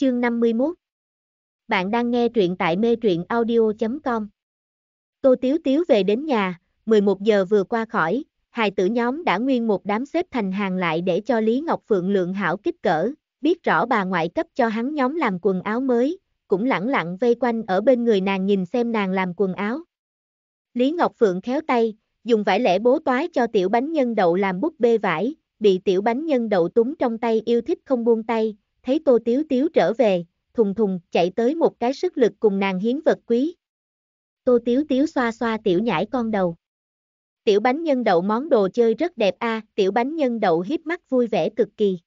Chương 51 Bạn đang nghe truyện tại mê truyện audio.com Tô Tiếu Tiếu về đến nhà, 11 giờ vừa qua khỏi, hài tử nhóm đã nguyên một đám xếp thành hàng lại để cho Lý Ngọc Phượng lượng hảo kích cỡ, biết rõ bà ngoại cấp cho hắn nhóm làm quần áo mới, cũng lẳng lặng vây quanh ở bên người nàng nhìn xem nàng làm quần áo. Lý Ngọc Phượng khéo tay, dùng vải lẻ bố toái cho tiểu bánh nhân đậu làm búp bê vải, bị tiểu bánh nhân đậu túng trong tay yêu thích không buông tay, thấy Tô Tiếu Tiếu trở về, thùng thùng chạy tới một cái sức lực cùng nàng hiến vật quý. Tô Tiếu Tiếu xoa xoa tiểu nhãi con đầu. Tiểu bánh nhân đậu món đồ chơi rất đẹp a, à, tiểu bánh nhân đậu hiếp mắt vui vẻ cực kỳ.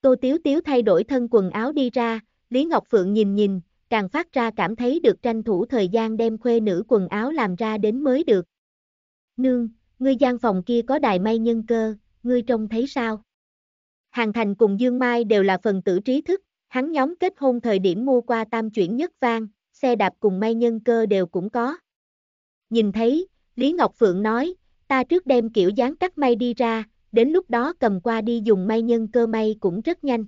Tô Tiếu Tiếu thay đổi thân quần áo đi ra, Lý Ngọc Phượng nhìn nhìn, càng phát ra cảm thấy được tranh thủ thời gian đem khuê nữ quần áo làm ra đến mới được. Nương, ngươi gian phòng kia có đài may nhân cơ, ngươi trông thấy sao? Hàng Thành cùng Dương Mai đều là phần tử trí thức, hắn nhóm kết hôn thời điểm mua qua tam chuyển nhất vang, xe đạp cùng may nhân cơ đều cũng có. Nhìn thấy, Lý Ngọc Phượng nói, ta trước đem kiểu dáng cắt may đi ra, đến lúc đó cầm qua đi dùng may nhân cơ may cũng rất nhanh.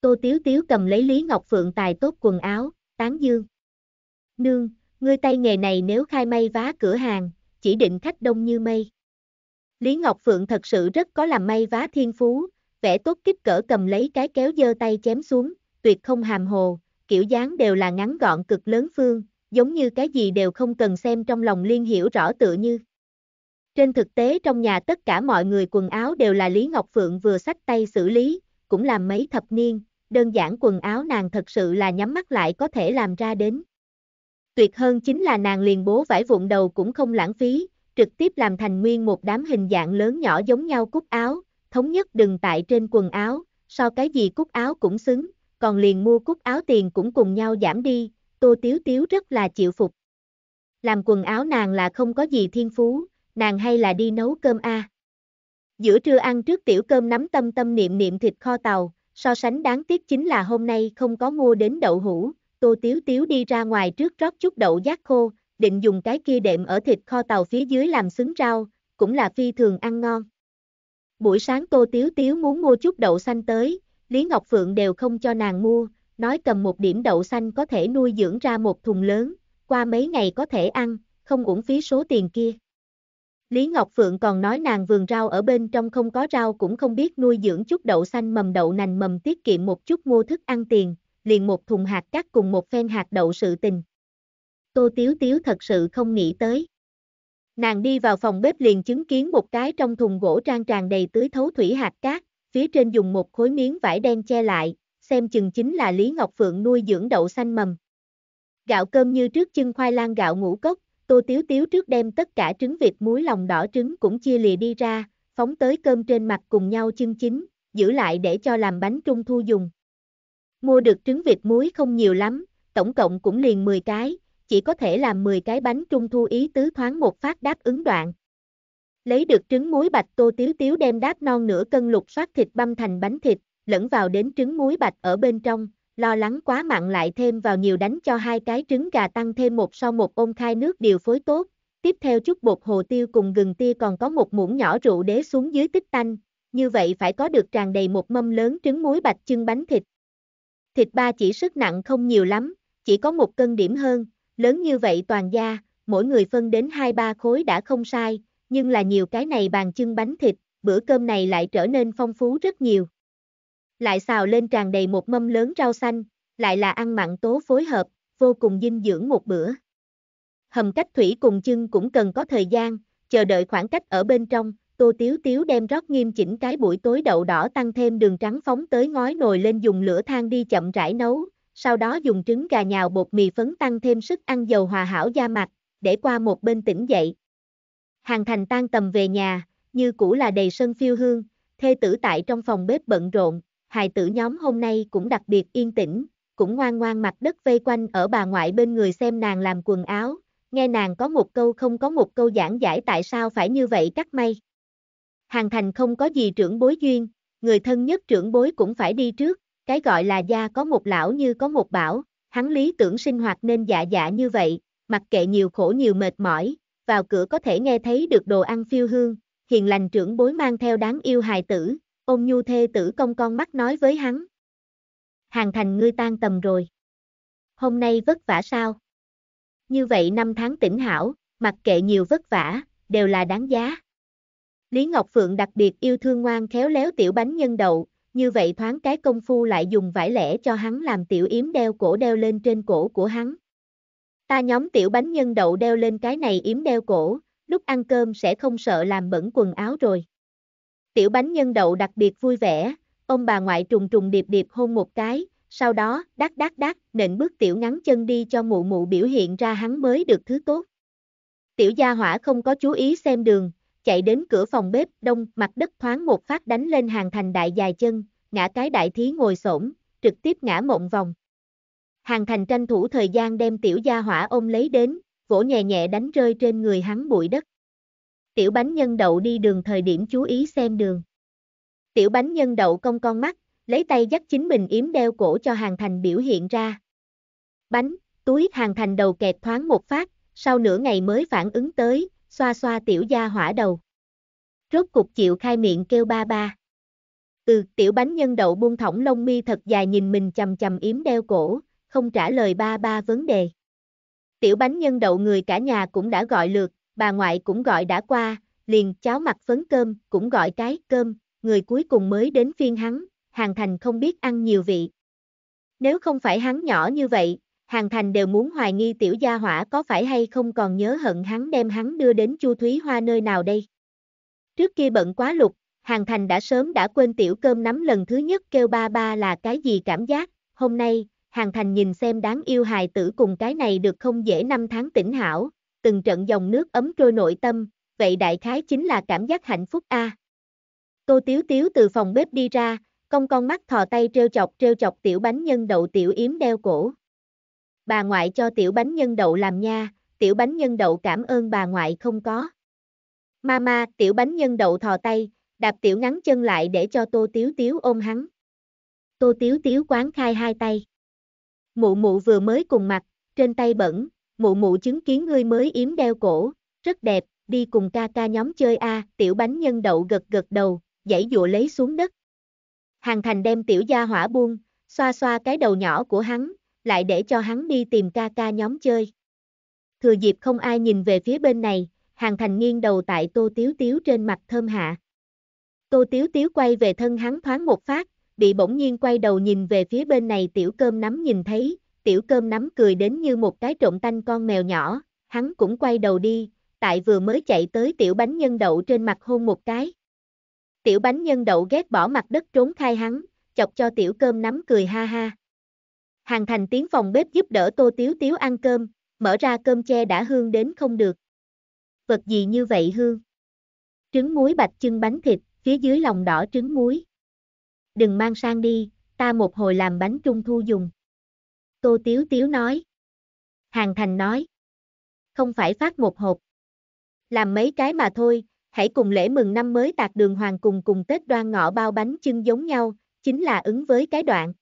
Tô Tiếu Tiếu cầm lấy Lý Ngọc Phượng tài tốt quần áo, tán dương. Nương, ngươi tay nghề này nếu khai may vá cửa hàng, chỉ định khách đông như mây. Lý Ngọc Phượng thật sự rất có làm may vá thiên phú, vẻ tốt kích cỡ cầm lấy cái kéo giơ tay chém xuống, tuyệt không hàm hồ, kiểu dáng đều là ngắn gọn cực lớn phương, giống như cái gì đều không cần xem trong lòng liên hiểu rõ tựa như. Trên thực tế trong nhà tất cả mọi người quần áo đều là Lý Ngọc Phượng vừa sách tay xử lý, cũng làm mấy thập niên, đơn giản quần áo nàng thật sự là nhắm mắt lại có thể làm ra đến. Tuyệt hơn chính là nàng liền bố vải vụn đầu cũng không lãng phí, trực tiếp làm thành nguyên một đám hình dạng lớn nhỏ giống nhau cúc áo, thống nhất đừng tại trên quần áo, so cái gì cúc áo cũng xứng, còn liền mua cúc áo tiền cũng cùng nhau giảm đi, Tô Tiếu Tiếu rất là chịu phục. Làm quần áo nàng là không có gì thiên phú, nàng hay là đi nấu cơm a. À. Giữa trưa ăn trước tiểu cơm nắm tâm tâm niệm niệm thịt kho tàu, so sánh đáng tiếc chính là hôm nay không có mua đến đậu hũ, Tô Tiếu Tiếu đi ra ngoài trước rót chút đậu giác khô, định dùng cái kia đệm ở thịt kho tàu phía dưới làm xứng rau, cũng là phi thường ăn ngon. Buổi sáng Tô Tiếu Tiếu muốn mua chút đậu xanh tới, Lý Ngọc Phượng đều không cho nàng mua, nói cầm một điểm đậu xanh có thể nuôi dưỡng ra một thùng lớn, qua mấy ngày có thể ăn, không uổng phí số tiền kia. Lý Ngọc Phượng còn nói nàng vườn rau ở bên trong không có rau cũng không biết nuôi dưỡng chút đậu xanh mầm đậu nành mầm tiết kiệm một chút mua thức ăn tiền, liền một thùng hạt cắt cùng một phen hạt đậu sự tình. Tô Tiếu Tiếu thật sự không nghĩ tới. Nàng đi vào phòng bếp liền chứng kiến một cái trong thùng gỗ trang tràn đầy tưới thấu thủy hạt cát, phía trên dùng một khối miếng vải đen che lại, xem chừng chính là Lý Ngọc Phượng nuôi dưỡng đậu xanh mầm. Gạo cơm như trước chân khoai lang gạo ngũ cốc, Tô Tiếu Tiếu trước đem tất cả trứng vịt muối lòng đỏ trứng cũng chia lìa đi ra, phóng tới cơm trên mặt cùng nhau chưng chín, giữ lại để cho làm bánh trung thu dùng. Mua được trứng vịt muối không nhiều lắm, tổng cộng cũng liền 10 cái, chỉ có thể làm 10 cái bánh trung thu ý tứ thoáng một phát đáp ứng đoạn. Lấy được trứng muối bạch tô tiếu tiếu đem đáp non nửa cân lục soát thịt băm thành bánh thịt, lẫn vào đến trứng muối bạch ở bên trong, lo lắng quá mặn lại thêm vào nhiều đánh cho hai cái trứng gà tăng thêm một sau một ôm khai nước điều phối tốt. Tiếp theo chút bột hồ tiêu cùng gừng tia còn có một muỗng nhỏ rượu đế xuống dưới tích tanh, như vậy phải có được tràn đầy một mâm lớn trứng muối bạch chưng bánh thịt. Thịt ba chỉ sức nặng không nhiều lắm, chỉ có một cân điểm hơn, lớn như vậy toàn gia, mỗi người phân đến 2-3 khối đã không sai, nhưng là nhiều cái này bàn chân bánh thịt, bữa cơm này lại trở nên phong phú rất nhiều. Lại xào lên tràn đầy một mâm lớn rau xanh, lại là ăn mặn tố phối hợp, vô cùng dinh dưỡng một bữa. Hầm cách thủy cùng chân cũng cần có thời gian, chờ đợi khoảng cách ở bên trong, Tô Tiếu Tiếu đem rót nghiêm chỉnh cái buổi tối đậu đỏ tăng thêm đường trắng phóng tới ngói nồi lên dùng lửa than đi chậm rãi nấu, sau đó dùng trứng gà nhào bột mì phấn tăng thêm sức ăn dầu hòa hảo da mặt, để qua một bên tỉnh dậy. Hàng thành tan tầm về nhà, như cũ là đầy sân phiêu hương, thê tử tại trong phòng bếp bận rộn, hài tử nhóm hôm nay cũng đặc biệt yên tĩnh, cũng ngoan ngoan mặt đất vây quanh ở bà ngoại bên người xem nàng làm quần áo, nghe nàng có một câu không có một câu giảng giải tại sao phải như vậy cắt may. Hàng thành không có gì trưởng bối duyên, người thân nhất trưởng bối cũng phải đi trước, cái gọi là gia có một lão như có một bảo, hắn lý tưởng sinh hoạt nên dạ dạ như vậy, mặc kệ nhiều khổ nhiều mệt mỏi, vào cửa có thể nghe thấy được đồ ăn phiêu hương, hiền lành trưởng bối mang theo đáng yêu hài tử, ôm nhu thê tử công con mắt nói với hắn. Hàng thành ngươi tan tầm rồi. Hôm nay vất vả sao? Như vậy năm tháng tỉnh hảo, mặc kệ nhiều vất vả, đều là đáng giá. Lý Ngọc Phượng đặc biệt yêu thương ngoan khéo léo tiểu bánh nhân đậu, như vậy thoáng cái công phu lại dùng vải lẻ cho hắn làm tiểu yếm đeo cổ đeo lên trên cổ của hắn. Ta nhóm tiểu bánh nhân đậu đeo lên cái này yếm đeo cổ, lúc ăn cơm sẽ không sợ làm bẩn quần áo rồi. Tiểu bánh nhân đậu đặc biệt vui vẻ, ông bà ngoại trùng trùng điệp điệp hôn một cái, sau đó, đắc đắc đắc, nện bước tiểu ngắn chân đi cho mụ mụ biểu hiện ra hắn mới được thứ tốt. Tiểu gia hỏa không có chú ý xem đường, chạy đến cửa phòng bếp đông, mặt đất thoáng một phát đánh lên hàng thành đại dài chân, ngã cái đại thí ngồi xổm, trực tiếp ngã mộng vòng. Hàng thành tranh thủ thời gian đem tiểu gia hỏa ôm lấy đến, vỗ nhẹ nhẹ đánh rơi trên người hắn bụi đất. Tiểu bánh nhân đậu đi đường thời điểm chú ý xem đường. Tiểu bánh nhân đậu cong con mắt, lấy tay dắt chính mình yếm đeo cổ cho hàng thành biểu hiện ra. Bánh, túi hàng thành đầu kẹt thoáng một phát, sau nửa ngày mới phản ứng tới, xoa xoa tiểu gia hỏa đầu. Rốt cục chịu khai miệng kêu ba ba. Ừ, tiểu bánh nhân đậu buông thõng lông mi thật dài nhìn mình chầm chầm yếm đeo cổ, không trả lời ba ba vấn đề. Tiểu bánh nhân đậu người cả nhà cũng đã gọi lượt, bà ngoại cũng gọi đã qua, liền cháo mặt phấn cơm, cũng gọi cái cơm, người cuối cùng mới đến phiên hắn, hàng thành không biết ăn nhiều vị. Nếu không phải hắn nhỏ như vậy, Hàng Thành đều muốn hoài nghi tiểu gia hỏa có phải hay không còn nhớ hận hắn đem hắn đưa đến Chu Thúy Hoa nơi nào đây. Trước kia bận quá lục, Hàng Thành đã sớm đã quên tiểu cơm nắm lần thứ nhất kêu ba ba là cái gì cảm giác, hôm nay, Hàng Thành nhìn xem đáng yêu hài tử cùng cái này được không dễ năm tháng tỉnh hảo, từng trận dòng nước ấm trôi nội tâm, vậy đại khái chính là cảm giác hạnh phúc a. À. Tô Tiếu Tiếu từ phòng bếp đi ra, cong con mắt thò tay treo chọc treo chọc tiểu bánh nhân đậu tiểu yếm đeo cổ. Bà ngoại cho tiểu bánh nhân đậu làm nha, tiểu bánh nhân đậu cảm ơn bà ngoại không có. Mama, tiểu bánh nhân đậu thò tay, đạp tiểu ngắn chân lại để cho tô tiếu tiếu ôm hắn. Tô tiếu tiếu quán khai hai tay. Mụ mụ vừa mới cùng mặt, trên tay bẩn, mụ mụ chứng kiến ngươi mới yếm đeo cổ, rất đẹp, đi cùng ca ca nhóm chơi a, à, tiểu bánh nhân đậu gật gật đầu, dãy dụa lấy xuống đất. Hàng thành đem tiểu gia hỏa buông, xoa xoa cái đầu nhỏ của hắn, lại để cho hắn đi tìm ca ca nhóm chơi. Thừa dịp không ai nhìn về phía bên này, hàng thành nghiêng đầu tại tô tiếu tiếu trên mặt thơm hạ. Tô tiếu tiếu quay về thân hắn thoáng một phát, bị bỗng nhiên quay đầu nhìn về phía bên này tiểu cơm nắm nhìn thấy, tiểu cơm nắm cười đến như một cái trộm tanh con mèo nhỏ, hắn cũng quay đầu đi, tại vừa mới chạy tới tiểu bánh nhân đậu trên mặt hôn một cái. Tiểu bánh nhân đậu ghét bỏ mặt đất trốn khai hắn, chọc cho tiểu cơm nắm cười ha ha. Hàng Thành tiến phòng bếp giúp đỡ Tô Tiếu Tiếu ăn cơm, mở ra cơm che đã hương đến không được. Vật gì như vậy hương? Trứng muối bạch chưng bánh thịt, phía dưới lòng đỏ trứng muối. Đừng mang sang đi, ta một hồi làm bánh trung thu dùng. Tô Tiếu Tiếu nói. Hàng Thành nói. Không phải phát một hộp. Làm mấy cái mà thôi, hãy cùng lễ mừng năm mới tạc đường hoàng cùng cùng Tết đoan ngọ bao bánh chưng giống nhau, chính là ứng với cái đoạn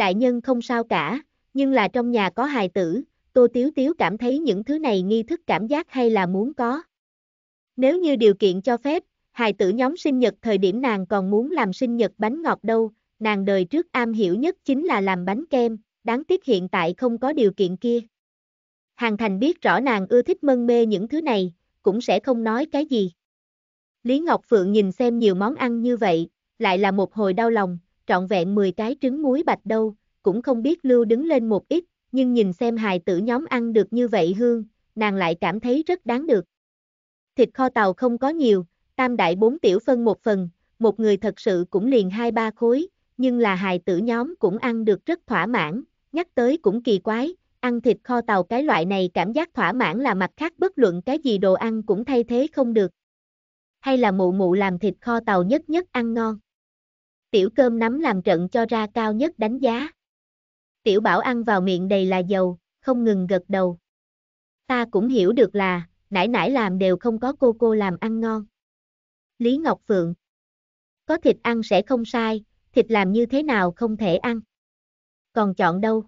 đại nhân không sao cả, nhưng là trong nhà có hài tử, Tô Tiếu Tiếu cảm thấy những thứ này nghi thức cảm giác hay là muốn có. Nếu như điều kiện cho phép, hài tử nhóm sinh nhật thời điểm nàng còn muốn làm sinh nhật bánh ngọt đâu, nàng đời trước am hiểu nhất chính là làm bánh kem, đáng tiếc hiện tại không có điều kiện kia. Hàng Thành biết rõ nàng ưa thích mân mê những thứ này, cũng sẽ không nói cái gì. Lý Ngọc Phượng nhìn xem nhiều món ăn như vậy, lại là một hồi đau lòng, trọn vẹn 10 cái trứng muối bạch đâu, cũng không biết lưu đứng lên một ít, nhưng nhìn xem hài tử nhóm ăn được như vậy hương, nàng lại cảm thấy rất đáng được. Thịt kho tàu không có nhiều, tam đại bốn tiểu phân một phần, một người thật sự cũng liền hai ba khối, nhưng là hài tử nhóm cũng ăn được rất thỏa mãn, nhắc tới cũng kỳ quái, ăn thịt kho tàu cái loại này cảm giác thỏa mãn là mặt khác bất luận cái gì đồ ăn cũng thay thế không được. Hay là mụ mụ làm thịt kho tàu nhất nhất ăn ngon. Tiểu cơm nắm làm trận cho ra cao nhất đánh giá. Tiểu bảo ăn vào miệng đầy là dầu, không ngừng gật đầu. Ta cũng hiểu được là, nãy nãy làm đều không có cô cô làm ăn ngon. Lý Ngọc Phượng Có thịt ăn sẽ không sai, thịt làm như thế nào không thể ăn. Còn chọn đâu?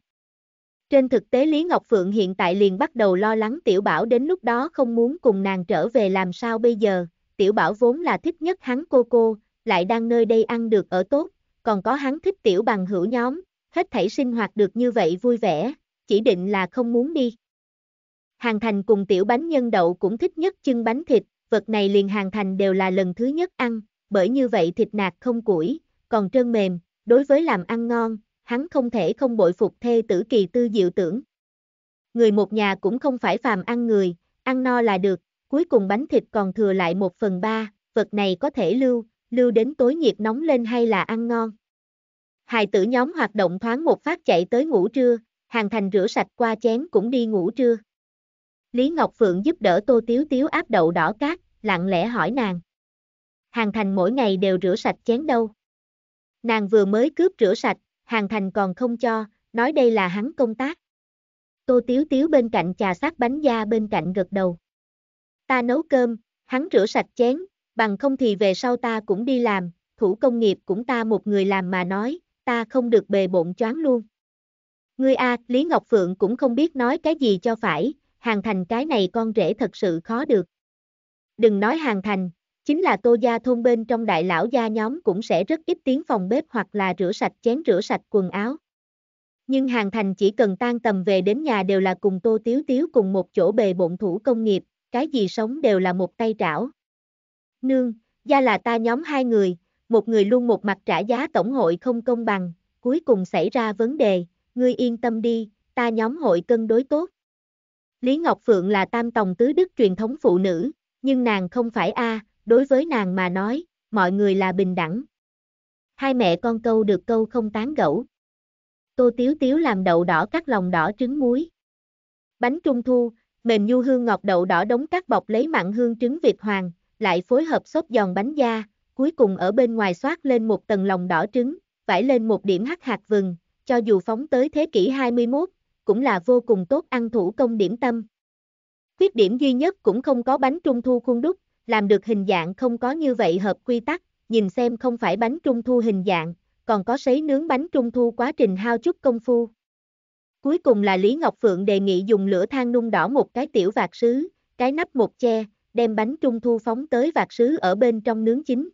Trên thực tế Lý Ngọc Phượng hiện tại liền bắt đầu lo lắng Tiểu Bảo đến lúc đó không muốn cùng nàng trở về làm sao bây giờ. Tiểu Bảo vốn là thích nhất hắn cô cô, lại đang nơi đây ăn được ở tốt, còn có hắn thích Tiểu Bằng hữu nhóm, hết thảy sinh hoạt được như vậy vui vẻ, chỉ định là không muốn đi. Hàng Thành cùng tiểu bánh nhân đậu cũng thích nhất chân bánh thịt, vật này liền Hàng Thành đều là lần thứ nhất ăn, bởi như vậy thịt nạc không củi, còn trơn mềm, đối với làm ăn ngon, hắn không thể không bội phục thê tử kỳ tư diệu tưởng. Người một nhà cũng không phải phàm ăn người, ăn no là được, cuối cùng bánh thịt còn thừa lại một phần ba, vật này có thể lưu, lưu đến tối nhiệt nóng lên hay là ăn ngon hài tử nhóm hoạt động thoáng một phát chạy tới ngủ trưa, hàng thành rửa sạch qua chén cũng đi ngủ trưa. Lý Ngọc Phượng giúp đỡ Tô Tiếu Tiếu áp đậu đỏ cát, lặng lẽ hỏi nàng. Hàng thành mỗi ngày đều rửa sạch chén đâu. Nàng vừa mới cướp rửa sạch, hàng thành còn không cho, nói đây là hắn công tác. Tô Tiếu Tiếu bên cạnh trà sát bánh da bên cạnh gật đầu. Ta nấu cơm, hắn rửa sạch chén, bằng không thì về sau ta cũng đi làm, thủ công nghiệp cũng ta một người làm mà nói, ta không được bề bộn choáng luôn. Ngươi a, Lý Ngọc Phượng cũng không biết nói cái gì cho phải, hàng thành cái này con rể thật sự khó được. Đừng nói hàng thành, chính là tô gia thôn bên trong đại lão gia nhóm cũng sẽ rất ít tiếng phòng bếp hoặc là rửa sạch chén rửa sạch quần áo. Nhưng hàng thành chỉ cần tan tầm về đến nhà đều là cùng tô tiếu tiếu cùng một chỗ bề bộn thủ công nghiệp, cái gì sống đều là một tay trảo. Nương, gia là ta nhóm hai người, một người luôn một mặt trả giá tổng hội không công bằng, cuối cùng xảy ra vấn đề, ngươi yên tâm đi, ta nhóm hội cân đối tốt. Lý Ngọc Phượng là tam tòng tứ đức truyền thống phụ nữ, nhưng nàng không phải A, đối với nàng mà nói, mọi người là bình đẳng. Hai mẹ con câu được câu không tán gẫu. Tô Tiếu Tiếu làm đậu đỏ cắt lòng đỏ trứng muối. Bánh trung thu, mềm nhu hương ngọt đậu đỏ đống cắt bọc lấy mặn hương trứng Việt Hoàng, lại phối hợp xốp giòn bánh da, cuối cùng ở bên ngoài xoát lên một tầng lòng đỏ trứng, vải lên một điểm hắc hạt vừng, cho dù phóng tới thế kỷ 21, cũng là vô cùng tốt ăn thủ công điểm tâm. Khuyết điểm duy nhất cũng không có bánh trung thu khuôn đúc, làm được hình dạng không có như vậy hợp quy tắc, nhìn xem không phải bánh trung thu hình dạng, còn có sấy nướng bánh trung thu quá trình hao chút công phu. Cuối cùng là Lý Ngọc Phượng đề nghị dùng lửa than nung đỏ một cái tiểu vạt sứ, cái nắp một che, đem bánh trung thu phóng tới vạt sứ ở bên trong nướng chính.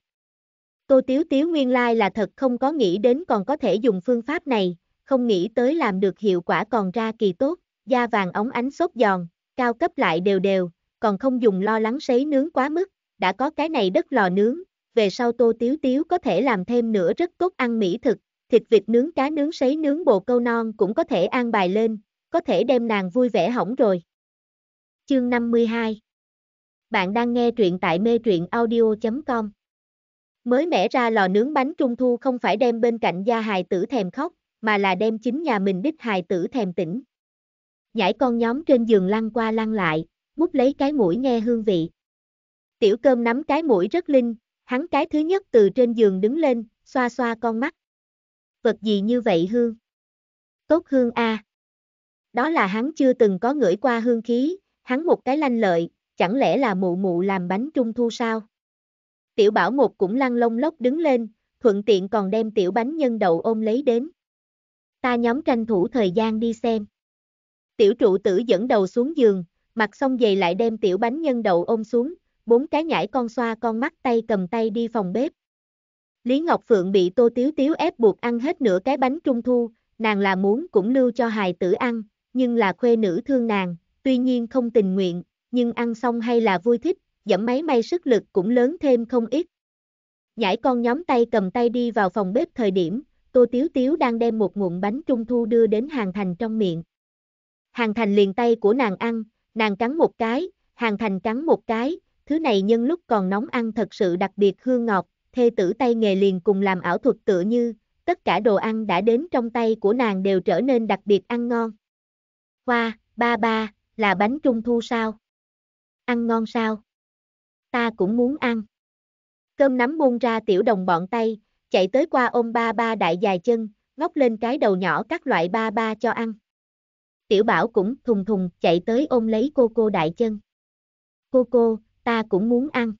Tô Tiếu Tiếu nguyên lai là thật không có nghĩ đến còn có thể dùng phương pháp này, không nghĩ tới làm được hiệu quả còn ra kỳ tốt, da vàng ống ánh sốt giòn, cao cấp lại đều đều, còn không dùng lo lắng sấy nướng quá mức, đã có cái này đất lò nướng, về sau Tô Tiếu Tiếu có thể làm thêm nữa rất tốt ăn mỹ thực, thịt vịt nướng cá nướng sấy nướng bồ câu non cũng có thể an bài lên, có thể đem nàng vui vẻ hỏng rồi. Chương 52 Bạn đang nghe truyện tại mê truyện audio.com Mới mẻ ra lò nướng bánh trung thu không phải đem bên cạnh gia hài tử thèm khóc, mà là đem chính nhà mình đích hài tử thèm tỉnh. Nhảy con nhóm trên giường lăn qua lăn lại, mút lấy cái mũi nghe hương vị. Tiểu cơm nắm cái mũi rất linh, hắn cái thứ nhất từ trên giường đứng lên, xoa xoa con mắt. Vật gì như vậy hương? Tốt hương a. Đó là hắn chưa từng có ngửi qua hương khí, hắn một cái lanh lợi, chẳng lẽ là mụ mụ làm bánh trung thu sao? tiểu bảo một cũng lăn lông lốc đứng lên, thuận tiện còn đem tiểu bánh nhân đậu ôm lấy đến. Ta nhóm tranh thủ thời gian đi xem. Tiểu trụ tử dẫn đầu xuống giường, mặc xong giày lại đem tiểu bánh nhân đậu ôm xuống, bốn cái nhảy con xoa con mắt tay cầm tay đi phòng bếp. Lý Ngọc Phượng bị Tô Tiếu Tiếu ép buộc ăn hết nửa cái bánh trung thu, nàng là muốn cũng lưu cho hài tử ăn, nhưng là khuê nữ thương nàng, tuy nhiên không tình nguyện, nhưng ăn xong hay là vui thích, dẫm máy may sức lực cũng lớn thêm không ít. Nhảy con nhóm tay cầm tay đi vào phòng bếp thời điểm, Tô Tiếu Tiếu đang đem một nguồn bánh trung thu đưa đến Hàng Thành trong miệng. Hàng Thành liền tay của nàng ăn, nàng cắn một cái, Hàng Thành cắn một cái, thứ này nhân lúc còn nóng ăn thật sự đặc biệt hương ngọt, thê tử tay nghề liền cùng làm ảo thuật tựa như, tất cả đồ ăn đã đến trong tay của nàng đều trở nên đặc biệt ăn ngon. Hoa, ba ba, là bánh trung thu sao? Ăn ngon sao? ta cũng muốn ăn. Cơm nắm buông ra tiểu đồng bọn tay, chạy tới qua ôm ba ba đại dài chân, ngóc lên cái đầu nhỏ các loại ba ba cho ăn. Tiểu bảo cũng thùng thùng chạy tới ôm lấy cô cô đại chân. Cô cô, ta cũng muốn ăn.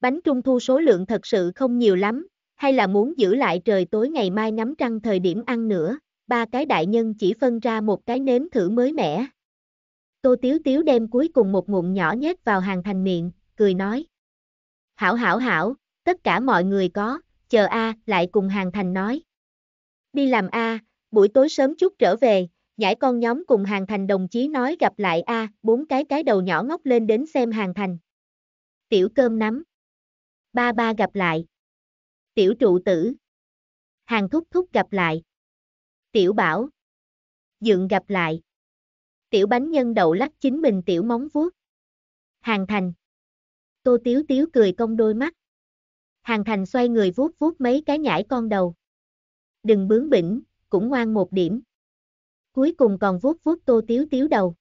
Bánh trung thu số lượng thật sự không nhiều lắm, hay là muốn giữ lại trời tối ngày mai nắm trăng thời điểm ăn nữa, ba cái đại nhân chỉ phân ra một cái nếm thử mới mẻ. Tô Tiếu Tiếu đem cuối cùng một ngụm nhỏ nhét vào hàng thành miệng, cười nói. Hảo hảo hảo, tất cả mọi người có, chờ A, lại cùng Hàng Thành nói. Đi làm A, buổi tối sớm chút trở về, nhảy con nhóm cùng Hàng Thành đồng chí nói gặp lại A, bốn cái cái đầu nhỏ ngóc lên đến xem Hàng Thành. Tiểu cơm nắm. Ba ba gặp lại. Tiểu trụ tử. Hàng thúc thúc gặp lại. Tiểu bảo. dựng gặp lại. Tiểu bánh nhân đậu lắc chính mình tiểu móng vuốt. Hàng thành. Tô Tiếu Tiếu cười cong đôi mắt. Hàng thành xoay người vuốt vuốt mấy cái nhãi con đầu. Đừng bướng bỉnh, cũng ngoan một điểm. Cuối cùng còn vuốt vuốt Tô Tiếu Tiếu đầu.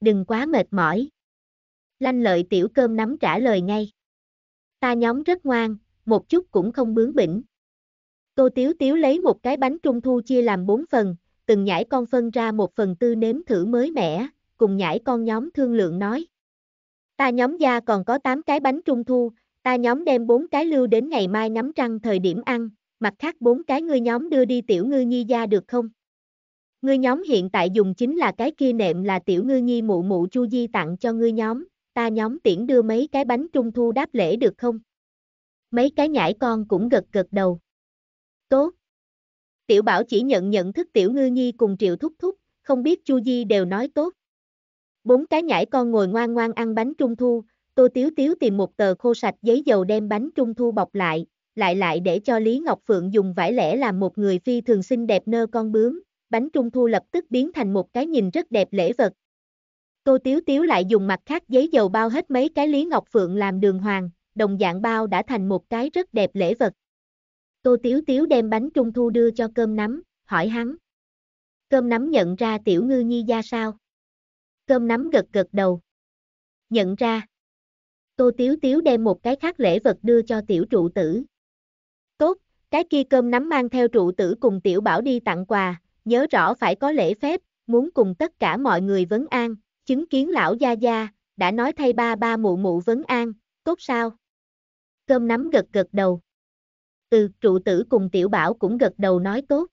Đừng quá mệt mỏi. Lanh lợi tiểu cơm nắm trả lời ngay. Ta nhóm rất ngoan, một chút cũng không bướng bỉnh. Tô Tiếu Tiếu lấy một cái bánh trung thu chia làm bốn phần, từng nhãi con phân ra một phần tư nếm thử mới mẻ, cùng nhãi con nhóm thương lượng nói. Ta nhóm gia còn có 8 cái bánh trung thu, ta nhóm đem 4 cái lưu đến ngày mai nắm trăng thời điểm ăn, mặt khác 4 cái ngươi nhóm đưa đi tiểu ngư nhi gia được không? Ngươi nhóm hiện tại dùng chính là cái kia nệm là tiểu ngư nhi mụ mụ chu di tặng cho ngươi nhóm, ta nhóm tiễn đưa mấy cái bánh trung thu đáp lễ được không? Mấy cái nhãi con cũng gật gật đầu. Tốt. Tiểu bảo chỉ nhận nhận thức tiểu ngư nhi cùng triệu thúc thúc, không biết chu di đều nói tốt. Bốn cái nhãi con ngồi ngoan ngoan ăn bánh trung thu, Tô Tiếu Tiếu tìm một tờ khô sạch giấy dầu đem bánh trung thu bọc lại, lại lại để cho Lý Ngọc Phượng dùng vải lẻ làm một người phi thường xinh đẹp nơ con bướm, bánh trung thu lập tức biến thành một cái nhìn rất đẹp lễ vật. Tô Tiếu Tiếu lại dùng mặt khác giấy dầu bao hết mấy cái Lý Ngọc Phượng làm đường hoàng, đồng dạng bao đã thành một cái rất đẹp lễ vật. Tô Tiếu Tiếu đem bánh trung thu đưa cho cơm nắm, hỏi hắn. Cơm nắm nhận ra tiểu ngư nhi ra sao? Cơm nắm gật gật đầu. Nhận ra. Tô Tiếu Tiếu đem một cái khác lễ vật đưa cho tiểu trụ tử. Tốt, cái kia cơm nắm mang theo trụ tử cùng tiểu bảo đi tặng quà, nhớ rõ phải có lễ phép, muốn cùng tất cả mọi người vấn an, chứng kiến lão gia gia, đã nói thay ba ba mụ mụ vấn an, tốt sao? Cơm nắm gật gật đầu. Ừ, trụ tử cùng tiểu bảo cũng gật đầu nói tốt.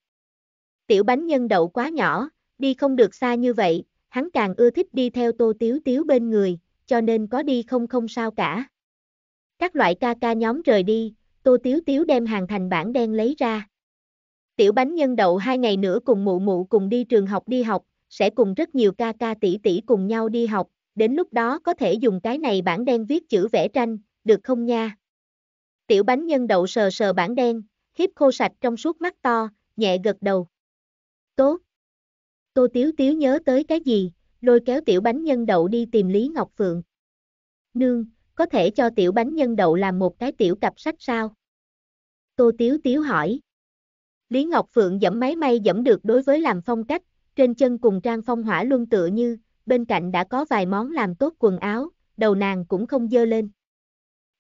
Tiểu bánh nhân đậu quá nhỏ, đi không được xa như vậy, hắn càng ưa thích đi theo tô tiếu tiếu bên người, cho nên có đi không không sao cả. Các loại ca ca nhóm rời đi, tô tiếu tiếu đem hàng thành bản đen lấy ra. Tiểu bánh nhân đậu hai ngày nữa cùng mụ mụ cùng đi trường học đi học, sẽ cùng rất nhiều ca ca tỷ tỷ cùng nhau đi học, đến lúc đó có thể dùng cái này bản đen viết chữ vẽ tranh, được không nha? Tiểu bánh nhân đậu sờ sờ bản đen, khiếp khô sạch trong suốt mắt to, nhẹ gật đầu. Tốt. Tô Tiếu Tiếu nhớ tới cái gì, lôi kéo tiểu bánh nhân đậu đi tìm Lý Ngọc Phượng. Nương, có thể cho tiểu bánh nhân đậu làm một cái tiểu cặp sách sao? Tô Tiếu Tiếu hỏi. Lý Ngọc Phượng dẫm máy may dẫm được đối với làm phong cách, trên chân cùng trang phong hỏa luân tựa như, bên cạnh đã có vài món làm tốt quần áo, đầu nàng cũng không dơ lên.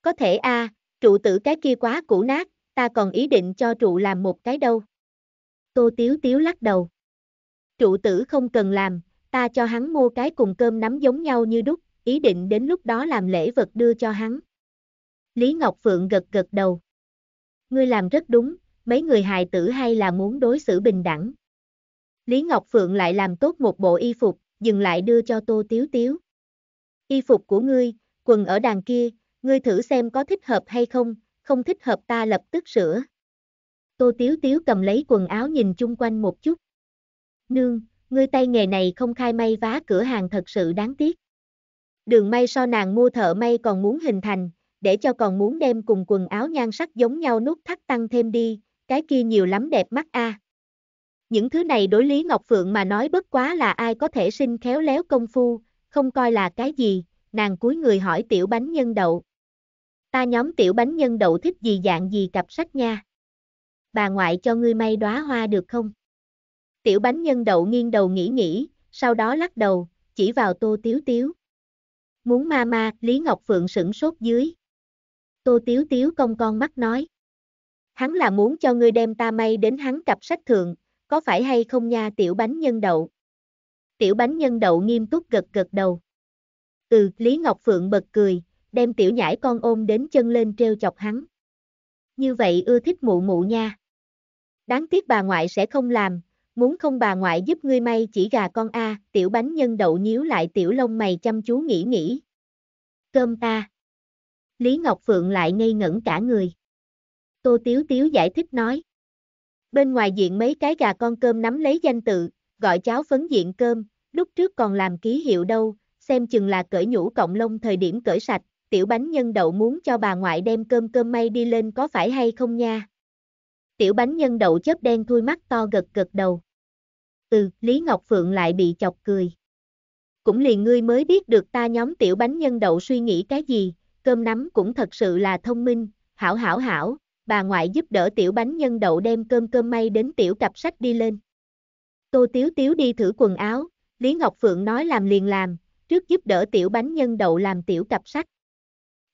Có thể a, à, trụ tử cái kia quá cũ nát, ta còn ý định cho trụ làm một cái đâu. Tô Tiếu Tiếu lắc đầu trụ tử không cần làm, ta cho hắn mua cái cùng cơm nắm giống nhau như đúc, ý định đến lúc đó làm lễ vật đưa cho hắn. Lý Ngọc Phượng gật gật đầu. Ngươi làm rất đúng, mấy người hài tử hay là muốn đối xử bình đẳng. Lý Ngọc Phượng lại làm tốt một bộ y phục, dừng lại đưa cho Tô Tiếu Tiếu. Y phục của ngươi, quần ở đàn kia, ngươi thử xem có thích hợp hay không, không thích hợp ta lập tức sửa. Tô Tiếu Tiếu cầm lấy quần áo nhìn chung quanh một chút. Nương, ngươi tay nghề này không khai may vá cửa hàng thật sự đáng tiếc. Đường may so nàng mua thợ may còn muốn hình thành, để cho còn muốn đem cùng quần áo nhan sắc giống nhau nút thắt tăng thêm đi, cái kia nhiều lắm đẹp mắt a. Những thứ này đối Lý Ngọc Phượng mà nói bất quá là ai có thể sinh khéo léo công phu, không coi là cái gì, nàng cuối người hỏi tiểu bánh nhân đậu. Ta nhóm tiểu bánh nhân đậu thích gì dạng gì cặp sách nha. Bà ngoại cho ngươi may đóa hoa được không? Tiểu bánh nhân đậu nghiêng đầu nghĩ nghĩ, sau đó lắc đầu, chỉ vào tô tiếu tiếu. Muốn ma ma, Lý Ngọc Phượng sửng sốt dưới. Tô tiếu tiếu công con mắt nói. Hắn là muốn cho ngươi đem ta may đến hắn cặp sách thượng, có phải hay không nha tiểu bánh nhân đậu? Tiểu bánh nhân đậu nghiêm túc gật gật đầu. Ừ, Lý Ngọc Phượng bật cười, đem tiểu nhãi con ôm đến chân lên treo chọc hắn. Như vậy ưa thích mụ mụ nha. Đáng tiếc bà ngoại sẽ không làm, muốn không bà ngoại giúp ngươi may chỉ gà con a, tiểu bánh nhân đậu nhíu lại tiểu lông mày chăm chú nghĩ nghĩ. Cơm ta. Lý Ngọc Phượng lại ngây ngẩn cả người. Tô Tiếu Tiếu giải thích nói. Bên ngoài diện mấy cái gà con cơm nắm lấy danh tự, gọi cháo phấn diện cơm, lúc trước còn làm ký hiệu đâu, xem chừng là cởi nhũ cộng lông thời điểm cởi sạch, tiểu bánh nhân đậu muốn cho bà ngoại đem cơm cơm may đi lên có phải hay không nha. Tiểu bánh nhân đậu chớp đen thui mắt to gật gật đầu. Ừ, Lý Ngọc Phượng lại bị chọc cười. Cũng liền ngươi mới biết được ta nhóm tiểu bánh nhân đậu suy nghĩ cái gì, cơm nắm cũng thật sự là thông minh, hảo hảo hảo, bà ngoại giúp đỡ tiểu bánh nhân đậu đem cơm cơm may đến tiểu cặp sách đi lên. Tô Tiếu Tiếu đi thử quần áo, Lý Ngọc Phượng nói làm liền làm, trước giúp đỡ tiểu bánh nhân đậu làm tiểu cặp sách.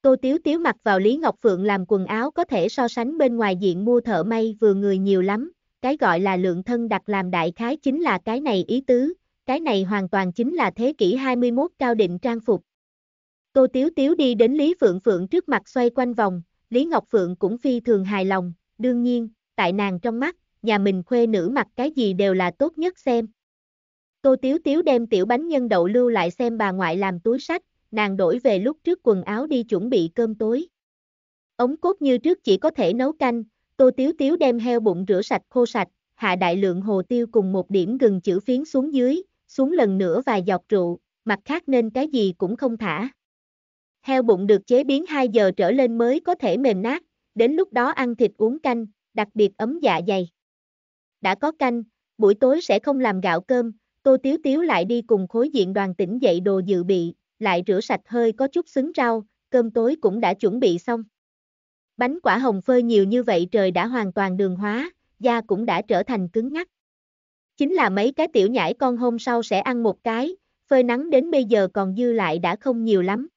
Tô Tiếu Tiếu mặc vào Lý Ngọc Phượng làm quần áo có thể so sánh bên ngoài diện mua thợ may vừa người nhiều lắm, cái gọi là lượng thân đặt làm đại khái chính là cái này ý tứ, cái này hoàn toàn chính là thế kỷ 21 cao định trang phục. Tô Tiếu Tiếu đi đến Lý Phượng Phượng trước mặt xoay quanh vòng, Lý Ngọc Phượng cũng phi thường hài lòng, đương nhiên, tại nàng trong mắt, nhà mình khuê nữ mặc cái gì đều là tốt nhất xem. Tô Tiếu Tiếu đem tiểu bánh nhân đậu lưu lại xem bà ngoại làm túi sách, nàng đổi về lúc trước quần áo đi chuẩn bị cơm tối. Ống cốt như trước chỉ có thể nấu canh, tô tiếu tiếu đem heo bụng rửa sạch khô sạch, hạ đại lượng hồ tiêu cùng một điểm gừng chữ phiến xuống dưới, xuống lần nữa vài giọt rượu, mặt khác nên cái gì cũng không thả. Heo bụng được chế biến 2 giờ trở lên mới có thể mềm nát, đến lúc đó ăn thịt uống canh, đặc biệt ấm dạ dày. Đã có canh, buổi tối sẽ không làm gạo cơm, Tô Tiếu Tiếu lại đi cùng khối diện đoàn tỉnh dậy đồ dự bị, lại rửa sạch hơi có chút xứng rau, cơm tối cũng đã chuẩn bị xong. Bánh quả hồng phơi nhiều như vậy trời đã hoàn toàn đường hóa, da cũng đã trở thành cứng ngắc. Chính là mấy cái tiểu nhãi con hôm sau sẽ ăn một cái, phơi nắng đến bây giờ còn dư lại đã không nhiều lắm.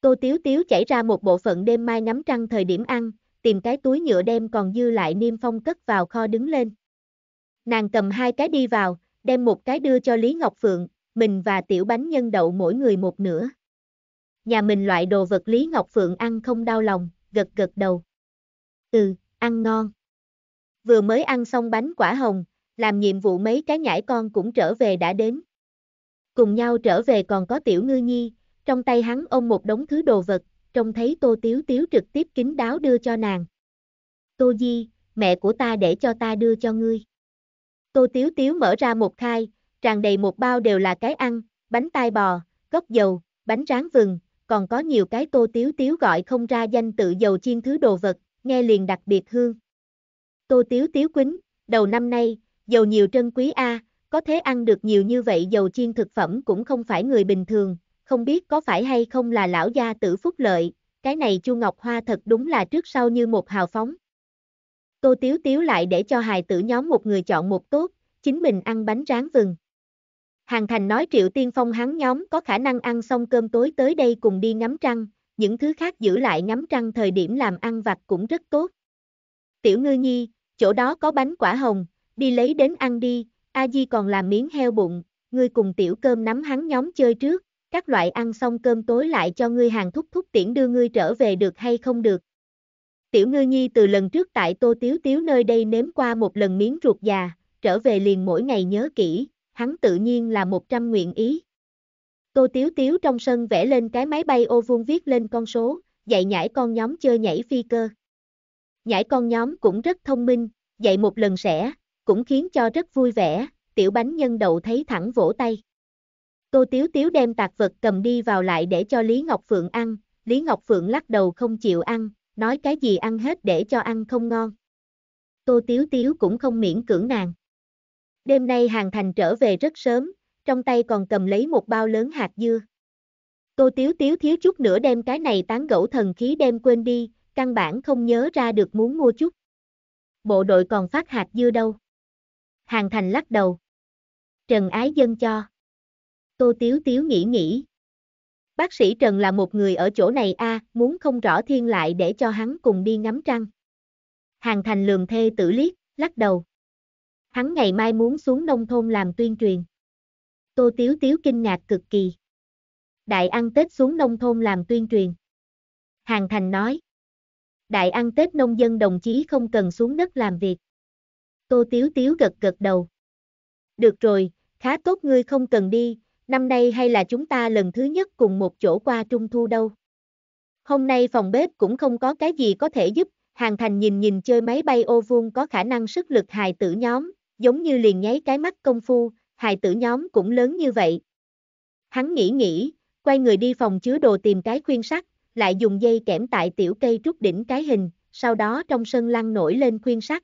Tô Tiếu Tiếu chảy ra một bộ phận đêm mai ngắm trăng thời điểm ăn, tìm cái túi nhựa đem còn dư lại niêm phong cất vào kho đứng lên. Nàng cầm hai cái đi vào, đem một cái đưa cho Lý Ngọc Phượng, mình và tiểu bánh nhân đậu mỗi người một nửa. Nhà mình loại đồ vật Lý Ngọc Phượng ăn không đau lòng, gật gật đầu. Ừ, ăn ngon. Vừa mới ăn xong bánh quả hồng, làm nhiệm vụ mấy cái nhãi con cũng trở về đã đến. Cùng nhau trở về còn có tiểu ngư nhi, trong tay hắn ôm một đống thứ đồ vật, trông thấy tô tiếu tiếu trực tiếp kính đáo đưa cho nàng. Tô Di, mẹ của ta để cho ta đưa cho ngươi. Tô tiếu tiếu mở ra một khai, tràn đầy một bao đều là cái ăn, bánh tai bò, gốc dầu, bánh rán vừng, còn có nhiều cái tô tiếu tiếu gọi không ra danh tự dầu chiên thứ đồ vật, nghe liền đặc biệt hương. Tô tiếu tiếu quýnh, đầu năm nay, dầu nhiều trân quý a, có thế ăn được nhiều như vậy dầu chiên thực phẩm cũng không phải người bình thường, không biết có phải hay không là lão gia tử phúc lợi, cái này Chu Ngọc Hoa thật đúng là trước sau như một hào phóng. Tô Tiếu Tiếu lại để cho hài tử nhóm một người chọn một tốt, chính mình ăn bánh rán vừng. Hàng Thành nói Triệu Tiên Phong hắn nhóm có khả năng ăn xong cơm tối tới đây cùng đi ngắm trăng, những thứ khác giữ lại ngắm trăng thời điểm làm ăn vặt cũng rất tốt. Tiểu Ngư Nhi, chỗ đó có bánh quả hồng, đi lấy đến ăn đi, A Di còn làm miếng heo bụng, ngươi cùng tiểu cơm nắm hắn nhóm chơi trước, các loại ăn xong cơm tối lại cho ngươi hàng thúc thúc tiễn đưa ngươi trở về được hay không được. Tiểu Ngư Nhi từ lần trước tại Tô Tiếu Tiếu nơi đây nếm qua một lần miếng ruột già, trở về liền mỗi ngày nhớ kỹ, hắn tự nhiên là 100 nguyện ý. Tô Tiếu Tiếu trong sân vẽ lên cái máy bay ô vuông viết lên con số, dạy nhảy con nhóm chơi nhảy phi cơ. Nhảy con nhóm cũng rất thông minh, dạy một lần sẽ, cũng khiến cho rất vui vẻ, tiểu bánh nhân đậu thấy thẳng vỗ tay. Tô Tiếu Tiếu đem tạc vật cầm đi vào lại để cho Lý Ngọc Phượng ăn, Lý Ngọc Phượng lắc đầu không chịu ăn, nói cái gì ăn hết để cho ăn không ngon. Tô Tiếu Tiếu cũng không miễn cưỡng nàng. Đêm nay Hàng Thành trở về rất sớm, trong tay còn cầm lấy một bao lớn hạt dưa. Cô Tiếu Tiếu thiếu chút nữa đem cái này tán gẫu thần khí đem quên đi, căn bản không nhớ ra được muốn mua chút. Bộ đội còn phát hạt dưa đâu? Hàng Thành lắc đầu. Trần Ái Dân cho. Cô Tiếu Tiếu nghĩ nghĩ. Bác sĩ Trần là một người ở chỗ này a, à, muốn không rõ thiên lại để cho hắn cùng đi ngắm trăng. Hàng Thành lường thê tử liếc, lắc đầu hắn ngày mai muốn xuống nông thôn làm tuyên truyền. Tô Tiếu Tiếu kinh ngạc cực kỳ. Đại ăn Tết xuống nông thôn làm tuyên truyền. Hàng Thành nói. Đại ăn Tết nông dân đồng chí không cần xuống đất làm việc. Tô Tiếu Tiếu gật gật đầu. Được rồi, khá tốt ngươi không cần đi, năm nay hay là chúng ta lần thứ nhất cùng một chỗ qua trung thu đâu. Hôm nay phòng bếp cũng không có cái gì có thể giúp, Hàng Thành nhìn nhìn chơi máy bay ô vuông có khả năng sức lực hài tử nhóm, giống như liền nháy cái mắt công phu, hài tử nhóm cũng lớn như vậy. Hắn nghĩ nghĩ, quay người đi phòng chứa đồ tìm cái khuyên sắt, lại dùng dây kẽm tại tiểu cây trúc đỉnh cái hình, sau đó trong sân lăn nổi lên khuyên sắt.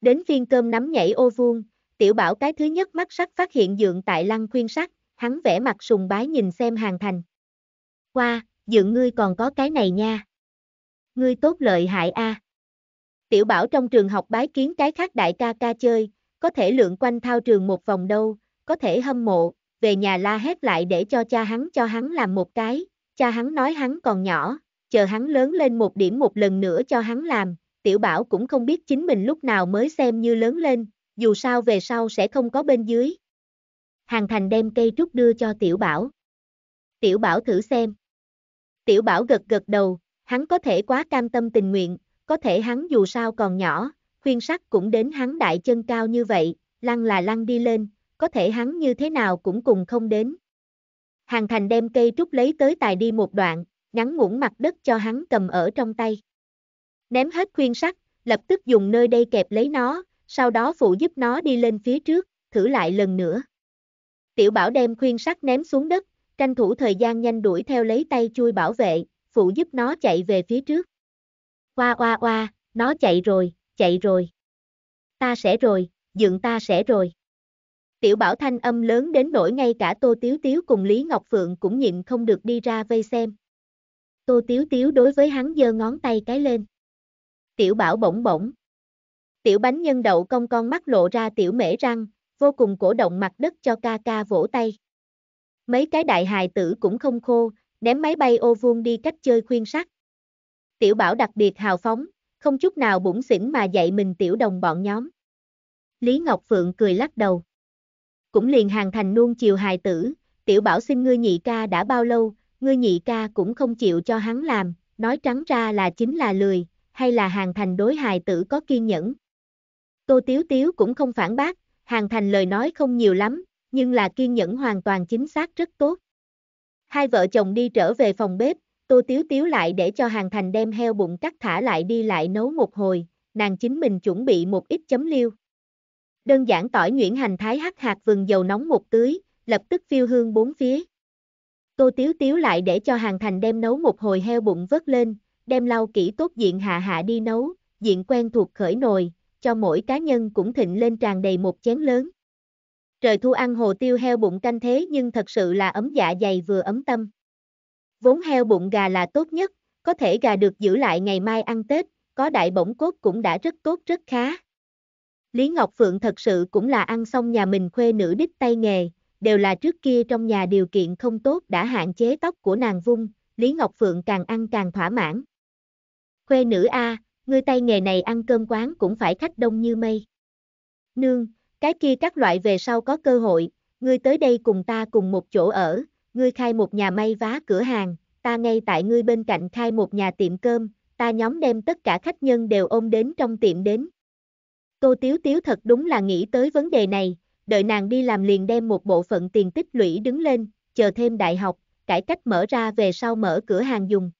Đến phiên cơm nắm nhảy ô vuông, tiểu bảo cái thứ nhất mắt sắc phát hiện dượng tại lăng khuyên sắt, hắn vẽ mặt sùng bái nhìn xem hàng thành. Qua, dượng ngươi còn có cái này nha. Ngươi tốt lợi hại a. À. Tiểu bảo trong trường học bái kiến cái khác đại ca ca chơi, có thể lượn quanh thao trường một vòng đâu, có thể hâm mộ, về nhà la hét lại để cho cha hắn cho hắn làm một cái, cha hắn nói hắn còn nhỏ, chờ hắn lớn lên một điểm một lần nữa cho hắn làm, tiểu bảo cũng không biết chính mình lúc nào mới xem như lớn lên, dù sao về sau sẽ không có bên dưới. Hàng thành đem cây trúc đưa cho tiểu bảo. Tiểu bảo thử xem. Tiểu bảo gật gật đầu, hắn có thể quá cam tâm tình nguyện, có thể hắn dù sao còn nhỏ, khuyên sắc cũng đến hắn đại chân cao như vậy, lăn là lăn đi lên, có thể hắn như thế nào cũng cùng không đến. Hàng thành đem cây trúc lấy tới tài đi một đoạn, ngắn ngủn mặt đất cho hắn cầm ở trong tay. Ném hết khuyên sắt, lập tức dùng nơi đây kẹp lấy nó, sau đó phụ giúp nó đi lên phía trước, thử lại lần nữa. Tiểu bảo đem khuyên sắt ném xuống đất, tranh thủ thời gian nhanh đuổi theo lấy tay chui bảo vệ, phụ giúp nó chạy về phía trước. Oa oa oa, nó chạy rồi, chạy rồi. Ta sẽ rồi, dựng ta sẽ rồi. Tiểu bảo thanh âm lớn đến nỗi ngay cả Tô Tiếu Tiếu cùng Lý Ngọc Phượng cũng nhịn không được đi ra vây xem. Tô Tiếu Tiếu đối với hắn giơ ngón tay cái lên. Tiểu bảo bỗng bỗng. Tiểu bánh nhân đậu cong con mắt lộ ra tiểu mễ răng, vô cùng cổ động mặt đất cho ca ca vỗ tay. Mấy cái đại hài tử cũng không khô, ném máy bay ô vuông đi cách chơi khuyên sắc. Tiểu bảo đặc biệt hào phóng, không chút nào bủng xỉn mà dạy mình tiểu đồng bọn nhóm. Lý Ngọc Phượng cười lắc đầu. Cũng liền hàng thành nuông chiều hài tử, tiểu bảo xin ngươi nhị ca đã bao lâu, ngươi nhị ca cũng không chịu cho hắn làm, nói trắng ra là chính là lười, hay là hàng thành đối hài tử có kiên nhẫn. Tô Tiếu Tiếu cũng không phản bác, hàng thành lời nói không nhiều lắm, nhưng là kiên nhẫn hoàn toàn chính xác rất tốt. Hai vợ chồng đi trở về phòng bếp, Tô Tiếu Tiếu lại để cho Hàng Thành đem heo bụng cắt thả lại đi lại nấu một hồi, nàng chính mình chuẩn bị một ít chấm liêu. Đơn giản tỏi nhuyễn hành thái hắc hạt vừng dầu nóng một tưới, lập tức phiêu hương bốn phía. Tô Tiếu Tiếu lại để cho Hàng Thành đem nấu một hồi heo bụng vớt lên, đem lau kỹ tốt diện hạ hạ đi nấu, diện quen thuộc khởi nồi, cho mỗi cá nhân cũng thịnh lên tràn đầy một chén lớn. Trời thu ăn hồ tiêu heo bụng canh thế nhưng thật sự là ấm dạ dày vừa ấm tâm. Vốn heo bụng gà là tốt nhất, có thể gà được giữ lại ngày mai ăn Tết, có đại bổng cốt cũng đã rất tốt rất khá. Lý Ngọc Phượng thật sự cũng là ăn xong nhà mình khuê nữ đích tay nghề, đều là trước kia trong nhà điều kiện không tốt đã hạn chế tóc của nàng vung, Lý Ngọc Phượng càng ăn càng thỏa mãn. Khuê nữ A, ngươi tay nghề này ăn cơm quán cũng phải khách đông như mây. Nương, cái kia các loại về sau có cơ hội, ngươi tới đây cùng ta cùng một chỗ ở, ngươi khai một nhà may vá cửa hàng, ta ngay tại ngươi bên cạnh khai một nhà tiệm cơm, ta nhóm đem tất cả khách nhân đều ôm đến trong tiệm đến. Tô Tiếu Tiếu thật đúng là nghĩ tới vấn đề này, đợi nàng đi làm liền đem một bộ phận tiền tích lũy đứng lên, chờ thêm đại học, cải cách mở ra về sau mở cửa hàng dùng.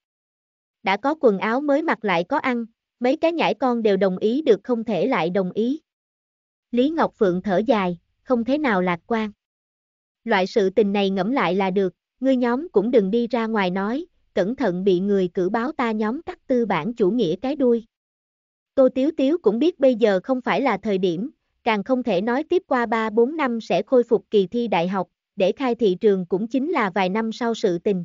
Đã có quần áo mới mặc lại có ăn, mấy cái nhãi con đều đồng ý được không thể lại đồng ý. Lý Ngọc Phượng thở dài, không thế nào lạc quan loại sự tình này ngẫm lại là được, ngươi nhóm cũng đừng đi ra ngoài nói, cẩn thận bị người cử báo ta nhóm cắt tư bản chủ nghĩa cái đuôi. Tô Tiếu Tiếu cũng biết bây giờ không phải là thời điểm, càng không thể nói tiếp qua 3-4 năm sẽ khôi phục kỳ thi đại học, để khai thị trường cũng chính là vài năm sau sự tình.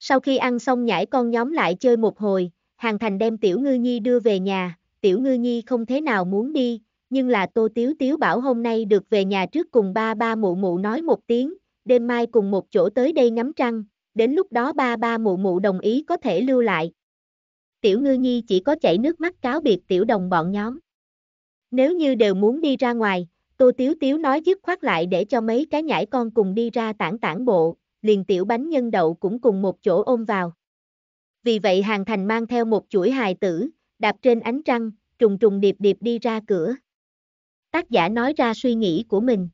Sau khi ăn xong nhảy con nhóm lại chơi một hồi, Hàng Thành đem Tiểu Ngư Nhi đưa về nhà, Tiểu Ngư Nhi không thế nào muốn đi, nhưng là Tô Tiếu Tiếu bảo hôm nay được về nhà trước cùng ba ba mụ mụ nói một tiếng, đêm mai cùng một chỗ tới đây ngắm trăng, đến lúc đó ba ba mụ mụ đồng ý có thể lưu lại. Tiểu ngư nhi chỉ có chảy nước mắt cáo biệt tiểu đồng bọn nhóm. Nếu như đều muốn đi ra ngoài, Tô Tiếu Tiếu nói dứt khoát lại để cho mấy cái nhãi con cùng đi ra tản tản bộ, liền tiểu bánh nhân đậu cũng cùng một chỗ ôm vào. Vì vậy Hàng Thành mang theo một chuỗi hài tử, đạp trên ánh trăng, trùng trùng điệp điệp đi ra cửa. Tác giả nói ra suy nghĩ của mình.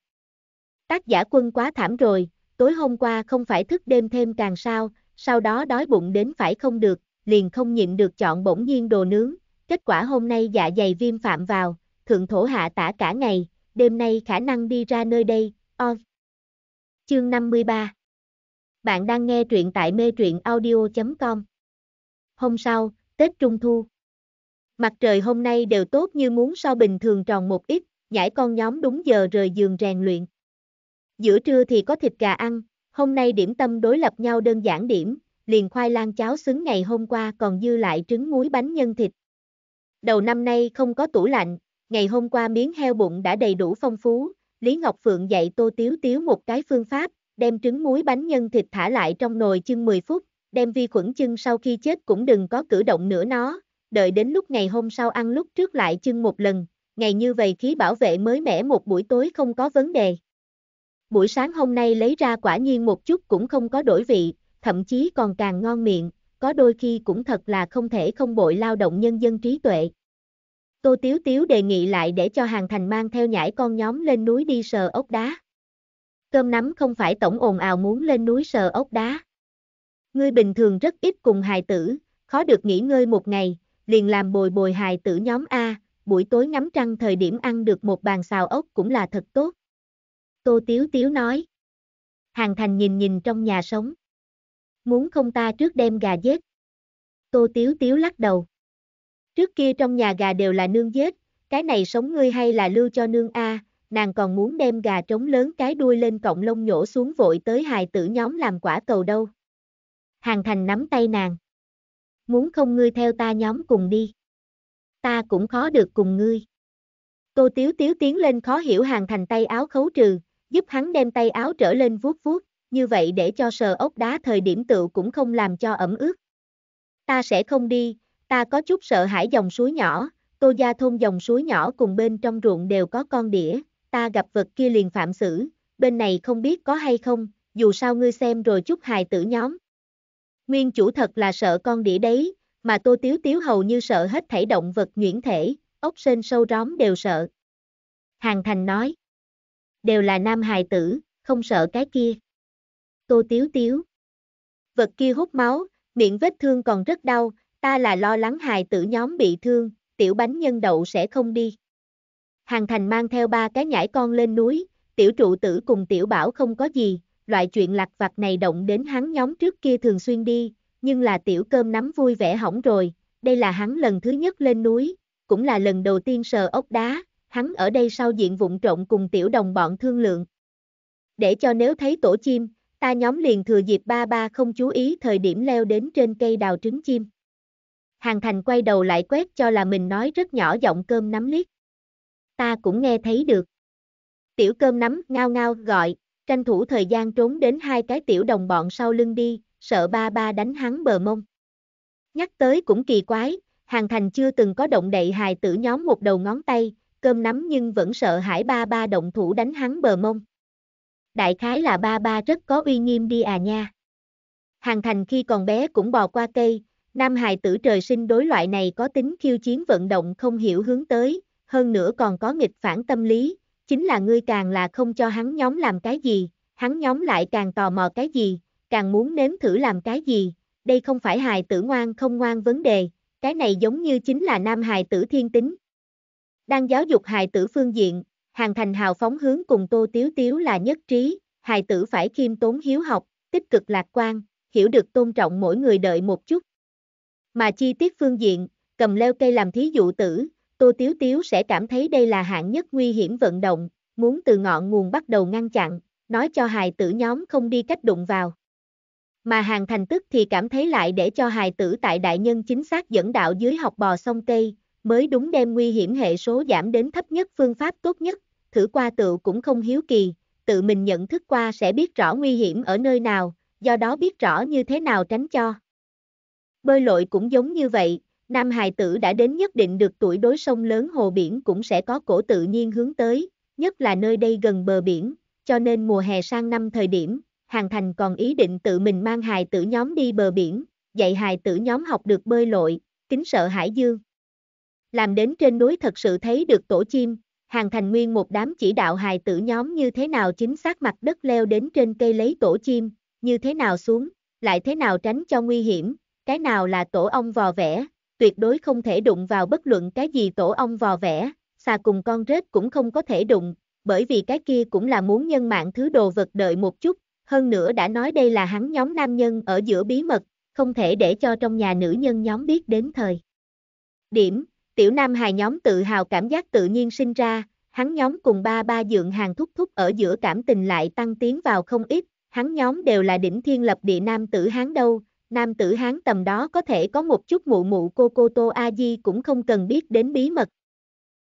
Tác giả quân quá thảm rồi, tối hôm qua không phải thức đêm thêm càng sao, sau đó đói bụng đến phải không được, liền không nhịn được chọn bỗng nhiên đồ nướng, kết quả hôm nay dạ dày viêm phạm vào, thượng thổ hạ tả cả ngày, đêm nay khả năng đi ra nơi đây, on. Chương 53 Bạn đang nghe truyện tại mê truyện audio.com Hôm sau, Tết Trung Thu Mặt trời hôm nay đều tốt như muốn so bình thường tròn một ít, giải con nhóm đúng giờ rời giường rèn luyện. Giữa trưa thì có thịt gà ăn, hôm nay điểm tâm đối lập nhau đơn giản điểm, liền khoai lang cháo xứng ngày hôm qua còn dư lại trứng muối bánh nhân thịt. Đầu năm nay không có tủ lạnh, ngày hôm qua miếng heo bụng đã đầy đủ phong phú, Lý Ngọc Phượng dạy Tô Tiếu Tiếu một cái phương pháp, đem trứng muối bánh nhân thịt thả lại trong nồi chưng 10 phút, đem vi khuẩn chưng sau khi chết cũng đừng có cử động nữa nó, đợi đến lúc ngày hôm sau ăn lúc trước lại chưng một lần, ngày như vậy khí bảo vệ mới mẻ một buổi tối không có vấn đề. Buổi sáng hôm nay lấy ra quả nhiên một chút cũng không có đổi vị, thậm chí còn càng ngon miệng, có đôi khi cũng thật là không thể không bội lao động nhân dân trí tuệ. Tô Tiếu Tiếu đề nghị lại để cho hàng thành mang theo nhãi con nhóm lên núi đi sờ ốc đá. Cơm nắm không phải tổng ồn ào muốn lên núi sờ ốc đá. Ngươi bình thường rất ít cùng hài tử, khó được nghỉ ngơi một ngày, liền làm bồi bồi hài tử nhóm A, buổi tối ngắm trăng thời điểm ăn được một bàn xào ốc cũng là thật tốt. Tô Tiếu Tiếu nói. Hàng Thành nhìn nhìn trong nhà sống. Muốn không ta trước đem gà giết. Tô Tiếu Tiếu lắc đầu. Trước kia trong nhà gà đều là nương giết, cái này sống ngươi hay là lưu cho nương A, nàng còn muốn đem gà trống lớn cái đuôi lên cọng lông nhổ xuống vội tới hài tử nhóm làm quả cầu đâu. Hàng Thành nắm tay nàng. Muốn không ngươi theo ta nhóm cùng đi ta cũng khó được cùng ngươi. Cô Tiếu Tiếu tiến lên khó hiểu hàng thành tay áo khấu trừ, giúp hắn đem tay áo trở lên vuốt vuốt, như vậy để cho sờ ốc đá thời điểm tựu cũng không làm cho ẩm ướt. Ta sẽ không đi, ta có chút sợ hãi dòng suối nhỏ, cô gia thôn dòng suối nhỏ cùng bên trong ruộng đều có con đĩa, ta gặp vật kia liền phạm xử, bên này không biết có hay không, dù sao ngươi xem rồi chút hài tử nhóm. Nguyên chủ thật là sợ con đĩa đấy, mà Tô Tiếu Tiếu hầu như sợ hết thảy động vật nhuyễn thể, ốc sên sâu róm đều sợ. Hàng Thành nói, đều là nam hài tử, không sợ cái kia. Tô Tiếu Tiếu, vật kia hút máu, miệng vết thương còn rất đau, ta là lo lắng hài tử nhóm bị thương, tiểu bánh nhân đậu sẽ không đi. Hàng Thành mang theo ba cái nhãi con lên núi, tiểu trụ tử cùng tiểu bảo không có gì, loại chuyện lạc vặt này động đến hắn nhóm trước kia thường xuyên đi, nhưng là tiểu cơm nắm vui vẻ hỏng rồi, đây là hắn lần thứ nhất lên núi, cũng là lần đầu tiên sờ ốc đá, hắn ở đây sau diện vụng trộn cùng tiểu đồng bọn thương lượng. Để cho nếu thấy tổ chim, ta nhóm liền thừa dịp ba ba không chú ý thời điểm leo đến trên cây đào trứng chim. Hàng thành quay đầu lại quét cho là mình nói rất nhỏ giọng cơm nắm liếc. Ta cũng nghe thấy được. Tiểu cơm nắm ngao ngao gọi, tranh thủ thời gian trốn đến hai cái tiểu đồng bọn sau lưng đi, sợ ba ba đánh hắn bờ mông. Nhắc tới cũng kỳ quái, Hàng Thành chưa từng có động đậy hài tử nhóm một đầu ngón tay, cơm nắm nhưng vẫn sợ hãi ba ba động thủ đánh hắn bờ mông. Đại khái là ba ba rất có uy nghiêm đi à nha. Hàng Thành khi còn bé cũng bò qua cây, nam hài tử trời sinh đối loại này có tính khiêu chiến vận động không hiểu hướng tới, hơn nữa còn có nghịch phản tâm lý, chính là ngươi càng là không cho hắn nhóm làm cái gì, hắn nhóm lại càng tò mò cái gì, càng muốn nếm thử làm cái gì, đây không phải hài tử ngoan không ngoan vấn đề, cái này giống như chính là nam hài tử thiên tính. Đang giáo dục hài tử phương diện, hàng thành hào phóng hướng cùng tô tiếu tiếu là nhất trí, hài tử phải khiêm tốn hiếu học, tích cực lạc quan, hiểu được tôn trọng mỗi người đợi một chút. Mà chi tiết phương diện, cầm leo cây làm thí dụ tử, Tô Tiếu Tiếu sẽ cảm thấy đây là hạng nhất nguy hiểm vận động, muốn từ ngọn nguồn bắt đầu ngăn chặn, nói cho hài tử nhóm không đi cách đụng vào mà hàng thành tức thì cảm thấy lại để cho hài tử tại đại nhân chính xác dẫn đạo dưới học bò sông Tây, mới đúng đem nguy hiểm hệ số giảm đến thấp nhất phương pháp tốt nhất, thử qua tự cũng không hiếu kỳ, tự mình nhận thức qua sẽ biết rõ nguy hiểm ở nơi nào, do đó biết rõ như thế nào tránh cho. Bơi lội cũng giống như vậy, nam hài tử đã đến nhất định được tuổi đối sông lớn hồ biển cũng sẽ có cổ tự nhiên hướng tới, nhất là nơi đây gần bờ biển, cho nên mùa hè sang năm thời điểm, Hàng Thành còn ý định tự mình mang hài tử nhóm đi bờ biển, dạy hài tử nhóm học được bơi lội, kính sợ hải dương. Làm đến trên núi thật sự thấy được tổ chim, Hàng Thành nguyên một đám chỉ đạo hài tử nhóm như thế nào chính xác mặt đất leo đến trên cây lấy tổ chim, như thế nào xuống, lại thế nào tránh cho nguy hiểm, cái nào là tổ ong vò vẽ, tuyệt đối không thể đụng vào bất luận cái gì tổ ong vò vẽ, xà cùng con rết cũng không có thể đụng, bởi vì cái kia cũng là muốn nhân mạng thứ đồ vật đợi một chút, hơn nữa đã nói đây là hắn nhóm nam nhân ở giữa bí mật, không thể để cho trong nhà nữ nhân nhóm biết đến thời. Điểm, tiểu nam hài nhóm tự hào cảm giác tự nhiên sinh ra, hắn nhóm cùng ba ba dượng hàng thúc thúc ở giữa cảm tình lại tăng tiến vào không ít, hắn nhóm đều là đỉnh thiên lập địa nam tử hán đâu, nam tử hán tầm đó có thể có một chút mụ mụ cô cô Tô A Di cũng không cần biết đến bí mật.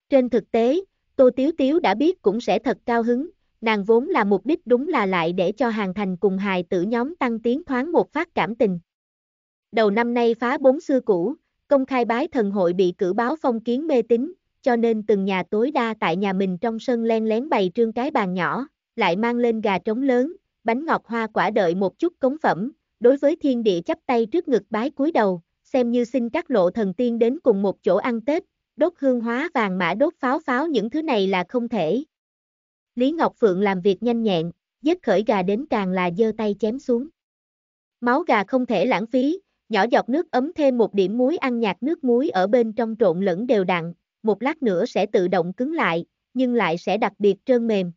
Trên thực tế, Tô Tiếu Tiếu đã biết cũng sẽ thật cao hứng, Nàng vốn là mục đích đúng là lại để cho hàng thành cùng hài tử nhóm tăng tiến thoáng một phát cảm tình. Đầu năm nay phá bốn xưa cũ, công khai bái thần hội bị cử báo phong kiến mê tín, cho nên từng nhà tối đa tại nhà mình trong sân len lén bày trương cái bàn nhỏ, lại mang lên gà trống lớn, bánh ngọt hoa quả đợi một chút cống phẩm, đối với thiên địa chắp tay trước ngực bái cúi đầu, xem như xin các lộ thần tiên đến cùng một chỗ ăn Tết, đốt hương hóa vàng mã đốt pháo pháo những thứ này là không thể, Lý Ngọc Phượng làm việc nhanh nhẹn, dứt khởi gà đến càng là giơ tay chém xuống. Máu gà không thể lãng phí, nhỏ giọt nước ấm thêm một điểm muối ăn nhạt nước muối ở bên trong trộn lẫn đều đặn, một lát nữa sẽ tự động cứng lại, nhưng lại sẽ đặc biệt trơn mềm.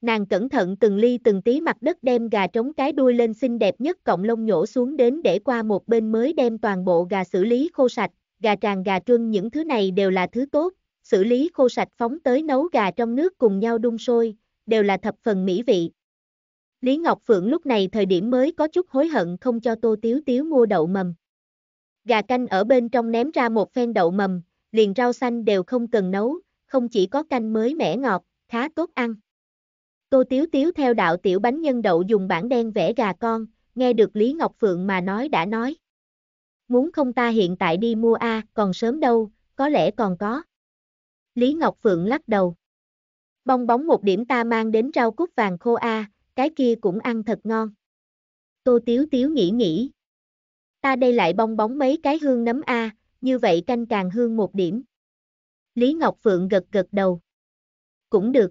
Nàng cẩn thận từng ly từng tí mặt đất đem gà trống cái đuôi lên xinh đẹp nhất cộng lông nhổ xuống đến để qua một bên mới đem toàn bộ gà xử lý khô sạch, gà tràng gà trưng những thứ này đều là thứ tốt, xử lý khô sạch phóng tới nấu gà trong nước cùng nhau đun sôi, đều là thập phần mỹ vị. Lý Ngọc Phượng lúc này thời điểm mới có chút hối hận không cho Tô Tiếu Tiếu mua đậu mầm. Gà canh ở bên trong ném ra một phen đậu mầm, liền rau xanh đều không cần nấu, không chỉ có canh mới mẻ ngọt, khá tốt ăn. Tô Tiếu Tiếu theo đạo tiểu bánh nhân đậu dùng bảng đen vẽ gà con, nghe được Lý Ngọc Phượng mà nói đã nói. Muốn không ta hiện tại đi mua a, à, còn sớm đâu, có lẽ còn có. Lý Ngọc Phượng lắc đầu. Bong bóng một điểm ta mang đến rau cúc vàng khô a, cái kia cũng ăn thật ngon. Tô Tiếu Tiếu nghĩ nghĩ. Ta đây lại bong bóng mấy cái hương nấm a, như vậy canh càng hương một điểm. Lý Ngọc Phượng gật gật đầu. Cũng được.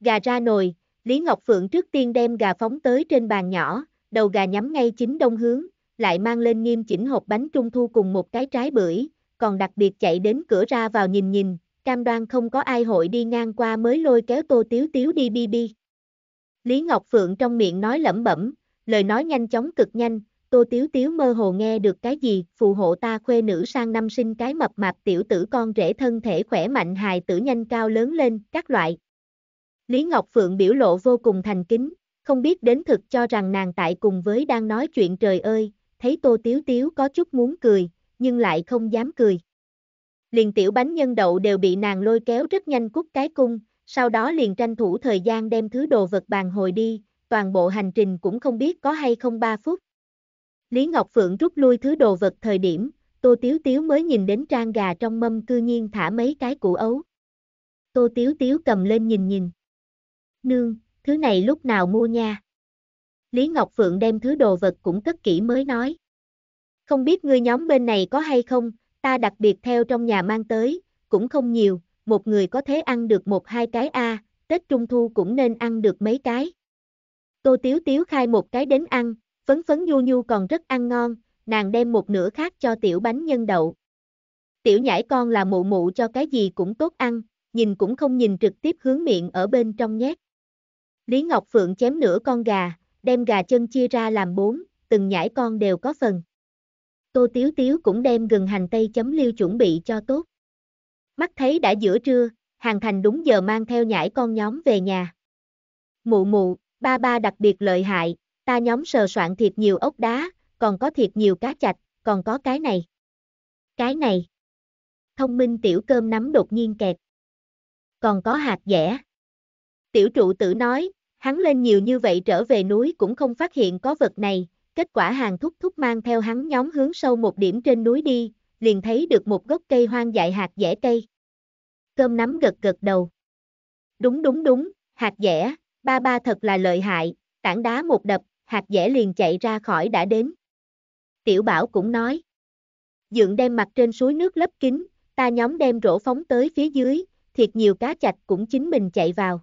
Gà ra nồi, Lý Ngọc Phượng trước tiên đem gà phóng tới trên bàn nhỏ, đầu gà nhắm ngay chính đông hướng, lại mang lên nghiêm chỉnh hộp bánh trung thu cùng một cái trái bưởi, còn đặc biệt chạy đến cửa ra vào nhìn nhìn, cam đoan không có ai hội đi ngang qua mới lôi kéo Tô Tiếu Tiếu đi bi bi. Lý Ngọc Phượng trong miệng nói lẩm bẩm, lời nói nhanh chóng cực nhanh, Tô Tiếu Tiếu mơ hồ nghe được cái gì, phù hộ ta khuê nữ sang năm sinh cái mập mạp tiểu tử con rể thân thể khỏe mạnh hài tử nhanh cao lớn lên, các loại. Lý Ngọc Phượng biểu lộ vô cùng thành kính, không biết đến thực cho rằng nàng tại cùng với đang nói chuyện trời ơi, thấy Tô Tiếu Tiếu có chút muốn cười, nhưng lại không dám cười liền tiểu bánh nhân đậu đều bị nàng lôi kéo rất nhanh cút cái cung, sau đó liền tranh thủ thời gian đem thứ đồ vật bàn hồi đi, toàn bộ hành trình cũng không biết có hay không 3 phút. Lý Ngọc Phượng rút lui thứ đồ vật thời điểm, Tô Tiếu Tiếu mới nhìn đến trang gà trong mâm cư nhiên thả mấy cái củ ấu. Tô Tiếu Tiếu cầm lên nhìn nhìn. Nương, thứ này lúc nào mua nha? Lý Ngọc Phượng đem thứ đồ vật cũng cất kỹ mới nói. Không biết ngươi nhóm bên này có hay không, ta đặc biệt theo trong nhà mang tới, cũng không nhiều, một người có thể ăn được một hai cái a, Tết Trung Thu cũng nên ăn được mấy cái. Tô Tiếu Tiếu khai một cái đến ăn, phấn phấn nhu nhu còn rất ăn ngon, nàng đem một nửa khác cho tiểu bánh nhân đậu. Tiểu nhãi con là mụ mụ cho cái gì cũng tốt ăn, nhìn cũng không nhìn trực tiếp hướng miệng ở bên trong nhét. Lý Ngọc Phượng chém nửa con gà, đem gà chân chia ra làm bốn, từng nhãi con đều có phần. Tô Tiếu Tiếu cũng đem gừng hành tây chấm liêu chuẩn bị cho tốt. Mắt thấy đã giữa trưa, Hàng Thành đúng giờ mang theo nhãi con nhóm về nhà. Mụ mụ, ba ba đặc biệt lợi hại, ta nhóm sờ soạn thiệt nhiều ốc đá, còn có thiệt nhiều cá chạch, còn có cái này. Cái này. Thông minh tiểu cơm nắm đột nhiên kẹt. Còn có hạt dẻ. Tiểu trụ tử nói, hắn lên nhiều như vậy trở về núi cũng không phát hiện có vật này, Kết quả hàng thúc thúc mang theo hắn nhóm hướng sâu một điểm trên núi đi, liền thấy được một gốc cây hoang dại hạt dẻ cây. Cơm nắm gật gật đầu. Đúng đúng đúng, hạt dẻ, ba ba thật là lợi hại, tảng đá một đập, hạt dẻ liền chạy ra khỏi đã đến. Tiểu bảo cũng nói. Dượng đem mặt trên suối nước lấp kín, ta nhóm đem rổ phóng tới phía dưới, thiệt nhiều cá chạch cũng chính mình chạy vào.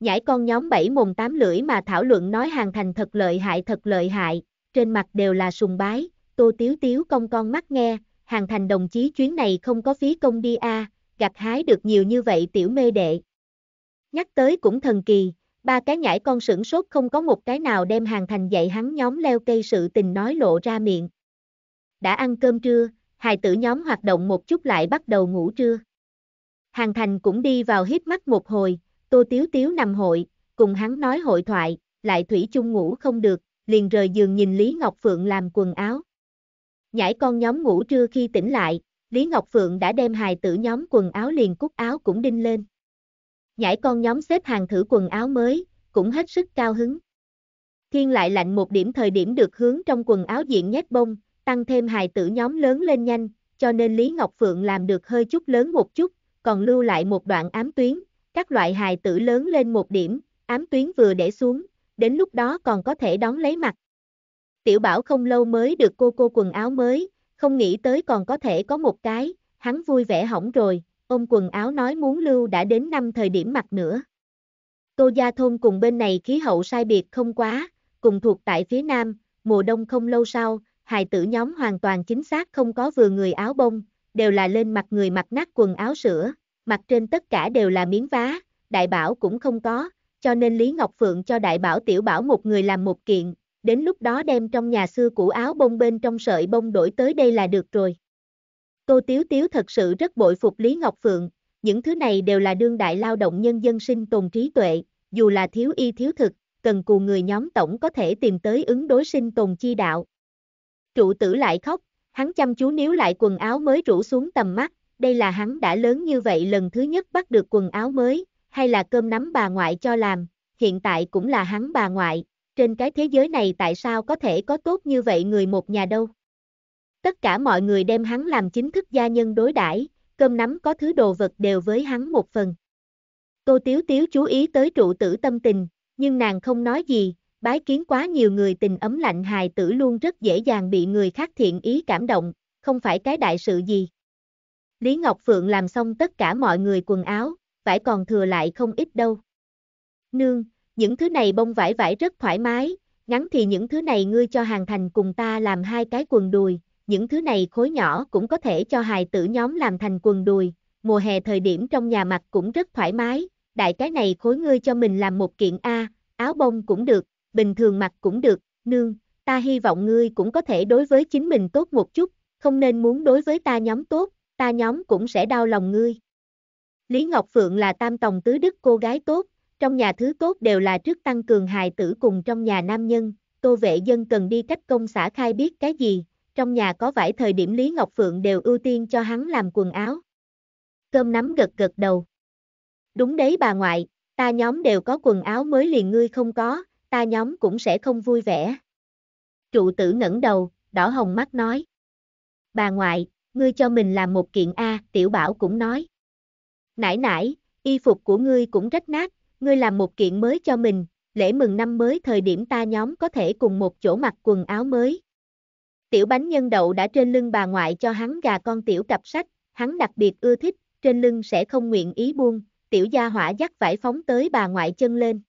Nhãi con nhóm bảy mồm tám lưỡi mà thảo luận nói hàng thành thật lợi hại thật lợi hại, trên mặt đều là sùng bái, tô tiếu tiếu công con mắt nghe, hàng thành đồng chí chuyến này không có phí công đi a à, gặt hái được nhiều như vậy tiểu mê đệ. Nhắc tới cũng thần kỳ, ba cái nhãi con sửng sốt không có một cái nào đem hàng thành dạy hắn nhóm leo cây sự tình nói lộ ra miệng. Đã ăn cơm trưa, hài tử nhóm hoạt động một chút lại bắt đầu ngủ trưa. Hàng thành cũng đi vào hít mắt một hồi, Tô Tiếu Tiếu nằm hội, cùng hắn nói hội thoại, lại thủy chung ngủ không được, liền rời giường nhìn Lý Ngọc Phượng làm quần áo. Nhảy con nhóm ngủ trưa khi tỉnh lại, Lý Ngọc Phượng đã đem hài tử nhóm quần áo liền cúc áo cũng đinh lên. Nhảy con nhóm xếp hàng thử quần áo mới, cũng hết sức cao hứng. Thiên lại lạnh một điểm thời điểm được hướng trong quần áo diện nhét bông, tăng thêm hài tử nhóm lớn lên nhanh, cho nên Lý Ngọc Phượng làm được hơi chút lớn một chút, còn lưu lại một đoạn ám tuyến, các loại hài tử lớn lên một điểm, ám tuyến vừa để xuống, đến lúc đó còn có thể đón lấy mặt. Tiểu bảo không lâu mới được cô cô quần áo mới, không nghĩ tới còn có thể có một cái, hắn vui vẻ hỏng rồi, ôm quần áo nói muốn lưu đã đến năm thời điểm mặt nữa. Tô Gia Thôn cùng bên này khí hậu sai biệt không quá, cùng thuộc tại phía nam, mùa đông không lâu sau, hài tử nhóm hoàn toàn chính xác không có vừa người áo bông, đều là lên mặt người mặc nát quần áo sữa, mặt trên tất cả đều là miếng vá, đại bảo cũng không có, cho nên Lý Ngọc Phượng cho đại bảo tiểu bảo một người làm một kiện, đến lúc đó đem trong nhà xưa cũ áo bông bên trong sợi bông đổi tới đây là được rồi. Tô Tiếu Tiếu thật sự rất bội phục Lý Ngọc Phượng, những thứ này đều là đương đại lao động nhân dân sinh tồn trí tuệ, dù là thiếu y thiếu thực, cần cù người nhóm tổng có thể tìm tới ứng đối sinh tồn chi đạo. Trụ tử lại khóc, hắn chăm chú níu lại quần áo mới rủ xuống tầm mắt, đây là hắn đã lớn như vậy lần thứ nhất bắt được quần áo mới, hay là cơm nắm bà ngoại cho làm, hiện tại cũng là hắn bà ngoại, trên cái thế giới này tại sao có thể có tốt như vậy người một nhà đâu. Tất cả mọi người đem hắn làm chính thức gia nhân đối đãi, cơm nắm có thứ đồ vật đều với hắn một phần. Tô Tiếu Tiếu chú ý tới trụ tử tâm tình, nhưng nàng không nói gì, bái kiến quá nhiều người tình ấm lạnh hài tử luôn rất dễ dàng bị người khác thiện ý cảm động, không phải cái đại sự gì. Lý Ngọc Phượng làm xong tất cả mọi người quần áo, vải còn thừa lại không ít đâu. Nương, những thứ này bông vải vải rất thoải mái, ngắn thì những thứ này ngươi cho hàng thành cùng ta làm hai cái quần đùi, những thứ này khối nhỏ cũng có thể cho hài tử nhóm làm thành quần đùi, mùa hè thời điểm trong nhà mặc cũng rất thoải mái, đại cái này khối ngươi cho mình làm một kiện A, áo bông cũng được, bình thường mặc cũng được, nương, ta hy vọng ngươi cũng có thể đối với chính mình tốt một chút, không nên muốn đối với ta nhóm tốt, ta nhóm cũng sẽ đau lòng ngươi. Lý Ngọc Phượng là tam tòng tứ đức cô gái tốt, trong nhà thứ tốt đều là trước tăng cường hài tử cùng trong nhà nam nhân, tô vệ dân cần đi cách công xã khai biết cái gì, trong nhà có vải thời điểm Lý Ngọc Phượng đều ưu tiên cho hắn làm quần áo. Cơm nắm gật gật đầu. Đúng đấy bà ngoại, ta nhóm đều có quần áo mới liền ngươi không có, ta nhóm cũng sẽ không vui vẻ. Trụ tử ngẩng đầu, đỏ hồng mắt nói. Bà ngoại, ngươi cho mình làm một kiện A, tiểu bảo cũng nói. Nãy nãy, y phục của ngươi cũng rách nát, ngươi làm một kiện mới cho mình, lễ mừng năm mới thời điểm ta nhóm có thể cùng một chỗ mặc quần áo mới. Tiểu bánh nhân đậu đã trên lưng bà ngoại cho hắn gà con tiểu cặp sách, hắn đặc biệt ưa thích, trên lưng sẽ không nguyện ý buông, tiểu gia hỏa dắt vải phóng tới bà ngoại chân lên.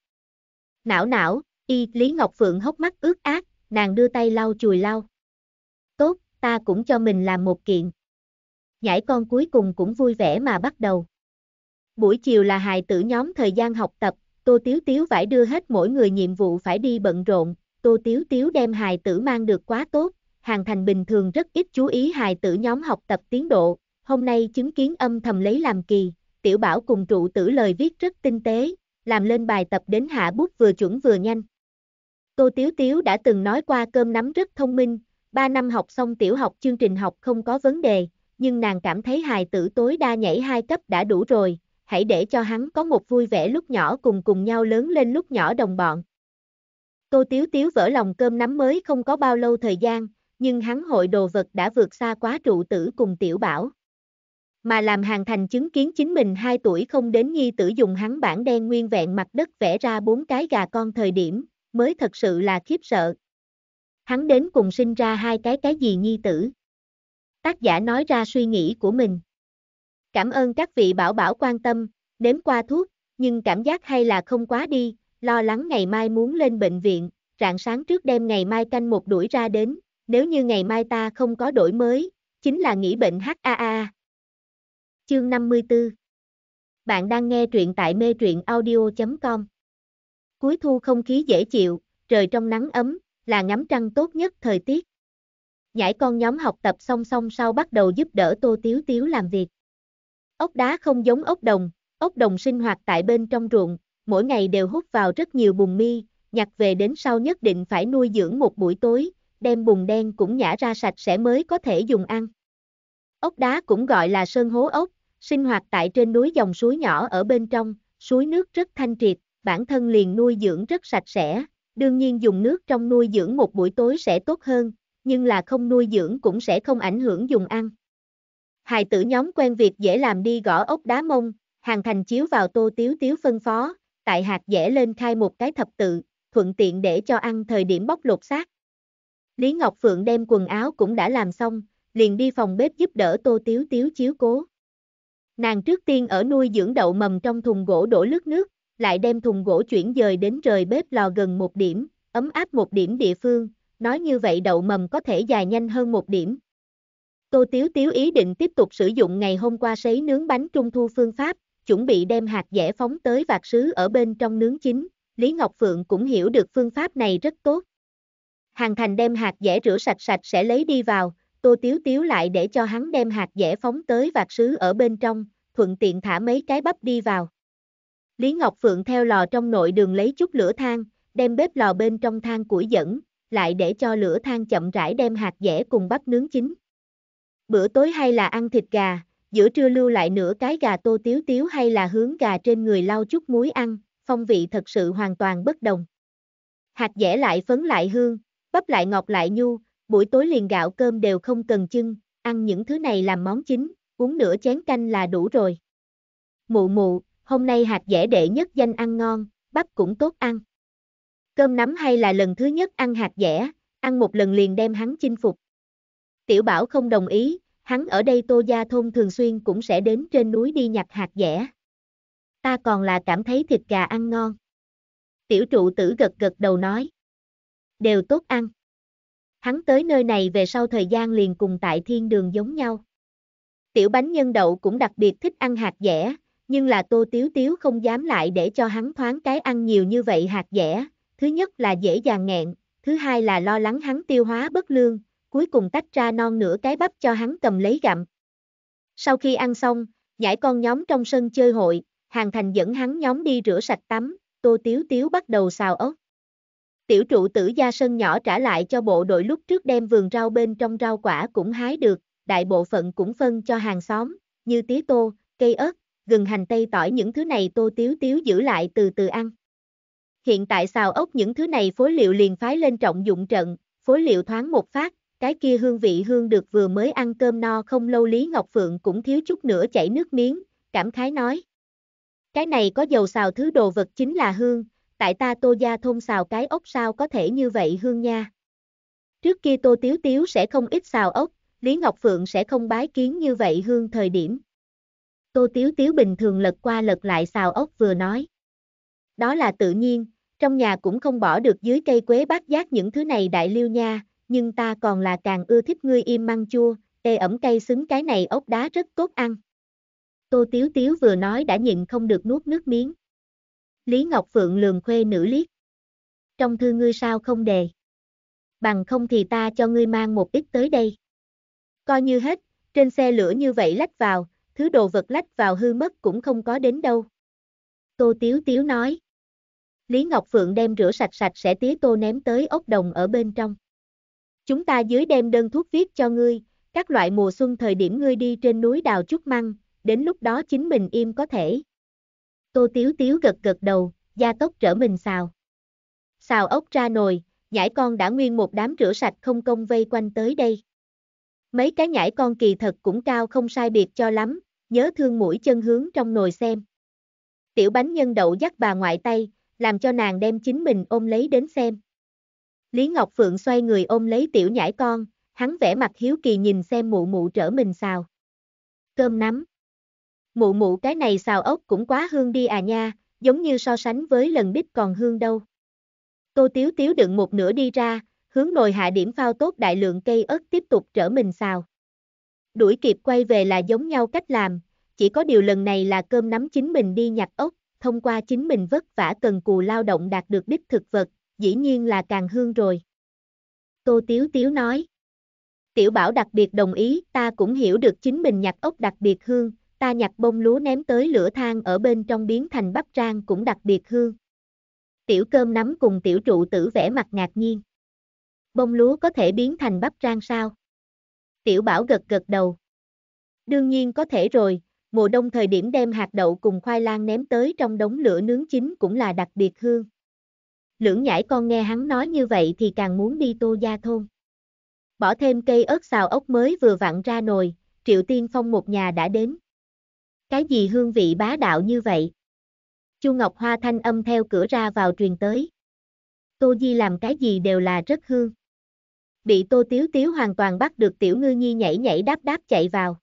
Não não, y Lý Ngọc Phượng hốc mắt ướt át, nàng đưa tay lau chùi lau. Tốt, ta cũng cho mình làm một kiện nhãi con cuối cùng cũng vui vẻ mà bắt đầu. Buổi chiều là hài tử nhóm thời gian học tập, Tô Tiếu Tiếu phải đưa hết mỗi người nhiệm vụ phải đi bận rộn, Tô Tiếu Tiếu đem hài tử mang được quá tốt, Hàng Thành bình thường rất ít chú ý hài tử nhóm học tập tiến độ, hôm nay chứng kiến âm thầm lấy làm kỳ, tiểu bảo cùng trụ tử lời viết rất tinh tế, làm lên bài tập đến hạ bút vừa chuẩn vừa nhanh. Tô Tiếu Tiếu đã từng nói qua cơm nắm rất thông minh, 3 năm học xong tiểu học chương trình học không có vấn đề, nhưng nàng cảm thấy hài tử tối đa nhảy hai cấp đã đủ rồi, hãy để cho hắn có một vui vẻ lúc nhỏ cùng cùng nhau lớn lên lúc nhỏ đồng bọn. Tô Tiếu Tiếu vỡ lòng cơm nắm mới không có bao lâu thời gian, nhưng hắn hội đồ vật đã vượt xa quá trụ tử cùng tiểu bảo. Mà làm hàng thành chứng kiến chính mình 2 tuổi không đến nhi tử dùng hắn bản đen nguyên vẹn mặt đất vẽ ra bốn cái gà con thời điểm, mới thật sự là khiếp sợ. Hắn đến cùng sinh ra hai cái cái gì nhi tử tác giả nói ra suy nghĩ của mình. Cảm ơn các vị bảo bảo quan tâm, nếm qua thuốc, nhưng cảm giác hay là không quá đi, lo lắng ngày mai muốn lên bệnh viện, rạng sáng trước đêm ngày mai canh một đuổi ra đến, nếu như ngày mai ta không có đổi mới, chính là nghỉ bệnh HAA. Chương 54 Bạn đang nghe truyện tại mê truyện audio.com Cuối thu không khí dễ chịu, trời trong nắng ấm, là ngắm trăng tốt nhất thời tiết nhãi con nhóm học tập song song sau bắt đầu giúp đỡ Tô Tiếu Tiếu làm việc. Ốc đá không giống ốc đồng, ốc đồng sinh hoạt tại bên trong ruộng, mỗi ngày đều hút vào rất nhiều bùn mi, nhặt về đến sau nhất định phải nuôi dưỡng một buổi tối, đem bùn đen cũng nhả ra sạch sẽ mới có thể dùng ăn. Ốc đá cũng gọi là sơn hố ốc, sinh hoạt tại trên núi dòng suối nhỏ ở bên trong, suối nước rất thanh triệt, bản thân liền nuôi dưỡng rất sạch sẽ, đương nhiên dùng nước trong nuôi dưỡng một buổi tối sẽ tốt hơn, nhưng là không nuôi dưỡng cũng sẽ không ảnh hưởng dùng ăn. Hài tử nhóm quen việc dễ làm đi gõ ốc đá mông, hàng thành chiếu vào tô tiếu tiếu phân phó, tại hạt dễ lên khai một cái thập tự, thuận tiện để cho ăn thời điểm bóc lột xác. Lý Ngọc Phượng đem quần áo cũng đã làm xong, liền đi phòng bếp giúp đỡ tô tiếu tiếu chiếu cố. Nàng trước tiên ở nuôi dưỡng đậu mầm trong thùng gỗ đổ lướt nước, lại đem thùng gỗ chuyển dời đến rời bếp lò gần một điểm, ấm áp một điểm địa phương, nói như vậy đậu mầm có thể dài nhanh hơn một điểm. Tô Tiếu Tiếu ý định tiếp tục sử dụng ngày hôm qua sấy nướng bánh trung thu phương pháp, chuẩn bị đem hạt dẻ phóng tới vạt sứ ở bên trong nướng chín, Lý Ngọc Phượng cũng hiểu được phương pháp này rất tốt. Hàng Thành đem hạt dẻ rửa sạch sạch sẽ lấy đi vào, Tô Tiếu Tiếu lại để cho hắn đem hạt dẻ phóng tới vạt sứ ở bên trong, thuận tiện thả mấy cái bắp đi vào. Lý Ngọc Phượng theo lò trong nội đường lấy chút lửa than, đem bếp lò bên trong than củi dẫn, lại để cho lửa than chậm rãi đem hạt dẻ cùng bắp nướng chín. Bữa tối hay là ăn thịt gà, giữa trưa lưu lại nửa cái gà tô tiếu tiếu hay là hướng gà trên người lau chút muối ăn, phong vị thật sự hoàn toàn bất đồng. Hạt dẻ lại phấn lại hương, bắp lại ngọt lại nhu, buổi tối liền gạo cơm đều không cần chưng, ăn những thứ này làm món chính, uống nửa chén canh là đủ rồi. Mụ mụ, hôm nay hạt dẻ đệ nhất danh ăn ngon, bắp cũng tốt ăn. Cơm nắm hay là lần thứ nhất ăn hạt dẻ, ăn một lần liền đem hắn chinh phục. Tiểu bảo không đồng ý, hắn ở đây tô gia thôn thường xuyên cũng sẽ đến trên núi đi nhặt hạt dẻ. Ta còn là cảm thấy thịt gà ăn ngon. Tiểu trụ tử gật gật đầu nói. Đều tốt ăn. Hắn tới nơi này về sau thời gian liền cùng tại thiên đường giống nhau. Tiểu bánh nhân đậu cũng đặc biệt thích ăn hạt dẻ, nhưng là tô tiếu tiếu không dám lại để cho hắn thoáng cái ăn nhiều như vậy hạt dẻ, thứ nhất là dễ dàng nghẹn, thứ hai là lo lắng hắn tiêu hóa bất lương, cuối cùng tách ra non nửa cái bắp cho hắn cầm lấy gặm. Sau khi ăn xong, nhãi con nhóm trong sân chơi hội, Hàng Thành dẫn hắn nhóm đi rửa sạch tắm, Tô Tiếu Tiếu bắt đầu xào ớt. Tiểu trụ tử gia sân nhỏ trả lại cho bộ đội lúc trước đem vườn rau bên trong rau quả cũng hái được, đại bộ phận cũng phân cho hàng xóm, như tía tô, cây ớt, gừng hành tây tỏi những thứ này Tô Tiếu Tiếu giữ lại từ từ ăn. Hiện tại xào ốc những thứ này phối liệu liền phái lên trọng dụng trận, phối liệu thoáng một phát, cái kia hương vị hương được vừa mới ăn cơm no không lâu Lý Ngọc Phượng cũng thiếu chút nữa chảy nước miếng, cảm khái nói. Cái này có dầu xào thứ đồ vật chính là hương, tại ta tô gia thôn xào cái ốc sao có thể như vậy hương nha. Trước kia tô tiếu tiếu sẽ không ít xào ốc, Lý Ngọc Phượng sẽ không bái kiến như vậy hương thời điểm. Tô tiếu tiếu bình thường lật qua lật lại xào ốc vừa nói. Đó là tự nhiên, trong nhà cũng không bỏ được dưới cây quế bát giác những thứ này đại liêu nha, nhưng ta còn là càng ưa thích ngươi im măng chua, ê ẩm cây xứng cái này ốc đá rất tốt ăn. Tô Tiếu Tiếu vừa nói đã nhịn không được nuốt nước miếng. Lý Ngọc Phượng lường khuê nữ liếc. Trong thư ngươi sao không đề. Bằng không thì ta cho ngươi mang một ít tới đây. Coi như hết, trên xe lửa như vậy lách vào, thứ đồ vật lách vào hư mất cũng không có đến đâu. Tô Tiếu Tiếu nói. Lý Ngọc Phượng đem rửa sạch sạch sẽ tía tô ném tới ốc đồng ở bên trong. Chúng ta dưới đem đơn thuốc viết cho ngươi, các loại mùa xuân thời điểm ngươi đi trên núi đào chút măng, đến lúc đó chính mình im có thể. Tô Tiếu Tiếu gật gật đầu, gia tốc trở mình xào. Xào ốc ra nồi, nhãi con đã nguyên một đám rửa sạch không công vây quanh tới đây. Mấy cái nhãi con kỳ thật cũng cao không sai biệt cho lắm, nhớ thương mũi chân hướng trong nồi xem. Tiểu bánh nhân đậu dắt bà ngoại tay, làm cho nàng đem chính mình ôm lấy đến xem. Lý Ngọc Phượng xoay người ôm lấy tiểu nhãi con, hắn vẻ mặt hiếu kỳ nhìn xem mụ mụ trở mình xào. Cơm nắm. Mụ mụ cái này xào ốc cũng quá hương đi à nha, giống như so sánh với lần đích còn hương đâu. Tô Tiếu Tiếu đựng một nửa đi ra, hướng nồi hạ điểm phao tốt đại lượng cây ớt tiếp tục trở mình xào. Đuổi kịp quay về là giống nhau cách làm, chỉ có điều lần này là cơm nắm chính mình đi nhặt ốc thông qua chính mình vất vả cần cù lao động đạt được đích thực vật, dĩ nhiên là càng hương rồi. Tô Tiếu Tiếu nói. Tiểu Bảo đặc biệt đồng ý, ta cũng hiểu được chính mình nhặt ốc đặc biệt hương, ta nhặt bông lúa ném tới lửa than ở bên trong biến thành bắp rang cũng đặc biệt hương. Tiểu cơm nắm cùng tiểu trụ tử vẽ mặt ngạc nhiên. Bông lúa có thể biến thành bắp rang sao? Tiểu Bảo gật gật đầu. Đương nhiên có thể rồi, mùa đông thời điểm đem hạt đậu cùng khoai lang ném tới trong đống lửa nướng chín cũng là đặc biệt hương. Lưỡng nhãi con nghe hắn nói như vậy thì càng muốn đi tô gia thôn. Bỏ thêm cây ớt xào ốc mới vừa vặn ra nồi, Triệu Tiên Phong một nhà đã đến. Cái gì hương vị bá đạo như vậy? Chu Ngọc Hoa thanh âm theo cửa ra vào truyền tới. Tô Di làm cái gì đều là rất hương. Bị Tô Tiếu Tiếu hoàn toàn bắt được Tiểu Ngư Nhi nhảy nhảy đáp đáp chạy vào.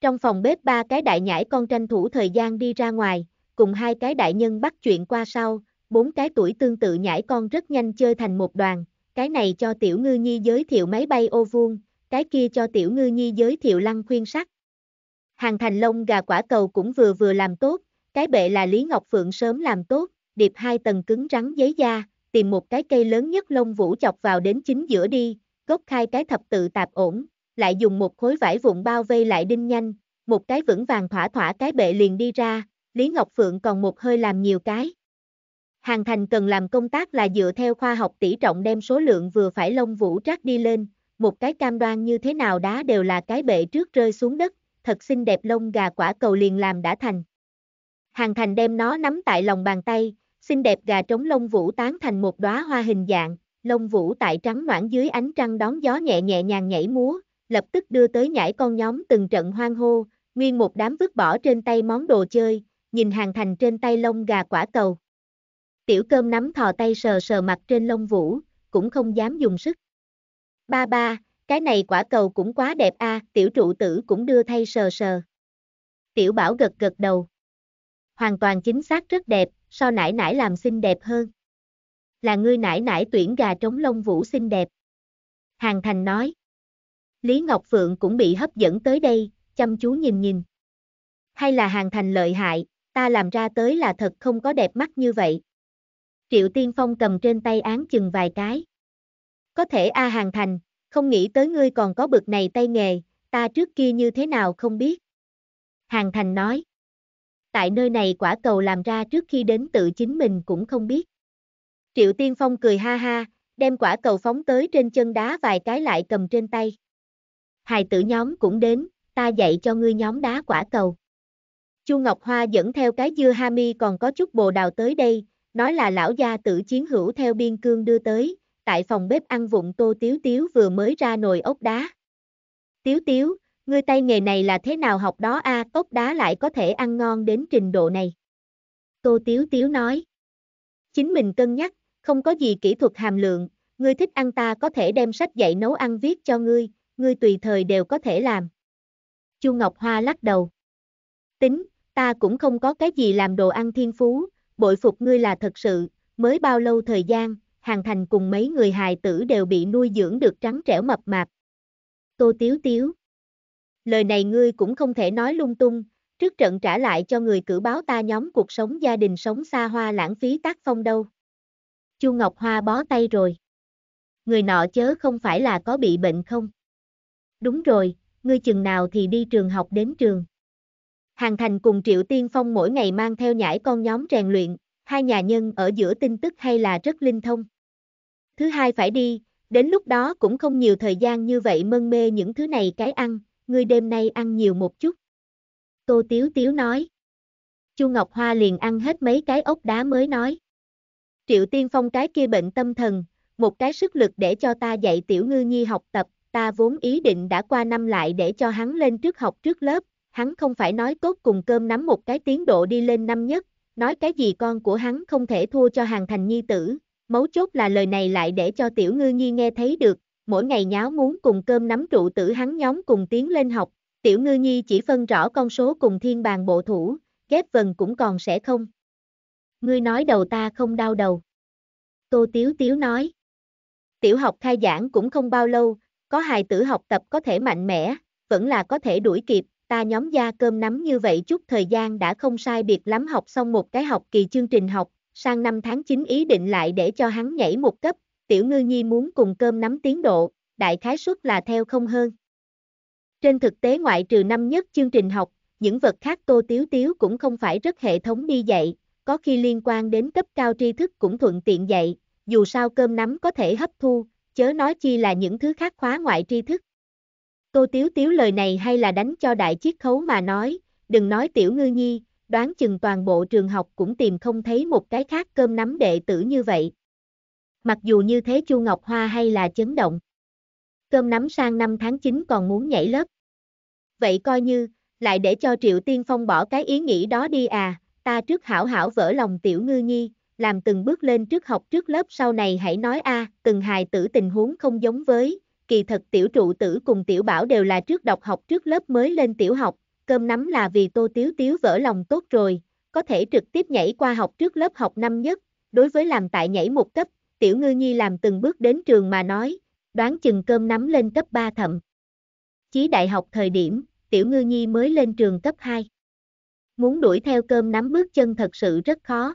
Trong phòng bếp ba cái đại nhãi con tranh thủ thời gian đi ra ngoài, cùng hai cái đại nhân bắt chuyện qua sau, bốn cái tuổi tương tự nhãi con rất nhanh chơi thành một đoàn, cái này cho tiểu ngư nhi giới thiệu máy bay ô vuông, cái kia cho tiểu ngư nhi giới thiệu lăng khuyên sắt. Hàng thành lông gà quả cầu cũng vừa vừa làm tốt, cái bệ là Lý Ngọc Phượng sớm làm tốt, điệp hai tầng cứng rắn giấy da, tìm một cái cây lớn nhất lông vũ chọc vào đến chính giữa đi, gốc khai cái thập tự tạp ổn, lại dùng một khối vải vụn bao vây lại đinh nhanh, một cái vững vàng thỏa thỏa cái bệ liền đi ra, Lý Ngọc Phượng còn một hơi làm nhiều cái. Hàng thành cần làm công tác là dựa theo khoa học tỷ trọng đem số lượng vừa phải lông vũ trác đi lên, một cái cam đoan như thế nào đá đều là cái bệ trước rơi xuống đất, thật xinh đẹp lông gà quả cầu liền làm đã thành. Hàng thành đem nó nắm tại lòng bàn tay, xinh đẹp gà trống lông vũ tán thành một đóa hoa hình dạng, lông vũ tại trắng noãn dưới ánh trăng đón gió nhẹ nhẹ nhàng nhảy múa, lập tức đưa tới nhảy con nhóm từng trận hoang hô, nguyên một đám vứt bỏ trên tay món đồ chơi, nhìn hàng thành trên tay lông gà quả cầu. Tiểu cơm nắm thò tay sờ sờ mặt trên lông vũ, cũng không dám dùng sức. Ba ba, cái này quả cầu cũng quá đẹp a, à, tiểu trụ tử cũng đưa thay sờ sờ. Tiểu bảo gật gật đầu. Hoàn toàn chính xác rất đẹp, so nải nải làm xinh đẹp hơn. Là ngươi nải nải tuyển gà trống lông vũ xinh đẹp. Hàng thành nói. Lý Ngọc Phượng cũng bị hấp dẫn tới đây, chăm chú nhìn nhìn. Hay là hàng thành lợi hại, ta làm ra tới là thật không có đẹp mắt như vậy. Triệu Tiên Phong cầm trên tay án chừng vài cái. Có thể A Hàng Thành, không nghĩ tới ngươi còn có bực này tay nghề, ta trước kia như thế nào không biết. Hàng Thành nói. Tại nơi này quả cầu làm ra trước khi đến tự chính mình cũng không biết. Triệu Tiên Phong cười ha ha, đem quả cầu phóng tới trên chân đá vài cái lại cầm trên tay hài tử nhóm cũng đến, ta dạy cho ngươi nhóm đá quả cầu. Chu Ngọc Hoa dẫn theo cái dưa hami còn có chút bồ đào tới đây, nói là lão gia tử chiến hữu theo biên cương đưa tới, tại phòng bếp ăn vụn tô tiếu tiếu vừa mới ra nồi ốc đá. Tiếu tiếu, ngươi tay nghề này là thế nào học đó a à, ốc đá lại có thể ăn ngon đến trình độ này. Tô tiếu tiếu nói. Chính mình cân nhắc, không có gì kỹ thuật hàm lượng, ngươi thích ăn ta có thể đem sách dạy nấu ăn viết cho ngươi, ngươi tùy thời đều có thể làm. Chu Ngọc Hoa lắc đầu. Tính, ta cũng không có cái gì làm đồ ăn thiên phú, bội phục ngươi là thật sự, mới bao lâu thời gian, hàng thành cùng mấy người hài tử đều bị nuôi dưỡng được trắng trẻo mập mạp. Tô Tiếu Tiếu. Lời này ngươi cũng không thể nói lung tung, trước trận trả lại cho người cử báo ta nhóm cuộc sống gia đình sống xa hoa lãng phí tác phong đâu. Chu Ngọc Hoa bó tay rồi. Người nọ chớ không phải là có bị bệnh không? đúng rồi, ngươi chừng nào thì đi trường học đến trường. Hàng Thành cùng Triệu Tiên Phong mỗi ngày mang theo nhãi con nhóm rèn luyện, hai nhà nhân ở giữa tin tức hay là rất linh thông. Thứ hai phải đi, đến lúc đó cũng không nhiều thời gian như vậy mân mê những thứ này cái ăn, ngươi đêm nay ăn nhiều một chút. Tô Tiếu Tiếu nói. Chu Ngọc Hoa liền ăn hết mấy cái ốc đá mới nói. Triệu Tiên Phong cái kia bệnh tâm thần, một cái sức lực để cho ta dạy tiểu ngư nhi học tập, ta vốn ý định đã qua năm lại để cho hắn lên trước học trước lớp, hắn không phải nói tốt cùng cơm nắm một cái tiến độ đi lên năm nhất, nói cái gì con của hắn không thể thua cho hàng thành nhi tử, mấu chốt là lời này lại để cho tiểu ngư nhi nghe thấy được, mỗi ngày nháo muốn cùng cơm nắm trụ tử hắn nhóm cùng tiến lên học, tiểu ngư nhi chỉ phân rõ con số cùng thiên bàn bộ thủ, ghép vần cũng còn sẽ không. Ngươi nói đầu ta không đau đầu. Tô Tiếu Tiếu nói. Tiểu học khai giảng cũng không bao lâu, có hài tử học tập có thể mạnh mẽ, vẫn là có thể đuổi kịp, ta nhóm gia cơm nắm như vậy chút thời gian đã không sai biệt lắm học xong một cái học kỳ chương trình học, sang năm tháng 9 ý định lại để cho hắn nhảy một cấp, tiểu ngư nhi muốn cùng cơm nắm tiến độ, đại khái suất là theo không hơn. Trên thực tế ngoại trừ năm nhất chương trình học, những vật khác tô tiếu tiếu cũng không phải rất hệ thống đi dạy, có khi liên quan đến cấp cao tri thức cũng thuận tiện dạy, dù sao cơm nắm có thể hấp thu, chớ nói chi là những thứ khác khóa ngoại tri thức. Cô Tiếu Tiếu lời này hay là đánh cho đại chiết khấu mà nói, đừng nói tiểu ngư nhi, đoán chừng toàn bộ trường học cũng tìm không thấy một cái khác cơm nắm đệ tử như vậy. Mặc dù như thế Chu Ngọc Hoa hay là chấn động. Cơm nắm sang năm tháng 9 còn muốn nhảy lớp. Vậy coi như, lại để cho Triệu Tiên Phong bỏ cái ý nghĩ đó đi à, ta trước hảo hảo vỡ lòng tiểu ngư nhi, làm từng bước lên trước học trước lớp sau này hãy nói a, à, từng hài tử tình huống không giống với, kỳ thật tiểu trụ tử cùng tiểu bảo đều là trước đọc học trước lớp mới lên tiểu học, cơm nắm là vì tô tiếu tiếu vỡ lòng tốt rồi, có thể trực tiếp nhảy qua học trước lớp học năm nhất, đối với làm tại nhảy một cấp, tiểu ngư nhi làm từng bước đến trường mà nói, đoán chừng cơm nắm lên cấp 3 thậm. Chí đại học thời điểm, tiểu ngư nhi mới lên trường cấp 2. Muốn đuổi theo cơm nắm bước chân thật sự rất khó.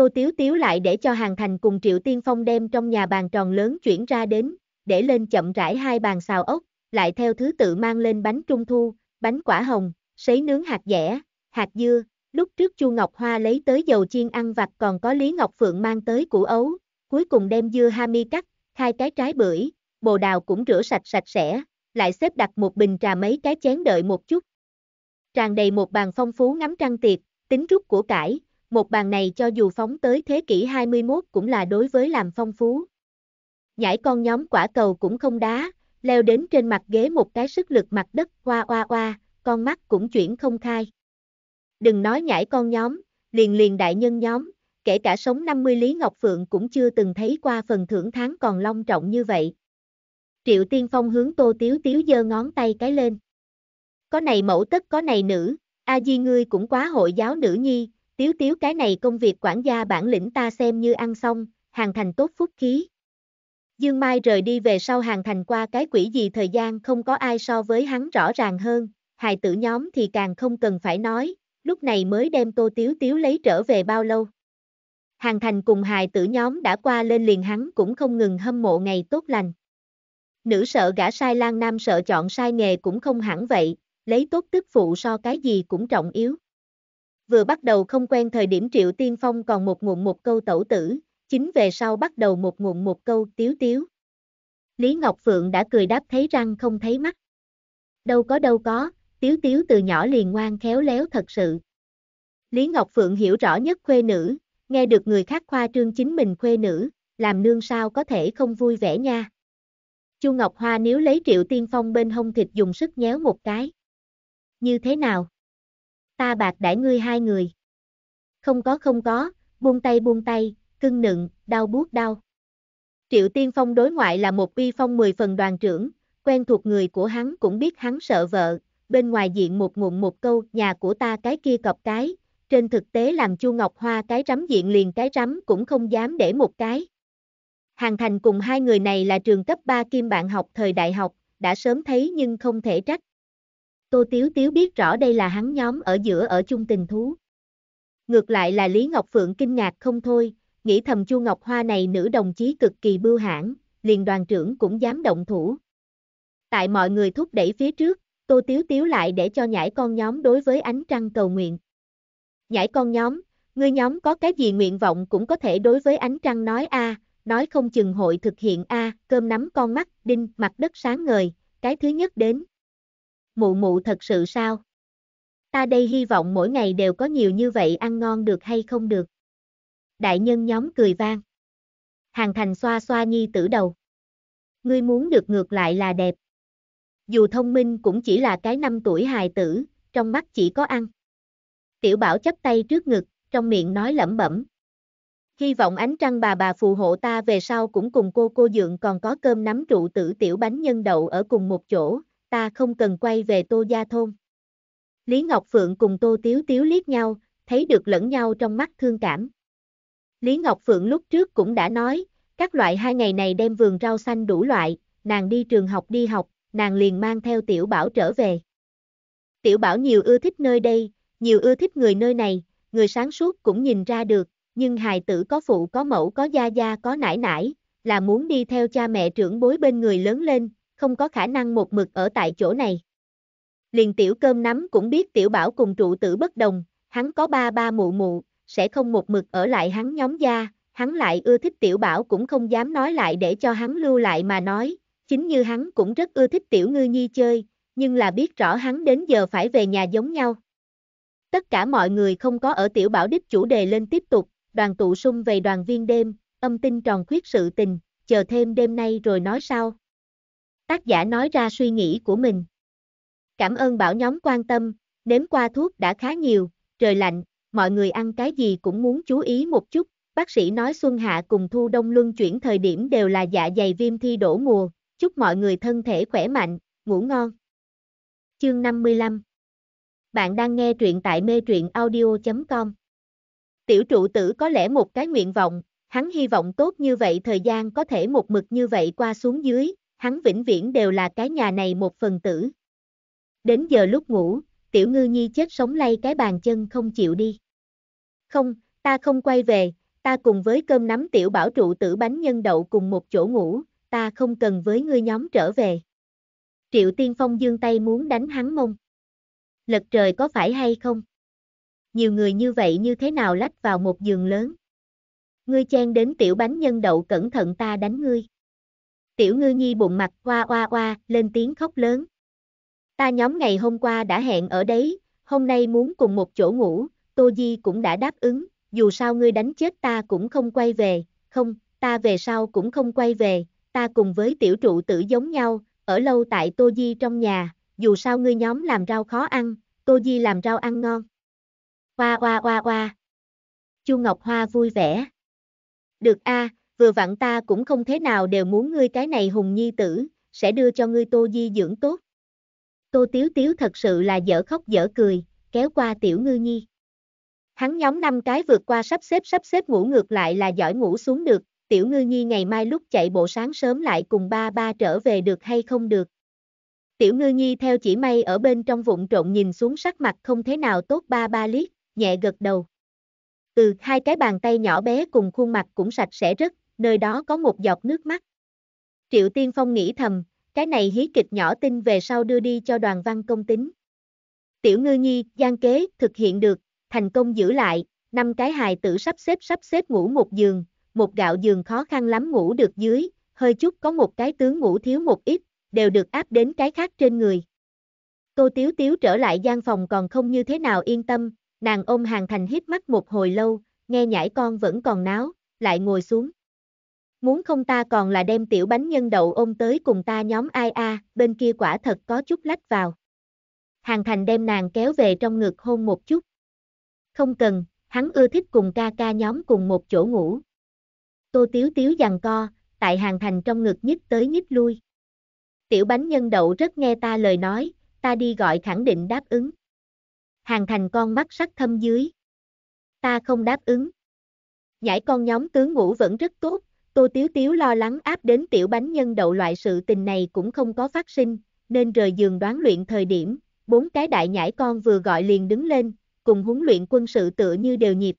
Tô Tiếu Tiếu lại để cho Hàng Thành cùng Triệu Tiên Phong đem trong nhà bàn tròn lớn chuyển ra đến, để lên chậm rãi hai bàn xào ốc, lại theo thứ tự mang lên bánh trung thu, bánh quả hồng, sấy nướng hạt dẻ, hạt dưa, lúc trước Chu Ngọc Hoa lấy tới dầu chiên ăn vặt còn có Lý Ngọc Phượng mang tới củ ấu, cuối cùng đem dưa ha mi cắt, hai cái trái bưởi, bồ đào cũng rửa sạch sạch sẽ, lại xếp đặt một bình trà mấy cái chén đợi một chút. Tràn đầy một bàn phong phú ngắm trăng tiệc, tính rút của cải, một bàn này cho dù phóng tới thế kỷ 21 cũng là đối với làm phong phú. Nhảy con nhóm quả cầu cũng không đá, leo đến trên mặt ghế một cái sức lực mặt đất hoa hoa hoa, con mắt cũng chuyển không khai. Đừng nói nhảy con nhóm, liền liền đại nhân nhóm, kể cả sống 50 Lý Ngọc Phượng cũng chưa từng thấy qua phần thưởng tháng còn long trọng như vậy. Triệu Tiên Phong hướng Tô Tiếu Tiếu giơ ngón tay cái lên. Có này mẫu tất có này nữ, a di ngươi cũng quá hội giáo nữ nhi, Tiếu tiếu cái này công việc quản gia bản lĩnh ta xem như ăn xong, hàng thành tốt phúc khí. Dương Mai rời đi về sau hàng thành qua cái quỷ gì thời gian không có ai so với hắn rõ ràng hơn, hài tử nhóm thì càng không cần phải nói, lúc này mới đem tô tiếu tiếu lấy trở về bao lâu. Hàng thành cùng hài tử nhóm đã qua lên liền hắn cũng không ngừng hâm mộ ngày tốt lành. Nữ sợ gã sai lang nam sợ chọn sai nghề cũng không hẳn vậy, lấy tốt tức phụ so cái gì cũng trọng yếu vừa bắt đầu không quen thời điểm Triệu Tiên Phong còn một ngụm một câu tẩu tử, chính về sau bắt đầu một ngụm một câu tiếu tiếu. Lý Ngọc Phượng đã cười đáp thấy răng không thấy mắt. Đâu có đâu có, tiếu tiếu từ nhỏ liền ngoan khéo léo thật sự. Lý Ngọc Phượng hiểu rõ nhất khuê nữ, nghe được người khác khoa trương chính mình khuê nữ, làm nương sao có thể không vui vẻ nha. Chu Ngọc Hoa nếu lấy Triệu Tiên Phong bên hông thịt dùng sức nhéo một cái. Như thế nào? ta bạc đãi ngươi hai người. Không có không có, buông tay buông tay, cưng nựng, đau buốt đau. Triệu Tiên Phong đối ngoại là một uy phong mười phần đoàn trưởng, quen thuộc người của hắn cũng biết hắn sợ vợ, bên ngoài diện một ngụm một câu nhà của ta cái kia cọc cái, trên thực tế làm Chu Ngọc Hoa cái rắm diện liền cái rắm cũng không dám để một cái. Hàng Thành cùng hai người này là trường cấp 3 kim bạn học thời đại học, đã sớm thấy nhưng không thể trách. Tô Tiếu Tiếu biết rõ đây là hắn nhóm ở giữa ở chung tình thú. Ngược lại là Lý Ngọc Phượng kinh ngạc không thôi, nghĩ thầm Chu Ngọc Hoa này nữ đồng chí cực kỳ bưu hãn, liền đoàn trưởng cũng dám động thủ. Tại mọi người thúc đẩy phía trước, Tô Tiếu Tiếu lại để cho nhãi con nhóm đối với ánh trăng cầu nguyện. Nhãi con nhóm, ngươi nhóm có cái gì nguyện vọng cũng có thể đối với ánh trăng nói a, nói không chừng hội thực hiện a, cơm nắm con mắt, đinh, mặt đất sáng ngời, cái thứ nhất đến, mụ mụ thật sự sao? Ta đây hy vọng mỗi ngày đều có nhiều như vậy ăn ngon được hay không được? Đại nhân nhóm cười vang. Hàng thành xoa xoa nhi tử đầu. Ngươi muốn được ngược lại là đẹp. Dù thông minh cũng chỉ là cái năm tuổi hài tử, trong mắt chỉ có ăn. Tiểu bảo chắp tay trước ngực, trong miệng nói lẩm bẩm. Hy vọng ánh trăng bà bà phù hộ ta về sau cũng cùng cô cô dượng còn có cơm nắm trụ tử tiểu bánh nhân đậu ở cùng một chỗ, ta không cần quay về Tô Gia Thôn. Lý Ngọc Phượng cùng Tô Tiếu Tiếu liếc nhau, thấy được lẫn nhau trong mắt thương cảm. Lý Ngọc Phượng lúc trước cũng đã nói, các loại hai ngày này đem vườn rau xanh đủ loại, nàng đi trường học đi học, nàng liền mang theo Tiểu Bảo trở về. Tiểu Bảo nhiều ưa thích nơi đây, nhiều ưa thích người nơi này, người sáng suốt cũng nhìn ra được, nhưng hài tử có phụ có mẫu có gia gia có nải nải, là muốn đi theo cha mẹ trưởng bối bên người lớn lên, không có khả năng một mực ở tại chỗ này. Liền tiểu cơm nắm cũng biết tiểu bảo cùng trụ tử bất đồng, hắn có ba ba mụ mụ, sẽ không một mực ở lại hắn nhóm gia, hắn lại ưa thích tiểu bảo cũng không dám nói lại để cho hắn lưu lại mà nói, chính như hắn cũng rất ưa thích tiểu ngư nhi chơi, nhưng là biết rõ hắn đến giờ phải về nhà giống nhau. Tất cả mọi người không có ở tiểu bảo đích chủ đề lên tiếp tục, đoàn tụ sung về đoàn viên đêm, âm tin tròn khuyết sự tình, chờ thêm đêm nay rồi nói sau. Tác giả nói ra suy nghĩ của mình. Cảm ơn bảo nhóm quan tâm, nếm qua thuốc đã khá nhiều, trời lạnh, mọi người ăn cái gì cũng muốn chú ý một chút. Bác sĩ nói xuân hạ cùng thu đông luân chuyển thời điểm đều là dạ dày viêm thi đổ mùa, chúc mọi người thân thể khỏe mạnh, ngủ ngon. Chương 55 Bạn đang nghe truyện tại mê truyện audio.com Tiểu trụ tử có lẽ một cái nguyện vọng, hắn hy vọng tốt như vậy thời gian có thể một mực như vậy qua xuống dưới, hắn vĩnh viễn đều là cái nhà này một phần tử. Đến giờ lúc ngủ, tiểu ngư nhi chết sống lay cái bàn chân không chịu đi. Không, ta không quay về, ta cùng với cơm nắm tiểu bảo trụ tử bánh nhân đậu cùng một chỗ ngủ, ta không cần với ngươi nhóm trở về. Triệu Tiên Phong dương tay muốn đánh hắn mông. Lật trời có phải hay không? Nhiều người như vậy như thế nào lách vào một giường lớn? Ngươi chen đến tiểu bánh nhân đậu cẩn thận ta đánh ngươi. Tiểu ngư nhi bụng mặt qua oa oa, lên tiếng khóc lớn. Ta nhóm ngày hôm qua đã hẹn ở đấy, hôm nay muốn cùng một chỗ ngủ, Tô Di cũng đã đáp ứng, dù sao ngươi đánh chết ta cũng không quay về, không, ta về sau cũng không quay về, ta cùng với tiểu trụ tử giống nhau, ở lâu tại Tô Di trong nhà, dù sao ngươi nhóm làm rau khó ăn, Tô Di làm rau ăn ngon. Qua qua qua qua. Chu Ngọc Hoa vui vẻ. Được a, à, vừa vặn ta cũng không thế nào đều muốn ngươi cái này hùng nhi tử, sẽ đưa cho ngươi tô di dưỡng tốt. Tô Tiếu Tiếu thật sự là dở khóc dở cười, kéo qua tiểu ngư nhi. Hắn nhóm năm cái vượt qua sắp xếp sắp xếp ngủ ngược lại là giỏi ngủ xuống được, tiểu ngư nhi ngày mai lúc chạy bộ sáng sớm lại cùng ba ba trở về được hay không được. Tiểu ngư nhi theo chỉ may ở bên trong vụn trộn nhìn xuống sắc mặt không thế nào tốt ba ba liếc, nhẹ gật đầu. Ừ, hai cái bàn tay nhỏ bé cùng khuôn mặt cũng sạch sẽ rất nơi đó có một giọt nước mắt. Triệu Tiên Phong nghĩ thầm, cái này hí kịch nhỏ tin về sau đưa đi cho đoàn văn công tính. Tiểu ngư nhi, gian kế, thực hiện được, thành công giữ lại, năm cái hài tử sắp xếp sắp xếp ngủ một giường, một gạo giường khó khăn lắm ngủ được dưới, hơi chút có một cái tướng ngủ thiếu một ít, đều được áp đến cái khác trên người. Cô Tiếu Tiếu trở lại gian phòng còn không như thế nào yên tâm, nàng ôm hàng thành hít mắt một hồi lâu, nghe nhảy con vẫn còn náo, lại ngồi xuống. Muốn không ta còn là đem tiểu bánh nhân đậu ôm tới cùng ta nhóm ai a, bên kia quả thật có chút lách vào. Hàng thành đem nàng kéo về trong ngực hôn một chút. Không cần, hắn ưa thích cùng ca ca nhóm cùng một chỗ ngủ. Tô Tiếu Tiếu giằng co, tại hàng thành trong ngực nhích tới nhích lui. Tiểu bánh nhân đậu rất nghe ta lời nói, ta đi gọi khẳng định đáp ứng. Hàng thành con mắt sắc thâm dưới. Ta không đáp ứng. Nhãi con nhóm tướng ngủ vẫn rất tốt, Tô Tiếu Tiếu lo lắng áp đến tiểu bánh nhân đậu loại sự tình này cũng không có phát sinh, nên rời giường đoán luyện thời điểm, bốn cái đại nhãi con vừa gọi liền đứng lên, cùng huấn luyện quân sự tựa như đều nhịp.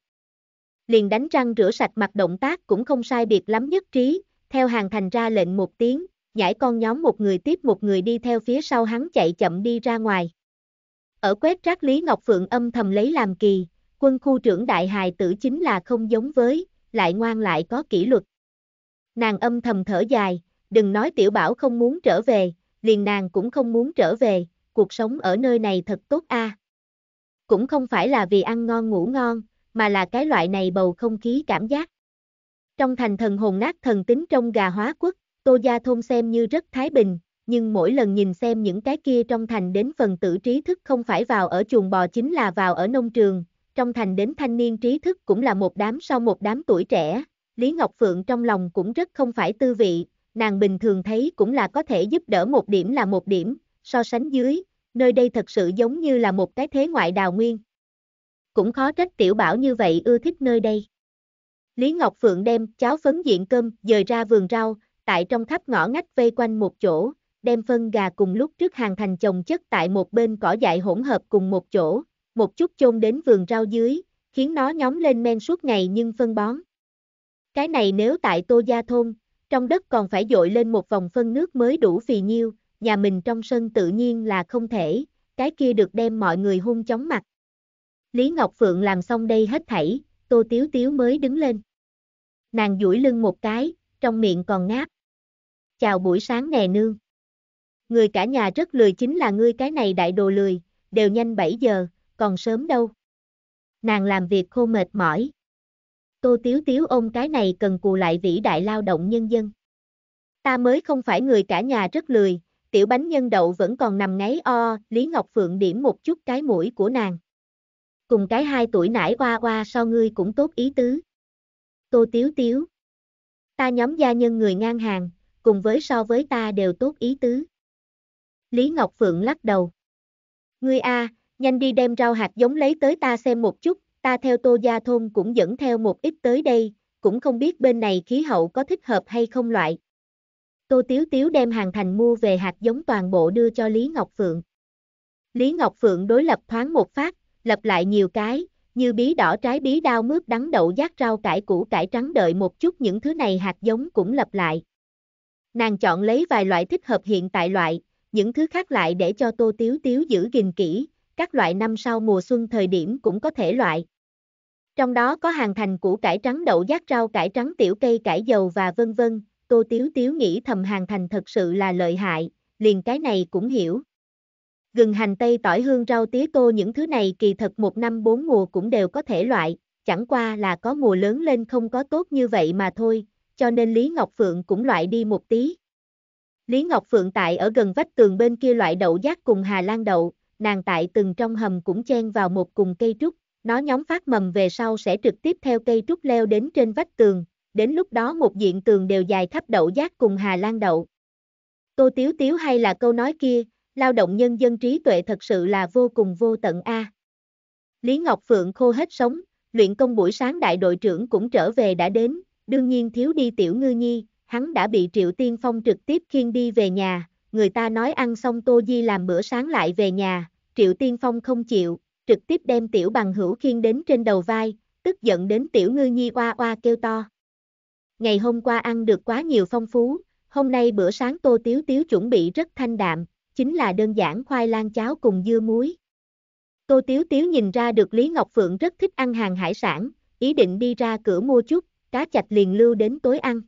Liền đánh răng rửa sạch mặt động tác cũng không sai biệt lắm nhất trí, theo hàng thành ra lệnh một tiếng, nhãi con nhóm một người tiếp một người đi theo phía sau hắn chạy chậm đi ra ngoài. Ở quét rác Lý Ngọc Phượng âm thầm lấy làm kỳ, quân khu trưởng đại hài tử chính là không giống với, lại ngoan lại có kỷ luật. Nàng âm thầm thở dài, đừng nói tiểu bảo không muốn trở về, liền nàng cũng không muốn trở về, cuộc sống ở nơi này thật tốt a. À. Cũng không phải là vì ăn ngon ngủ ngon, mà là cái loại này bầu không khí cảm giác. Trong thành thần hồn nát thần tính trong gà hóa quốc, Tô Gia Thôn xem như rất thái bình, nhưng mỗi lần nhìn xem những cái kia trong thành đến phần tử trí thức không phải vào ở chuồng bò chính là vào ở nông trường, trong thành đến thanh niên trí thức cũng là một đám sau một đám tuổi trẻ, Lý Ngọc Phượng trong lòng cũng rất không phải tư vị, nàng bình thường thấy cũng là có thể giúp đỡ một điểm là một điểm, so sánh dưới, nơi đây thật sự giống như là một cái thế ngoại đào nguyên. Cũng khó trách tiểu bảo như vậy ưa thích nơi đây. Lý Ngọc Phượng đem cháo phấn diện cơm dời ra vườn rau, tại trong khắp ngõ ngách vây quanh một chỗ, đem phân gà cùng lúc trước hàng thành chồng chất tại một bên cỏ dại hỗn hợp cùng một chỗ, một chút chôn đến vườn rau dưới, khiến nó nhóm lên men suốt ngày nhưng phân bón. Cái này nếu tại Tô Gia Thôn, trong đất còn phải dội lên một vòng phân nước mới đủ phì nhiêu, nhà mình trong sân tự nhiên là không thể, cái kia được đem mọi người hung chóng mặt. Lý Ngọc Phượng làm xong đây hết thảy, Tô Tiếu Tiếu mới đứng lên. Nàng duỗi lưng một cái, trong miệng còn ngáp. Chào buổi sáng nè nương. Người cả nhà rất lười chính là ngươi cái này đại đồ lười, đều nhanh 7 giờ, còn sớm đâu. Nàng làm việc khô mệt mỏi. Tô Tiếu Tiếu ôm cái này cần cù lại vĩ đại lao động nhân dân. Ta mới không phải người cả nhà rất lười, tiểu bánh nhân đậu vẫn còn nằm ngáy o, Lý Ngọc Phượng điểm một chút cái mũi của nàng. Cùng cái hai tuổi nãy qua qua so ngươi cũng tốt ý tứ. Tô Tiếu Tiếu. Ta nhóm gia nhân người ngang hàng, cùng với so với ta đều tốt ý tứ. Lý Ngọc Phượng lắc đầu. Ngươi a, nhanh đi đem rau hạt giống lấy tới ta xem một chút, ta theo Tô Gia Thôn cũng dẫn theo một ít tới đây, cũng không biết bên này khí hậu có thích hợp hay không loại. Tô Tiếu Tiếu đem hàng thành mua về hạt giống toàn bộ đưa cho Lý Ngọc Phượng. Lý Ngọc Phượng đối lập thoáng một phát, lập lại nhiều cái, như bí đỏ trái bí đao mướp đắng đậu giác rau cải củ cải trắng đợi một chút những thứ này hạt giống cũng lập lại. Nàng chọn lấy vài loại thích hợp hiện tại loại, những thứ khác lại để cho Tô Tiếu Tiếu giữ gìn kỹ, các loại năm sau mùa xuân thời điểm cũng có thể loại. Trong đó có hàng thành củ cải trắng đậu giác rau cải trắng tiểu cây cải dầu và vân vân, Tô Tiếu Tiếu nghĩ thầm hàng thành thật sự là lợi hại, liền cái này cũng hiểu. Gừng hành tây tỏi hương rau tía tô những thứ này kỳ thật một năm bốn mùa cũng đều có thể loại, chẳng qua là có mùa lớn lên không có tốt như vậy mà thôi, cho nên Lý Ngọc Phượng cũng loại đi một tí. Lý Ngọc Phượng tại ở gần vách tường bên kia loại đậu giác cùng Hà Lan đậu, nàng tại từng trong hầm cũng chen vào một cùng cây trúc, nó nhóm phát mầm về sau sẽ trực tiếp theo cây trúc leo đến trên vách tường, đến lúc đó một diện tường đều dài khắp đậu giác cùng Hà Lan đậu. Tô Tiếu Tiếu hay là câu nói kia, lao động nhân dân trí tuệ thật sự là vô cùng vô tận a. Lý Ngọc Phượng khô hết sống, luyện công buổi sáng đại đội trưởng cũng trở về đã đến, đương nhiên thiếu đi tiểu ngư nhi, hắn đã bị Triệu Tiên Phong trực tiếp khiêng đi về nhà, người ta nói ăn xong Tô Di làm bữa sáng lại về nhà, Triệu Tiên Phong không chịu, trực tiếp đem tiểu bằng hữu khiên đến trên đầu vai, tức giận đến tiểu ngư nhi oa oa kêu to. Ngày hôm qua ăn được quá nhiều phong phú, hôm nay bữa sáng tô tiếu tiếu chuẩn bị rất thanh đạm, chính là đơn giản khoai lang cháo cùng dưa muối. Tô tiếu tiếu nhìn ra được Lý Ngọc Phượng rất thích ăn hàng hải sản, ý định đi ra cửa mua chút, cá chạch liền lưu đến tối ăn.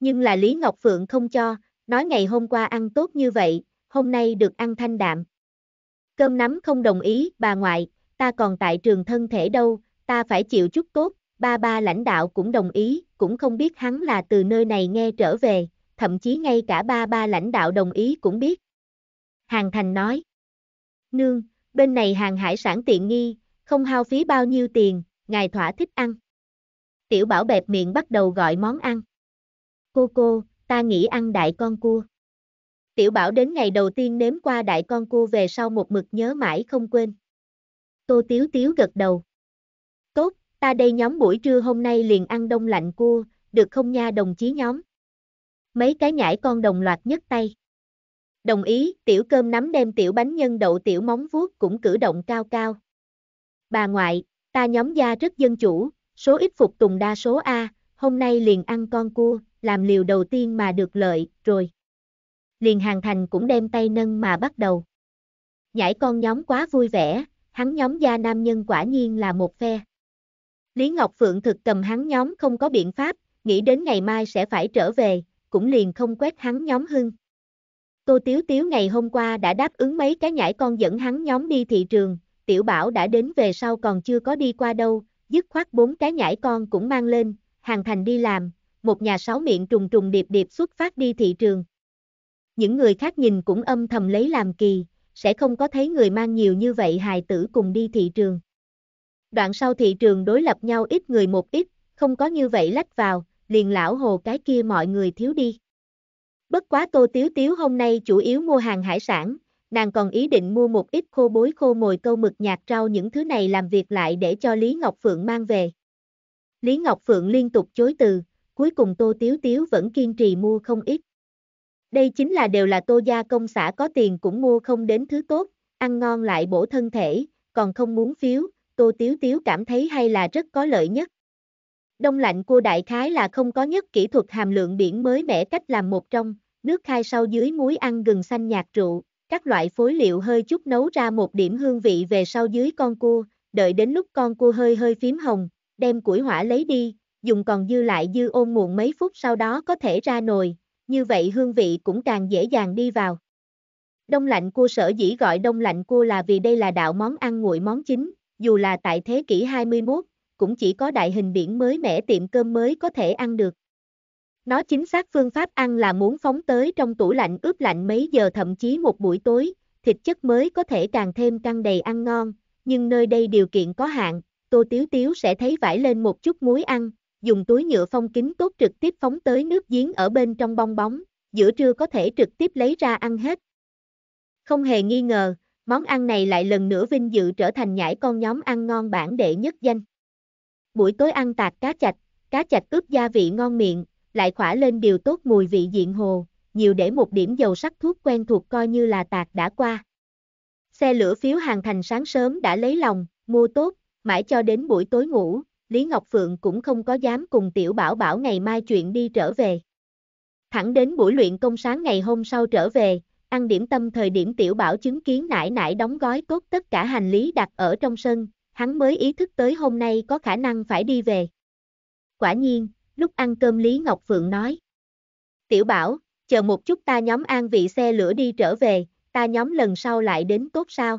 Nhưng là Lý Ngọc Phượng không cho, nói ngày hôm qua ăn tốt như vậy, hôm nay được ăn thanh đạm, Cơm nắm không đồng ý, bà ngoại, ta còn tại trường thân thể đâu, ta phải chịu chút tốt, ba ba lãnh đạo cũng đồng ý, cũng không biết hắn là từ nơi này nghe trở về, thậm chí ngay cả ba ba lãnh đạo đồng ý cũng biết. Hàng Thành nói, Nương, bên này hàng hải sản tiện nghi, không hao phí bao nhiêu tiền, ngài thỏa thích ăn. Tiểu bảo bẹp miệng bắt đầu gọi món ăn. Cô cô, ta nghĩ ăn đại con cua. Tiểu Bảo đến ngày đầu tiên nếm qua đại con cua về sau một mực nhớ mãi không quên. Tô Tiếu Tiếu gật đầu. Tốt, ta đây nhóm buổi trưa hôm nay liền ăn đông lạnh cua, được không nha đồng chí nhóm? Mấy cái nhãi con đồng loạt nhấc tay. Đồng ý, tiểu cơm nắm đem tiểu bánh nhân đậu tiểu móng vuốt cũng cử động cao cao. Bà ngoại, ta nhóm gia rất dân chủ, số ít phục tùng đa số A, hôm nay liền ăn con cua, làm liều đầu tiên mà được lợi, rồi liền hàng thành cũng đem tay nâng mà bắt đầu. nhảy con nhóm quá vui vẻ, hắn nhóm gia nam nhân quả nhiên là một phe. Lý Ngọc Phượng thực cầm hắn nhóm không có biện pháp, nghĩ đến ngày mai sẽ phải trở về, cũng liền không quét hắn nhóm hưng. Tô Tiếu Tiếu ngày hôm qua đã đáp ứng mấy cái nhảy con dẫn hắn nhóm đi thị trường, Tiểu Bảo đã đến về sau còn chưa có đi qua đâu, dứt khoát bốn cái nhảy con cũng mang lên, hàng thành đi làm, một nhà sáu miệng trùng trùng điệp điệp xuất phát đi thị trường. Những người khác nhìn cũng âm thầm lấy làm kỳ, sẽ không có thấy người mang nhiều như vậy hài tử cùng đi thị trường. Đoạn sau thị trường đối lập nhau ít người một ít, không có như vậy lách vào, liền lão hồ cái kia mọi người thiếu đi. Bất quá Tô Tiếu Tiếu hôm nay chủ yếu mua hàng hải sản, nàng còn ý định mua một ít khô bối khô mồi câu mực nhạt rau những thứ này làm việc lại để cho Lý Ngọc Phượng mang về. Lý Ngọc Phượng liên tục chối từ, cuối cùng Tô Tiếu Tiếu vẫn kiên trì mua không ít. Đây chính là đều là tô gia công xã có tiền cũng mua không đến thứ tốt, ăn ngon lại bổ thân thể, còn không muốn phiếu, tô tiếu tiếu cảm thấy hay là rất có lợi nhất. Đông lạnh cua đại khái là không có nhất kỹ thuật hàm lượng biển mới mẻ cách làm một trong, nước khai sau dưới muối ăn gừng xanh nhạt rượu, các loại phối liệu hơi chút nấu ra một điểm hương vị về sau dưới con cua, đợi đến lúc con cua hơi hơi phím hồng, đem củi hỏa lấy đi, dùng còn dư lại dư ôm muộn mấy phút sau đó có thể ra nồi, như vậy hương vị cũng càng dễ dàng đi vào. Đông lạnh cua sở dĩ gọi đông lạnh cua là vì đây là đạo món ăn nguội món chính, dù là tại thế kỷ 21, cũng chỉ có đại hình biển mới mẻ tiệm cơm mới có thể ăn được. Nó chính xác phương pháp ăn là muốn phóng tới trong tủ lạnh ướp lạnh mấy giờ thậm chí một buổi tối, thịt chất mới có thể càng thêm căng đầy ăn ngon, nhưng nơi đây điều kiện có hạn, Tô Tiếu Tiếu sẽ thấy vải lên một chút muối ăn, dùng túi nhựa phong kín tốt trực tiếp phóng tới nước giếng ở bên trong bong bóng, giữa trưa có thể trực tiếp lấy ra ăn hết. Không hề nghi ngờ, món ăn này lại lần nữa vinh dự trở thành nhãi con nhóm ăn ngon bản đệ nhất danh. Buổi tối ăn tạc cá chạch, cá chạch ướp gia vị ngon miệng, lại khỏa lên điều tốt mùi vị diện hồ, nhiều để một điểm dầu sắc thuốc quen thuộc coi như là tạc đã qua. Xe lửa phiếu hàng thành sáng sớm đã lấy lòng, mua tốt, mãi cho đến buổi tối ngủ, Lý Ngọc Phượng cũng không có dám cùng tiểu bảo bảo ngày mai chuyện đi trở về. Thẳng đến buổi luyện công sáng ngày hôm sau trở về, ăn điểm tâm thời điểm tiểu bảo chứng kiến nải nải đóng gói cốt tất cả hành lý đặt ở trong sân, hắn mới ý thức tới hôm nay có khả năng phải đi về. Quả nhiên, lúc ăn cơm Lý Ngọc Phượng nói. Tiểu bảo, chờ một chút ta nhóm an vị xe lửa đi trở về, ta nhóm lần sau lại đến cốt sao?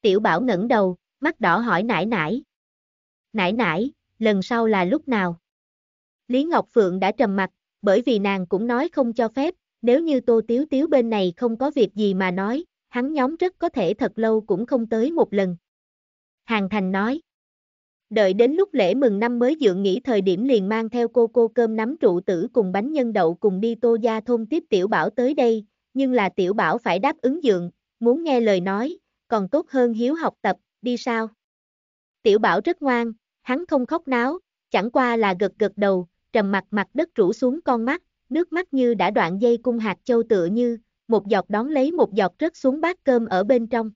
Tiểu bảo ngẩng đầu, mắt đỏ hỏi nải nải, nãi nãi, lần sau là lúc nào? Lý Ngọc Phượng đã trầm mặt, bởi vì nàng cũng nói không cho phép, nếu như Tô Tiếu Tiếu bên này không có việc gì mà nói, hắn nhóm rất có thể thật lâu cũng không tới một lần. Hàng Thành nói, đợi đến lúc lễ mừng năm mới dượng nghỉ thời điểm liền mang theo cô cô cơm nắm trụ tử cùng bánh nhân đậu cùng đi Tô Gia Thôn tiếp Tiểu Bảo tới đây, nhưng là Tiểu Bảo phải đáp ứng dượng, muốn nghe lời nói, còn tốt hơn hiếu học tập, đi sao? Tiểu Bảo rất ngoan, hắn không khóc náo, chẳng qua là gật gật đầu, trầm mặt mặt đất rủ xuống con mắt, nước mắt như đã đoạn dây cung hạt châu tựa như, một giọt đón lấy một giọt rớt xuống bát cơm ở bên trong.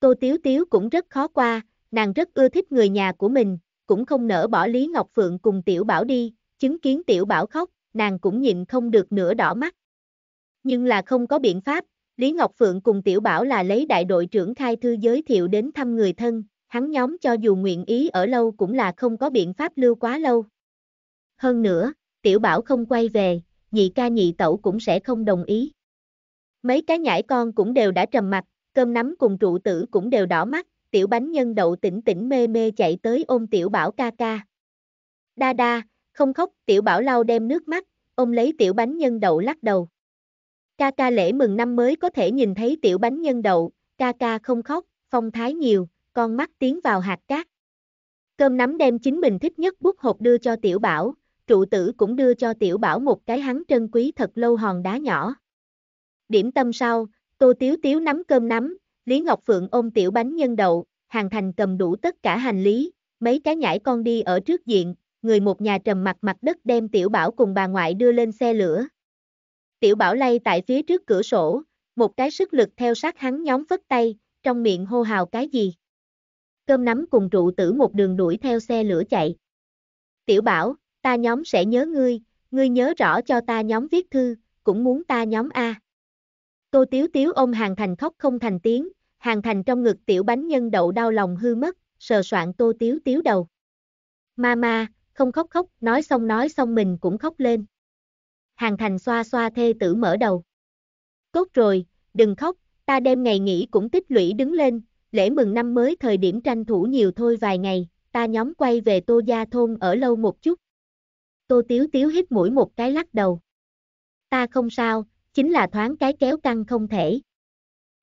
Tô Tiếu Tiếu cũng rất khó qua, nàng rất ưa thích người nhà của mình, cũng không nỡ bỏ Lý Ngọc Phượng cùng Tiểu Bảo đi, chứng kiến Tiểu Bảo khóc, nàng cũng nhịn không được nửa đỏ mắt. Nhưng là không có biện pháp, Lý Ngọc Phượng cùng Tiểu Bảo là lấy đại đội trưởng khai thư giới thiệu đến thăm người thân, hắn nhóm cho dù nguyện ý ở lâu cũng là không có biện pháp lưu quá lâu. Hơn nữa, tiểu bảo không quay về, nhị ca nhị tẩu cũng sẽ không đồng ý. Mấy cái nhãi con cũng đều đã trầm mặt, cơm nắm cùng trụ tử cũng đều đỏ mắt, tiểu bánh nhân đậu tỉnh tỉnh mê mê chạy tới ôm tiểu bảo ca ca. Đa đa, không khóc, tiểu bảo lau đem nước mắt, ôm lấy tiểu bánh nhân đậu lắc đầu. Ca ca lễ mừng năm mới có thể nhìn thấy tiểu bánh nhân đậu, ca ca không khóc, phong thái nhiều, con mắt tiến vào hạt cát. Cơm nắm đem chính mình thích nhất bút hộp đưa cho tiểu bảo, trụ tử cũng đưa cho tiểu bảo một cái hắn trân quý thật lâu hòn đá nhỏ. Điểm tâm sau, tô tiếu tiếu nắm cơm nắm, Lý Ngọc Phượng ôm tiểu bánh nhân đậu, hàng thành cầm đủ tất cả hành lý, mấy cái nhảy con đi ở trước diện, người một nhà trầm mặt mặt đất đem tiểu bảo cùng bà ngoại đưa lên xe lửa. Tiểu bảo lay tại phía trước cửa sổ, một cái sức lực theo sát hắn nhóm vất tay, trong miệng hô hào cái gì cơm nắm cùng trụ tử một đường đuổi theo xe lửa chạy. Tiểu bảo, ta nhóm sẽ nhớ ngươi, ngươi nhớ rõ cho ta nhóm viết thư, cũng muốn ta nhóm A. Tô Tiếu Tiếu ôm Hàng Thành khóc không thành tiếng, Hàng Thành trong ngực tiểu bánh nhân đậu đau lòng hư mất, sờ soạn Tô Tiếu Tiếu đầu. Mama, không khóc khóc, nói xong nói xong mình cũng khóc lên. Hàng Thành xoa xoa thê tử mở đầu. Cốt rồi, đừng khóc, ta đem ngày nghỉ cũng tích lũy đứng lên, lễ mừng năm mới thời điểm tranh thủ nhiều thôi vài ngày, ta nhóm quay về Tô Gia Thôn ở lâu một chút. Tô Tiếu Tiếu hít mũi một cái lắc đầu. Ta không sao, chính là thoáng cái kéo căng không thể.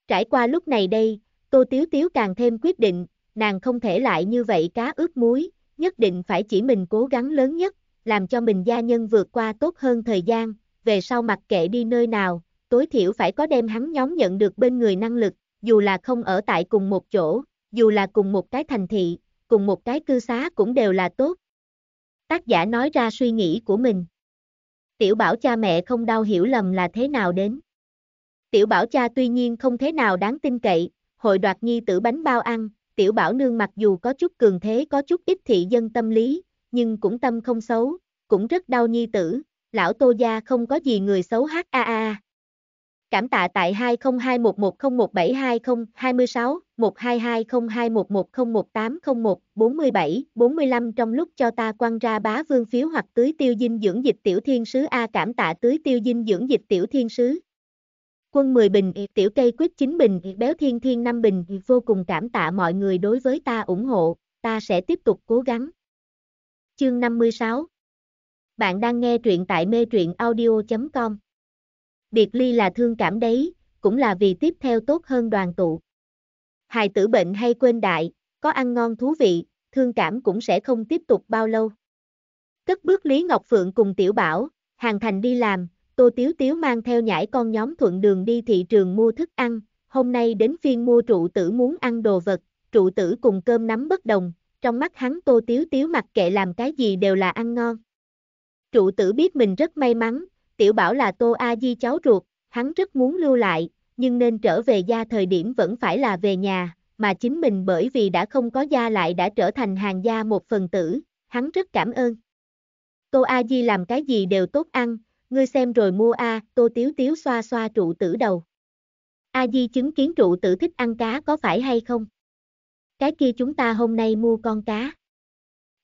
Trải qua lúc này đây, Tô Tiếu Tiếu càng thêm quyết định, nàng không thể lại như vậy cá ướt muối, nhất định phải chỉ mình cố gắng lớn nhất, làm cho mình gia nhân vượt qua tốt hơn thời gian, về sau mặc kệ đi nơi nào, tối thiểu phải có đem hắn nhóm nhận được bên người năng lực, dù là không ở tại cùng một chỗ, dù là cùng một cái thành thị, cùng một cái cư xá cũng đều là tốt. Tác giả nói ra suy nghĩ của mình. Tiểu bảo cha mẹ không đau hiểu lầm là thế nào đến. Tiểu bảo cha tuy nhiên không thế nào đáng tin cậy, hội đoạt nhi tử bánh bao ăn, tiểu bảo nương mặc dù có chút cường thế có chút ít thị dân tâm lý, nhưng cũng tâm không xấu, cũng rất đau nhi tử, lão tô gia không có gì người xấu hát a. Cảm tạ tại 202110172026, 12202111080147, trong lúc cho ta quăng ra bá vương phiếu hoặc tưới tiêu dinh dưỡng dịch tiểu thiên sứ A cảm tạ tưới tiêu dinh dưỡng dịch tiểu thiên sứ. Quân 10 bình, tiểu cây quyết 9 bình, béo thiên thiên 5 bình, vô cùng cảm tạ mọi người đối với ta ủng hộ, ta sẽ tiếp tục cố gắng. Chương 56 Bạn đang nghe truyện tại mê truyện audio.com Điệt Ly là thương cảm đấy, cũng là vì tiếp theo tốt hơn đoàn tụ. Hài tử bệnh hay quên đại, có ăn ngon thú vị, thương cảm cũng sẽ không tiếp tục bao lâu. Cất bước Lý Ngọc Phượng cùng Tiểu Bảo, Hàng Thành đi làm, Tô Tiếu Tiếu mang theo nhãi con nhóm thuận đường đi thị trường mua thức ăn, hôm nay đến phiên mua trụ tử muốn ăn đồ vật, trụ tử cùng cơm nắm bất đồng, trong mắt hắn Tô Tiếu Tiếu mặc kệ làm cái gì đều là ăn ngon. Trụ tử biết mình rất may mắn, tiểu bảo là Tô A Di cháu ruột, hắn rất muốn lưu lại, nhưng nên trở về gia thời điểm vẫn phải là về nhà, mà chính mình bởi vì đã không có gia lại đã trở thành hàng gia một phần tử, hắn rất cảm ơn. Tô A Di làm cái gì đều tốt ăn, ngươi xem rồi mua A, Tô Tiếu Tiếu xoa xoa trụ tử đầu. A Di chứng kiến trụ tử thích ăn cá có phải hay không? Cái kia chúng ta hôm nay mua con cá.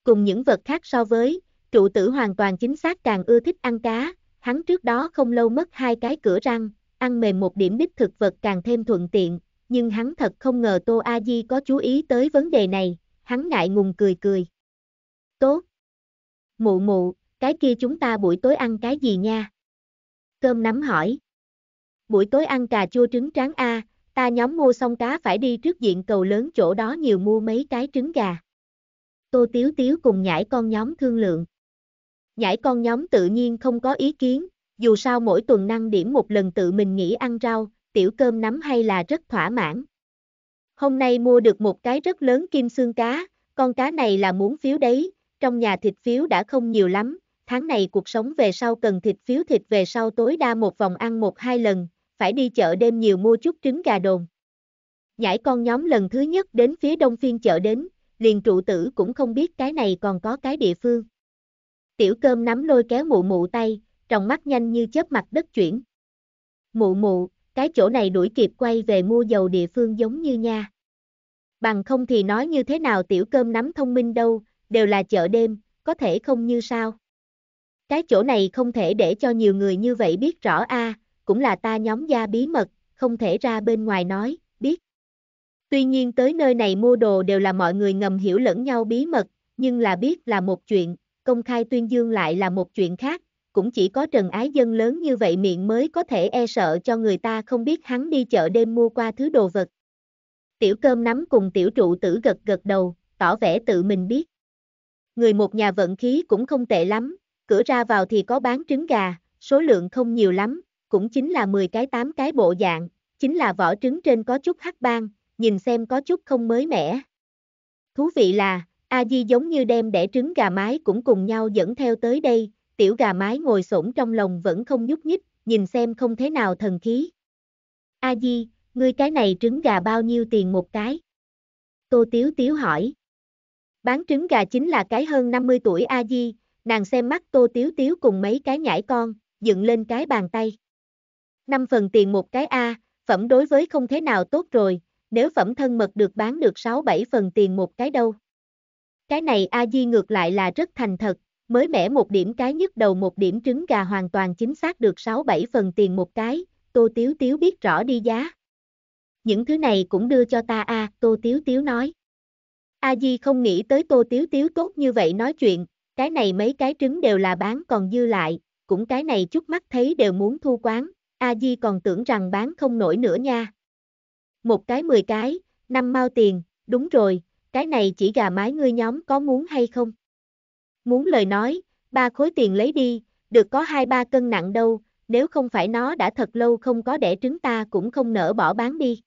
Cùng những vật khác so với, trụ tử hoàn toàn chính xác càng ưa thích ăn cá, Hắn trước đó không lâu mất hai cái cửa răng, ăn mềm một điểm đích thực vật càng thêm thuận tiện, nhưng hắn thật không ngờ Tô A Di có chú ý tới vấn đề này, hắn ngại ngùng cười cười. Tốt. Mụ mụ, cái kia chúng ta buổi tối ăn cái gì nha? Cơm nắm hỏi. Buổi tối ăn cà chua trứng tráng A, ta nhóm mua xong cá phải đi trước diện cầu lớn chỗ đó nhiều mua mấy cái trứng gà. Tô Tiếu Tiếu cùng nhảy con nhóm thương lượng. Nhãi con nhóm tự nhiên không có ý kiến, dù sao mỗi tuần năng điểm một lần tự mình nghĩ ăn rau, tiểu cơm nắm hay là rất thỏa mãn. Hôm nay mua được một cái rất lớn kim xương cá, con cá này là muốn phiếu đấy, trong nhà thịt phiếu đã không nhiều lắm, tháng này cuộc sống về sau cần thịt phiếu thịt về sau tối đa một vòng ăn một hai lần, phải đi chợ đêm nhiều mua chút trứng gà đồn. Nhãi con nhóm lần thứ nhất đến phía đông phiên chợ đến, liền trụ tử cũng không biết cái này còn có cái địa phương. Tiểu cơm nắm lôi kéo mụ mụ tay, trong mắt nhanh như chớp mặt đất chuyển. Mụ mụ, cái chỗ này đuổi kịp quay về mua dầu địa phương giống như nha. Bằng không thì nói như thế nào tiểu cơm nắm thông minh đâu, đều là chợ đêm, có thể không như sao. Cái chỗ này không thể để cho nhiều người như vậy biết rõ a, à, cũng là ta nhóm gia bí mật, không thể ra bên ngoài nói, biết. Tuy nhiên tới nơi này mua đồ đều là mọi người ngầm hiểu lẫn nhau bí mật, nhưng là biết là một chuyện, công khai tuyên dương lại là một chuyện khác, cũng chỉ có trần ái dân lớn như vậy miệng mới có thể e sợ cho người ta không biết hắn đi chợ đêm mua qua thứ đồ vật. Tiểu cơm nắm cùng tiểu trụ tử gật gật đầu, tỏ vẻ tự mình biết. Người một nhà vận khí cũng không tệ lắm, cửa ra vào thì có bán trứng gà, số lượng không nhiều lắm, cũng chính là 10 cái 8 cái bộ dạng, chính là vỏ trứng trên có chút hắc ban, nhìn xem có chút không mới mẻ. Thú vị là, A Di giống như đem đẻ trứng gà mái cũng cùng nhau dẫn theo tới đây, tiểu gà mái ngồi xổm trong lồng vẫn không nhúc nhích, nhìn xem không thế nào thần khí. A Di, ngươi cái này trứng gà bao nhiêu tiền một cái? Tô Tiếu Tiếu hỏi. Bán trứng gà chính là cái hơn 50 tuổi A Di, nàng xem mắt Tô Tiếu Tiếu cùng mấy cái nhãi con, dựng lên cái bàn tay. Năm phần tiền một cái A, phẩm đối với không thế nào tốt rồi, nếu phẩm thân mật được bán được 6-7 phần tiền một cái đâu. Cái này A Di ngược lại là rất thành thật, mới mẻ một điểm cái nhức đầu một điểm trứng gà hoàn toàn chính xác được 6-7 phần tiền một cái, Tô Tiếu Tiếu biết rõ đi giá. Những thứ này cũng đưa cho ta a, Tô Tiếu Tiếu nói. A Di không nghĩ tới Tô Tiếu Tiếu tốt như vậy nói chuyện, cái này mấy cái trứng đều là bán còn dư lại, cũng cái này chút mắt thấy đều muốn thu quán, A Di còn tưởng rằng bán không nổi nữa nha. Một cái 10 cái, năm mao tiền, đúng rồi, cái này chỉ gà mái ngươi nhóm có muốn hay không? Muốn lời nói, ba khối tiền lấy đi, được có hai ba cân nặng đâu, nếu không phải nó đã thật lâu không có đẻ trứng ta cũng không nỡ bỏ bán đi.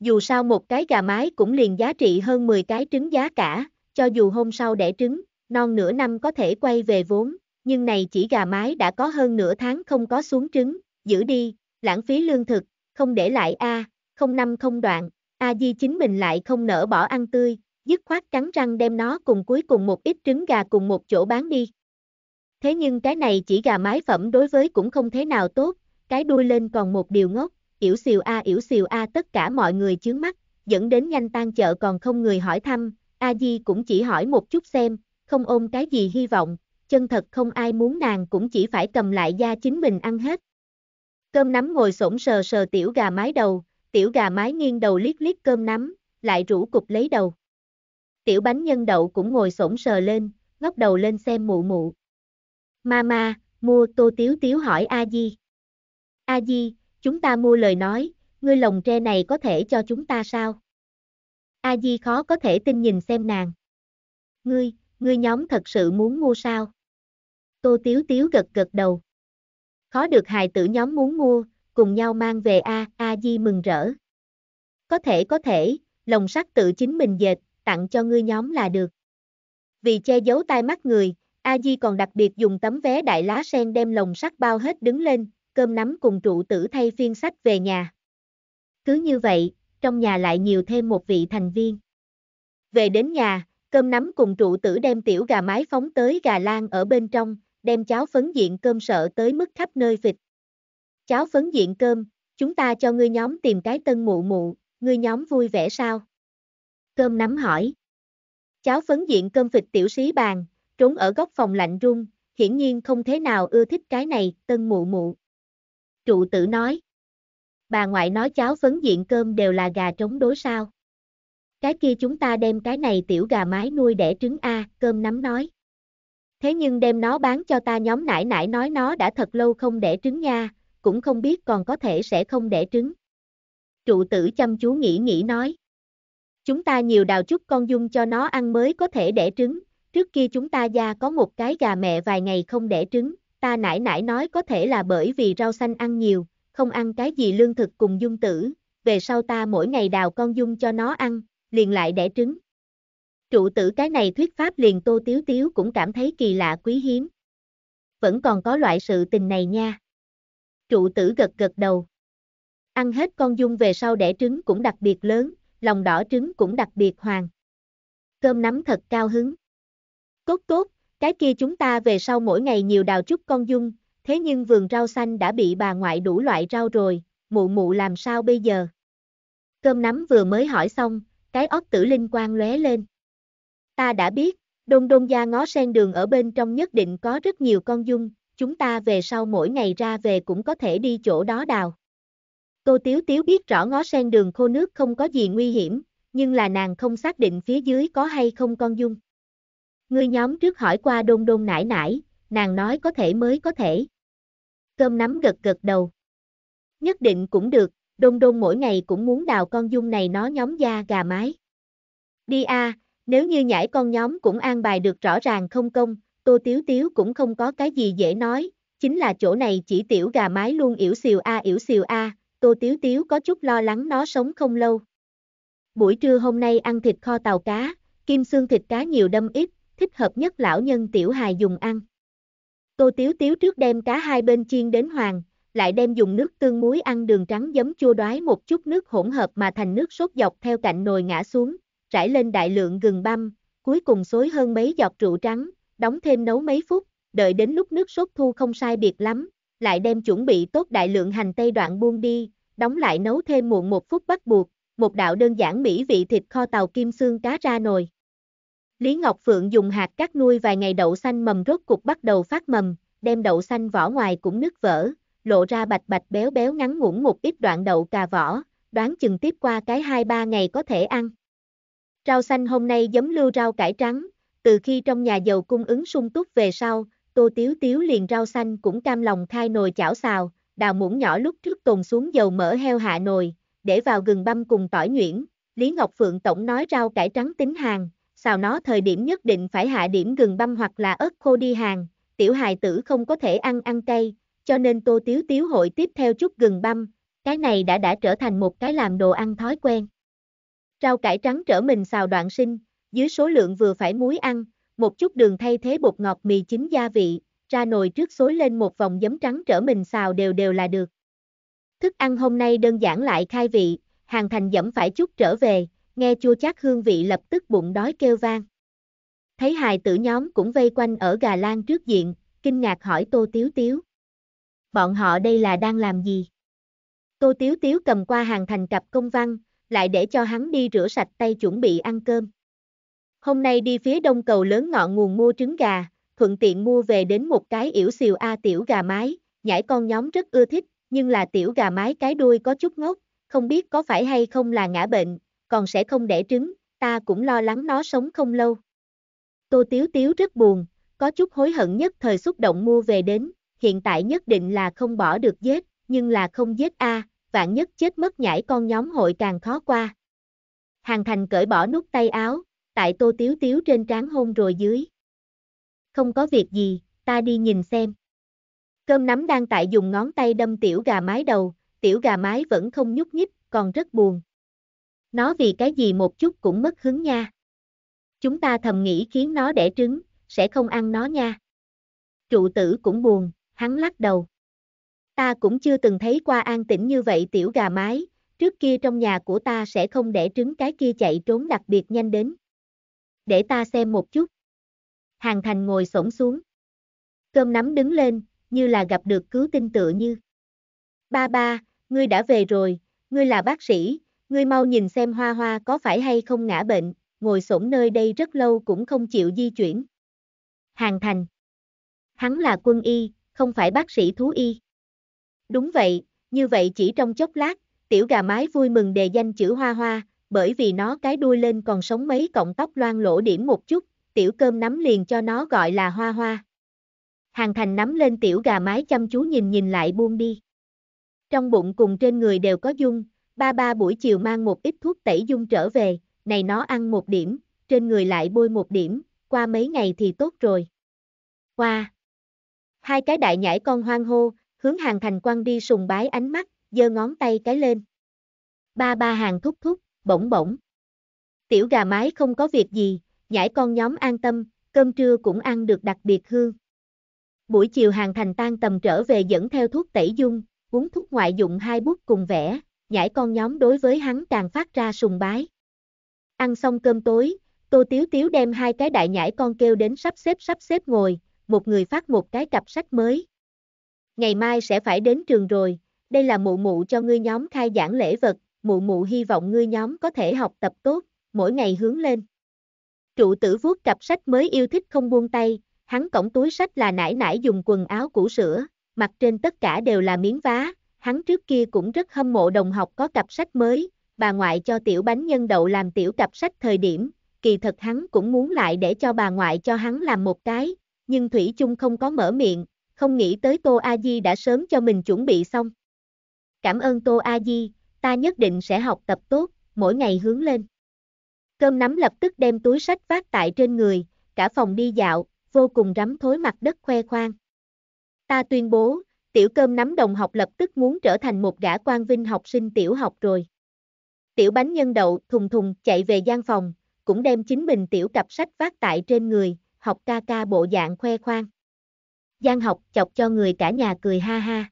Dù sao một cái gà mái cũng liền giá trị hơn 10 cái trứng giá cả, cho dù hôm sau đẻ trứng, non nửa năm có thể quay về vốn, nhưng này chỉ gà mái đã có hơn nửa tháng không có xuống trứng, giữ đi, lãng phí lương thực, không để lại a, không năm không đoạn, A Di chính mình lại không nỡ bỏ ăn tươi, dứt khoát cắn răng đem nó cùng cuối cùng một ít trứng gà cùng một chỗ bán đi. Thế nhưng cái này chỉ gà mái phẩm đối với cũng không thế nào tốt, cái đuôi lên còn một điều ngốc, yểu xìu a à, yểu xìu a tất cả mọi người chướng mắt, dẫn đến nhanh tan chợ còn không người hỏi thăm, A Di cũng chỉ hỏi một chút xem, không ôm cái gì hy vọng, chân thật không ai muốn nàng cũng chỉ phải cầm lại da chính mình ăn hết. Cơm nắm ngồi sổn sờ sờ tiểu gà mái đầu, Tiểu gà mái nghiêng đầu liếc liếc cơm nắm, lại rủ cục lấy đầu. Tiểu bánh nhân đậu cũng ngồi sổn sờ lên, ngóc đầu lên xem mụ mụ. Mama, mua tô tiếu tiếu hỏi a di. A di, chúng ta mua lời nói, ngươi lồng tre này có thể cho chúng ta sao? A di khó có thể tin nhìn xem nàng. Ngươi, ngươi nhóm thật sự muốn mua sao? Tô tiếu tiếu gật gật đầu. Khó được hài tử nhóm muốn mua, cùng nhau mang về A, A Di mừng rỡ. Có thể có thể, lồng sắt tự chính mình dệt, tặng cho ngươi nhóm là được. Vì che giấu tai mắt người, A Di còn đặc biệt dùng tấm vé đại lá sen đem lồng sắt bao hết đứng lên, cơm nắm cùng trụ tử thay phiên sách về nhà. Cứ như vậy, trong nhà lại nhiều thêm một vị thành viên. Về đến nhà, cơm nắm cùng trụ tử đem tiểu gà mái phóng tới gà lan ở bên trong, đem cháo phấn diện cơm sợ tới mức khắp nơi vịt cháo phấn diện cơm, chúng ta cho ngươi nhóm tìm cái tân mụ mụ, ngươi nhóm vui vẻ sao? Cơm nắm hỏi. Cháo phấn diện cơm phịch tiểu sĩ bàn, trốn ở góc phòng lạnh rung hiển nhiên không thế nào ưa thích cái này, tân mụ mụ. Trụ tử nói. Bà ngoại nói cháo phấn diện cơm đều là gà trống đối sao. Cái kia chúng ta đem cái này tiểu gà mái nuôi đẻ trứng A, cơm nắm nói. Thế nhưng đem nó bán cho ta nhóm nải nải nói nó đã thật lâu không đẻ trứng nha, cũng không biết còn có thể sẽ không đẻ trứng. Trụ tử chăm chú nghĩ nghĩ nói. Chúng ta nhiều đào chút con dung cho nó ăn mới có thể đẻ trứng, trước kia chúng ta gia có một cái gà mẹ vài ngày không đẻ trứng, ta nãy nãy nói có thể là bởi vì rau xanh ăn nhiều, không ăn cái gì lương thực cùng dung tử, về sau ta mỗi ngày đào con dung cho nó ăn, liền lại đẻ trứng. Trụ tử cái này thuyết pháp liền tô tiếu tiếu cũng cảm thấy kỳ lạ quý hiếm. Vẫn còn có loại sự tình này nha trụ tử gật gật đầu. Ăn hết con dung về sau đẻ trứng cũng đặc biệt lớn, lòng đỏ trứng cũng đặc biệt hoàng. Cơm nắm thật cao hứng. Tốt tốt, cái kia chúng ta về sau mỗi ngày nhiều đào chút con dung, thế nhưng vườn rau xanh đã bị bà ngoại đủ loại rau rồi, mụ mụ làm sao bây giờ? Cơm nắm vừa mới hỏi xong, cái óc tử linh quang lóe lên. Ta đã biết, đôn đôn gia ngó sen đường ở bên trong nhất định có rất nhiều con dung, chúng ta về sau mỗi ngày ra về cũng có thể đi chỗ đó đào. Cô Tiếu Tiếu biết rõ ngó sen đường khô nước không có gì nguy hiểm, nhưng là nàng không xác định phía dưới có hay không con dung. Người nhóm trước hỏi qua đôn đôn nải nải, nàng nói có thể mới có thể. Cơm nắm gật gật đầu. Nhất định cũng được, đôn đôn mỗi ngày cũng muốn đào con dung này nó nhóm da gà mái. Đi a, à, nếu như nhảy con nhóm cũng an bài được rõ ràng không công, Tô Tiếu Tiếu cũng không có cái gì dễ nói, chính là chỗ này chỉ tiểu gà mái luôn yểu xìu a yểu xìu a, à. Tô Tiếu Tiếu có chút lo lắng nó sống không lâu. Buổi trưa hôm nay ăn thịt kho tàu cá, kim xương thịt cá nhiều đâm ít, thích hợp nhất lão nhân tiểu hài dùng ăn. Tô Tiếu Tiếu trước đem cá hai bên chiên đến hoàng, lại đem dùng nước tương muối ăn đường trắng giấm chua đoái một chút nước hỗn hợp mà thành nước sốt dọc theo cạnh nồi ngã xuống, trải lên đại lượng gừng băm, cuối cùng xối hơn mấy giọt rượu trắng, đóng thêm nấu mấy phút, đợi đến lúc nước sốt thu không sai biệt lắm, lại đem chuẩn bị tốt đại lượng hành tây đoạn buông đi, đóng lại nấu thêm muộn một phút bắt buộc, một đạo đơn giản mỹ vị thịt kho tàu kim xương cá ra nồi. Lý Ngọc Phượng dùng hạt cắt nuôi vài ngày đậu xanh mầm rốt cục bắt đầu phát mầm, đem đậu xanh vỏ ngoài cũng nứt vỡ, lộ ra bạch bạch béo béo ngắn ngủn một ít đoạn đậu cà vỏ, đoán chừng tiếp qua cái 2-3 ngày có thể ăn. Rau xanh hôm nay giấm lưu rau cải trắng, từ khi trong nhà giàu cung ứng sung túc về sau, Tô Tiếu Tiếu liền rau xanh cũng cam lòng khai nồi chảo xào, đào muỗng nhỏ lúc trước tồn xuống dầu mỡ heo hạ nồi, để vào gừng băm cùng tỏi nhuyễn. Lý Ngọc Phượng Tổng nói rau cải trắng tính hàng, xào nó thời điểm nhất định phải hạ điểm gừng băm hoặc là ớt khô đi hàng, tiểu hài tử không có thể ăn ăn cay, cho nên Tô Tiếu Tiếu hội tiếp theo chút gừng băm, cái này đã đã trở thành một cái làm đồ ăn thói quen. Rau cải trắng trở mình xào đoạn sinh, dưới số lượng vừa phải muối ăn, một chút đường thay thế bột ngọt mì chính gia vị, ra nồi trước xối lên một vòng giấm trắng trở mình xào đều đều là được. Thức ăn hôm nay đơn giản lại khai vị, hàng thành dẫm phải chút trở về, nghe chua chát hương vị lập tức bụng đói kêu vang. Thấy hài tử nhóm cũng vây quanh ở gà lan trước diện, kinh ngạc hỏi Tô Tiếu Tiếu. Bọn họ đây là đang làm gì? Tô Tiếu Tiếu cầm qua hàng thành cặp công văn, lại để cho hắn đi rửa sạch tay chuẩn bị ăn cơm. Hôm nay đi phía đông cầu lớn ngọn nguồn mua trứng gà, thuận tiện mua về đến một cái yểu xìu A tiểu gà mái, nhảy con nhóm rất ưa thích, nhưng là tiểu gà mái cái đuôi có chút ngốc, không biết có phải hay không là ngã bệnh, còn sẽ không đẻ trứng, ta cũng lo lắng nó sống không lâu. Tô Tiếu Tiếu rất buồn, có chút hối hận nhất thời xúc động mua về đến, hiện tại nhất định là không bỏ được giết, nhưng là không giết A, vạn nhất chết mất nhảy con nhóm hội càng khó qua. Hàng thành cởi bỏ nút tay áo, tại tô tiếu tiếu trên trán hôn rồi dưới. Không có việc gì, ta đi nhìn xem. Cơm nắm đang tại dùng ngón tay đâm tiểu gà mái đầu, tiểu gà mái vẫn không nhúc nhích, còn rất buồn. Nó vì cái gì một chút cũng mất hứng nha. Chúng ta thầm nghĩ khiến nó đẻ trứng, sẽ không ăn nó nha. Trụ tử cũng buồn, hắn lắc đầu. Ta cũng chưa từng thấy qua an tĩnh như vậy tiểu gà mái, trước kia trong nhà của ta sẽ không đẻ trứng cái kia chạy trốn đặc biệt nhanh đến để ta xem một chút. Hàng thành ngồi sổng xuống. Cơm nắm đứng lên, như là gặp được cứu tinh tựa như. Ba ba, ngươi đã về rồi, ngươi là bác sĩ, ngươi mau nhìn xem hoa hoa có phải hay không ngã bệnh, ngồi sổng nơi đây rất lâu cũng không chịu di chuyển. Hàng thành. Hắn là quân y, không phải bác sĩ thú y. Đúng vậy, như vậy chỉ trong chốc lát, tiểu gà mái vui mừng đề danh chữ hoa hoa, bởi vì nó cái đuôi lên còn sống mấy cọng tóc loang lỗ điểm một chút, tiểu cơm nắm liền cho nó gọi là hoa hoa. Hàng thành nắm lên tiểu gà mái chăm chú nhìn nhìn lại buông đi. Trong bụng cùng trên người đều có dung, ba ba buổi chiều mang một ít thuốc tẩy dung trở về, này nó ăn một điểm, trên người lại bôi một điểm, qua mấy ngày thì tốt rồi. Qua. Wow. Hai cái đại nhảy con hoang hô, hướng hàng thành quăng đi sùng bái ánh mắt, giơ ngón tay cái lên. Ba ba hàng thúc thúc, bỗng bỗng Tiểu gà mái không có việc gì, nhảy con nhóm an tâm, cơm trưa cũng ăn được đặc biệt hương. Buổi chiều hàng thành tan tầm trở về dẫn theo thuốc tẩy dung, uống thuốc ngoại dụng hai bút cùng vẽ, nhảy con nhóm đối với hắn càng phát ra sùng bái. Ăn xong cơm tối, Tô Tiếu Tiếu đem hai cái đại nhảy con kêu đến sắp xếp sắp xếp ngồi, một người phát một cái cặp sách mới. Ngày mai sẽ phải đến trường rồi, đây là mụ mụ cho ngươi nhóm khai giảng lễ vật, mụ mụ hy vọng ngươi nhóm có thể học tập tốt, mỗi ngày hướng lên. Trụ tử vuốt cặp sách mới yêu thích không buông tay, hắn cổng túi sách là nải nải dùng quần áo cũ sữa, mặt trên tất cả đều là miếng vá, hắn trước kia cũng rất hâm mộ đồng học có cặp sách mới, bà ngoại cho tiểu bánh nhân đậu làm tiểu cặp sách thời điểm, kỳ thật hắn cũng muốn lại để cho bà ngoại cho hắn làm một cái, nhưng Thủy chung không có mở miệng, không nghĩ tới Tô A Di đã sớm cho mình chuẩn bị xong. Cảm ơn Tô A Di, ta nhất định sẽ học tập tốt, mỗi ngày hướng lên. Cơm nắm lập tức đem túi sách vác tại trên người, cả phòng đi dạo, vô cùng rắm thối mặt đất khoe khoang. Ta tuyên bố, tiểu cơm nắm đồng học lập tức muốn trở thành một gã quan vinh học sinh tiểu học rồi. Tiểu bánh nhân đậu thùng thùng chạy về gian phòng, cũng đem chính mình tiểu cặp sách vác tại trên người, học ca ca bộ dạng khoe khoang. Giang học chọc cho người cả nhà cười ha ha.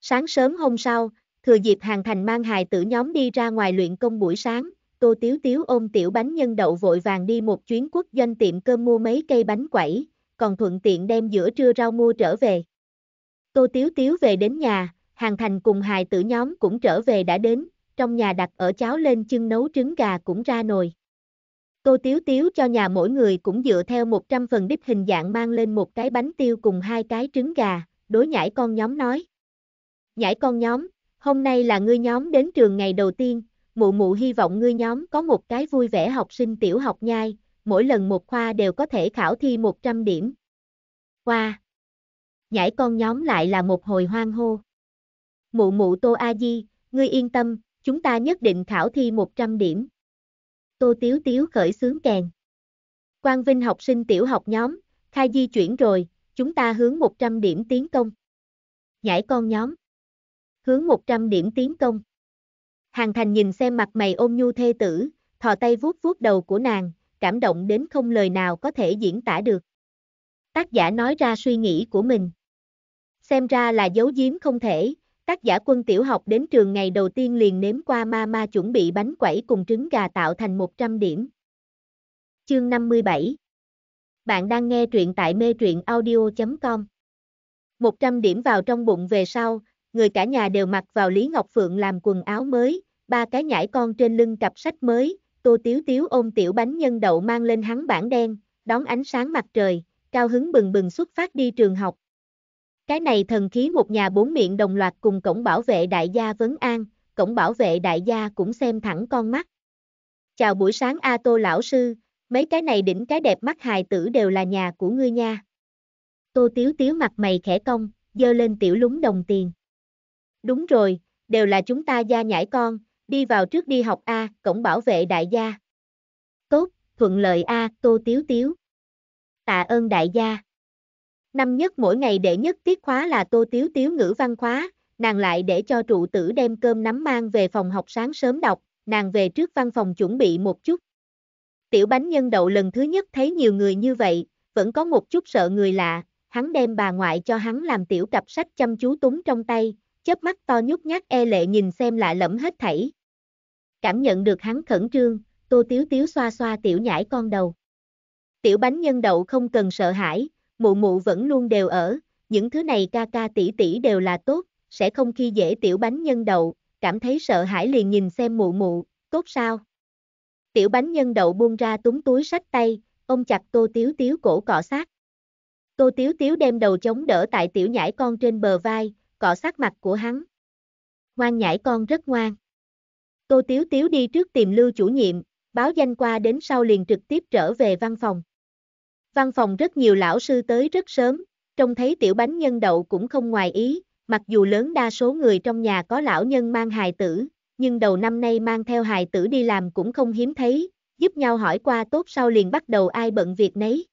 Sáng sớm hôm sau, Thừa dịp hàng thành mang hài tử nhóm đi ra ngoài luyện công buổi sáng, Tô Tiếu Tiếu ôm tiểu bánh nhân đậu vội vàng đi một chuyến quốc doanh tiệm cơm mua mấy cây bánh quẩy, còn thuận tiện đem giữa trưa rau mua trở về. Tô Tiếu Tiếu về đến nhà, hàng thành cùng hài tử nhóm cũng trở về đã đến, trong nhà đặt ở cháo lên chưng nấu trứng gà cũng ra nồi. Tô Tiếu Tiếu cho nhà mỗi người cũng dựa theo 100 phần đích hình dạng mang lên một cái bánh tiêu cùng hai cái trứng gà, đối nhãi con nhóm nói. Nhãi con nhóm, Hôm nay là ngươi nhóm đến trường ngày đầu tiên, mụ mụ hy vọng ngươi nhóm có một cái vui vẻ học sinh tiểu học nhai, mỗi lần một khoa đều có thể khảo thi 100 điểm. Qua. Nhảy con nhóm lại là một hồi hoang hô. Mụ mụ Tô A Di, ngươi yên tâm, chúng ta nhất định khảo thi 100 điểm. Tô Tiếu Tiếu khởi sướng kèn. Quang Vinh học sinh tiểu học nhóm, khai di chuyển rồi, chúng ta hướng 100 điểm tiến công. Nhảy con nhóm hướng 100 điểm tiến công. Hàng thành nhìn xem mặt mày ôm nhu thê tử, thò tay vuốt vuốt đầu của nàng, cảm động đến không lời nào có thể diễn tả được. Tác giả nói ra suy nghĩ của mình. Xem ra là giấu giếm không thể, tác giả quân tiểu học đến trường ngày đầu tiên liền nếm qua ma ma chuẩn bị bánh quẩy cùng trứng gà tạo thành 100 điểm. Chương 57 Bạn đang nghe truyện tại mê truyện audio.com 100 điểm vào trong bụng về sau, người cả nhà đều mặc vào Lý Ngọc Phượng làm quần áo mới, ba cái nhãi con trên lưng cặp sách mới, Tô Tiếu Tiếu ôm tiểu bánh nhân đậu mang lên hắn bảng đen, đón ánh sáng mặt trời, cao hứng bừng bừng xuất phát đi trường học. Cái này thần khí một nhà bốn miệng đồng loạt cùng cổng bảo vệ đại gia Vấn An, cổng bảo vệ đại gia cũng xem thẳng con mắt. Chào buổi sáng A Tô lão sư, mấy cái này đỉnh cái đẹp mắt hài tử đều là nhà của ngươi nha. Tô Tiếu Tiếu mặt mày khẽ cong, dơ lên tiểu lúng đồng tiền. Đúng rồi, đều là chúng ta gia nhãi con, đi vào trước đi học A, cổng bảo vệ đại gia. Tốt, thuận lợi A, tô tiếu tiếu. Tạ ơn đại gia. Năm nhất mỗi ngày đệ nhất tiết khóa là tô tiếu tiếu ngữ văn khóa, nàng lại để cho trụ tử đem cơm nắm mang về phòng học sáng sớm đọc, nàng về trước văn phòng chuẩn bị một chút. Tiểu bánh nhân đậu lần thứ nhất thấy nhiều người như vậy, vẫn có một chút sợ người lạ, hắn đem bà ngoại cho hắn làm tiểu cặp sách chăm chú túng trong tay, chớp mắt to nhút nhát e lệ nhìn xem lạ lẫm hết thảy. Cảm nhận được hắn khẩn trương, Tô Tiếu Tiếu xoa xoa tiểu nhãi con đầu. Tiểu bánh nhân đậu không cần sợ hãi, mụ mụ vẫn luôn đều ở, những thứ này ca ca tỷ tỷ đều là tốt, sẽ không khi dễ tiểu bánh nhân đậu, cảm thấy sợ hãi liền nhìn xem mụ mụ, tốt sao? Tiểu bánh nhân đậu buông ra túng túi sách tay, ôm chặt Tô Tiếu Tiếu cổ cọ sát. Tô Tiếu Tiếu đem đầu chống đỡ tại tiểu nhãi con trên bờ vai, cọ sát mặt của hắn. Ngoan nhãi con rất ngoan. Tô Tiếu Tiếu đi trước tìm lưu chủ nhiệm, báo danh qua đến sau liền trực tiếp trở về văn phòng. Văn phòng rất nhiều lão sư tới rất sớm, trông thấy tiểu bánh nhân đậu cũng không ngoài ý, mặc dù lớn đa số người trong nhà có lão nhân mang hài tử, nhưng đầu năm nay mang theo hài tử đi làm cũng không hiếm thấy, giúp nhau hỏi qua tốt sau liền bắt đầu ai bận việc nấy.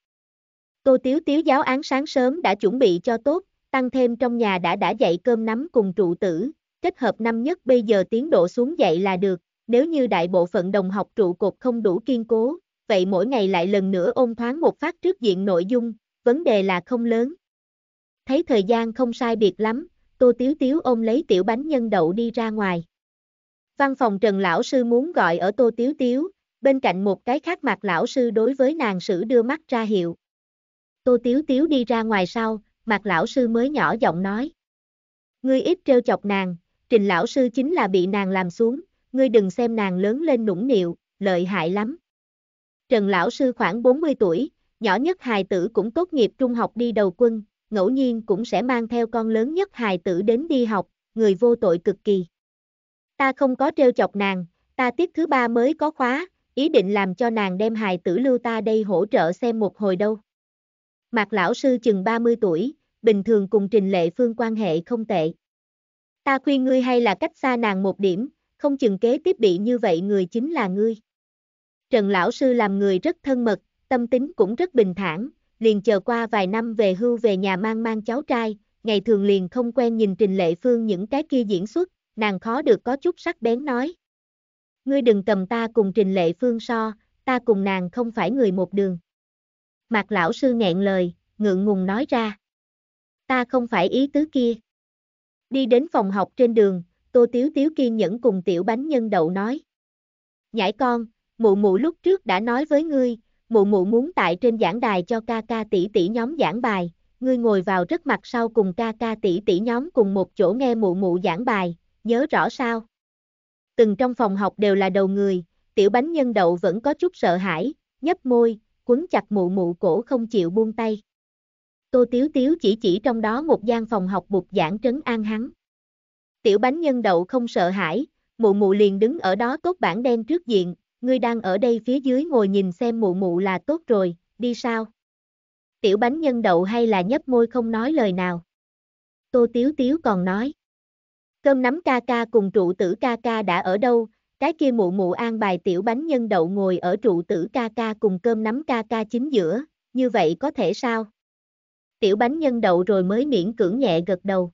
Tô Tiếu Tiếu giáo án sáng sớm đã chuẩn bị cho tốt, tăng thêm trong nhà đã đã dạy cơm nắm cùng trụ tử, kết hợp năm nhất bây giờ tiến độ xuống dạy là được, nếu như đại bộ phận đồng học trụ cột không đủ kiên cố, vậy mỗi ngày lại lần nữa ôn thoáng một phát trước diện nội dung, vấn đề là không lớn. Thấy thời gian không sai biệt lắm, Tô Tiếu Tiếu ôm lấy tiểu bánh nhân đậu đi ra ngoài. Văn phòng Trần Lão Sư muốn gọi ở Tô Tiếu Tiếu, bên cạnh một cái khác mặt Lão Sư đối với nàng sử đưa mắt ra hiệu. Tô Tiếu Tiếu đi ra ngoài sau, Mạc lão sư mới nhỏ giọng nói. Ngươi ít trêu chọc nàng, trình lão sư chính là bị nàng làm xuống, ngươi đừng xem nàng lớn lên nũng nịu, lợi hại lắm. Trần lão sư khoảng 40 tuổi, nhỏ nhất hài tử cũng tốt nghiệp trung học đi đầu quân, ngẫu nhiên cũng sẽ mang theo con lớn nhất hài tử đến đi học, người vô tội cực kỳ. Ta không có trêu chọc nàng, ta tiết thứ ba mới có khóa, ý định làm cho nàng đem hài tử lưu ta đây hỗ trợ xem một hồi đâu. Mạc lão sư chừng 30 tuổi, bình thường cùng Trình Lệ Phương quan hệ không tệ. Ta khuyên ngươi hay là cách xa nàng một điểm, không chừng kế tiếp bị như vậy người chính là ngươi. Trần Lão Sư làm người rất thân mật, tâm tính cũng rất bình thản, liền chờ qua vài năm về hưu về nhà mang mang cháu trai, ngày thường liền không quen nhìn Trình Lệ Phương những cái kia diễn xuất, nàng khó được có chút sắc bén nói. Ngươi đừng cầm ta cùng Trình Lệ Phương so, ta cùng nàng không phải người một đường. Mạc Lão Sư nghẹn lời, ngượng ngùng nói ra ta không phải ý tứ kia. Đi đến phòng học trên đường, Tô Tiếu Tiếu kiên nhẫn cùng tiểu bánh nhân đậu nói. Nhãi con, mụ mụ lúc trước đã nói với ngươi, mụ mụ muốn tại trên giảng đài cho ca ca tỷ tỷ nhóm giảng bài, ngươi ngồi vào rất mặt sau cùng ca ca tỷ tỷ nhóm cùng một chỗ nghe mụ mụ giảng bài, nhớ rõ sao? Từng trong phòng học đều là đầu người, tiểu bánh nhân đậu vẫn có chút sợ hãi, nhấp môi, quấn chặt mụ mụ cổ không chịu buông tay. Tô Tiếu Tiếu chỉ chỉ trong đó một gian phòng học bục giảng trấn an hắn. Tiểu bánh nhân đậu không sợ hãi, mụ mụ liền đứng ở đó tốt bản đen trước diện, ngươi đang ở đây phía dưới ngồi nhìn xem mụ mụ là tốt rồi, đi sao? Tiểu bánh nhân đậu hay là nhấp môi không nói lời nào? Tô Tiếu Tiếu còn nói. Cơm nắm ca ca cùng trụ tử ca ca đã ở đâu, cái kia mụ mụ an bài tiểu bánh nhân đậu ngồi ở trụ tử ca ca cùng cơm nắm ca ca chính giữa, như vậy có thể sao? Tiểu bánh nhân đậu rồi mới miễn cưỡng nhẹ gật đầu.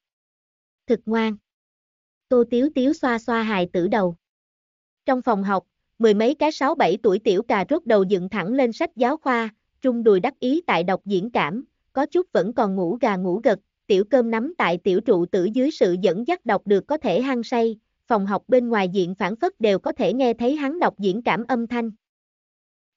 Thực ngoan. Tô Tiếu Tiếu xoa xoa hài tử đầu. Trong phòng học, mười mấy cái sáu bảy tuổi tiểu cà rốt đầu dựng thẳng lên sách giáo khoa, trung đùi đắc ý tại đọc diễn cảm, có chút vẫn còn ngủ gà ngủ gật, tiểu cơm nắm tại tiểu trụ tử dưới sự dẫn dắt đọc được có thể hăng say, phòng học bên ngoài diện phản phất đều có thể nghe thấy hắn đọc diễn cảm âm thanh.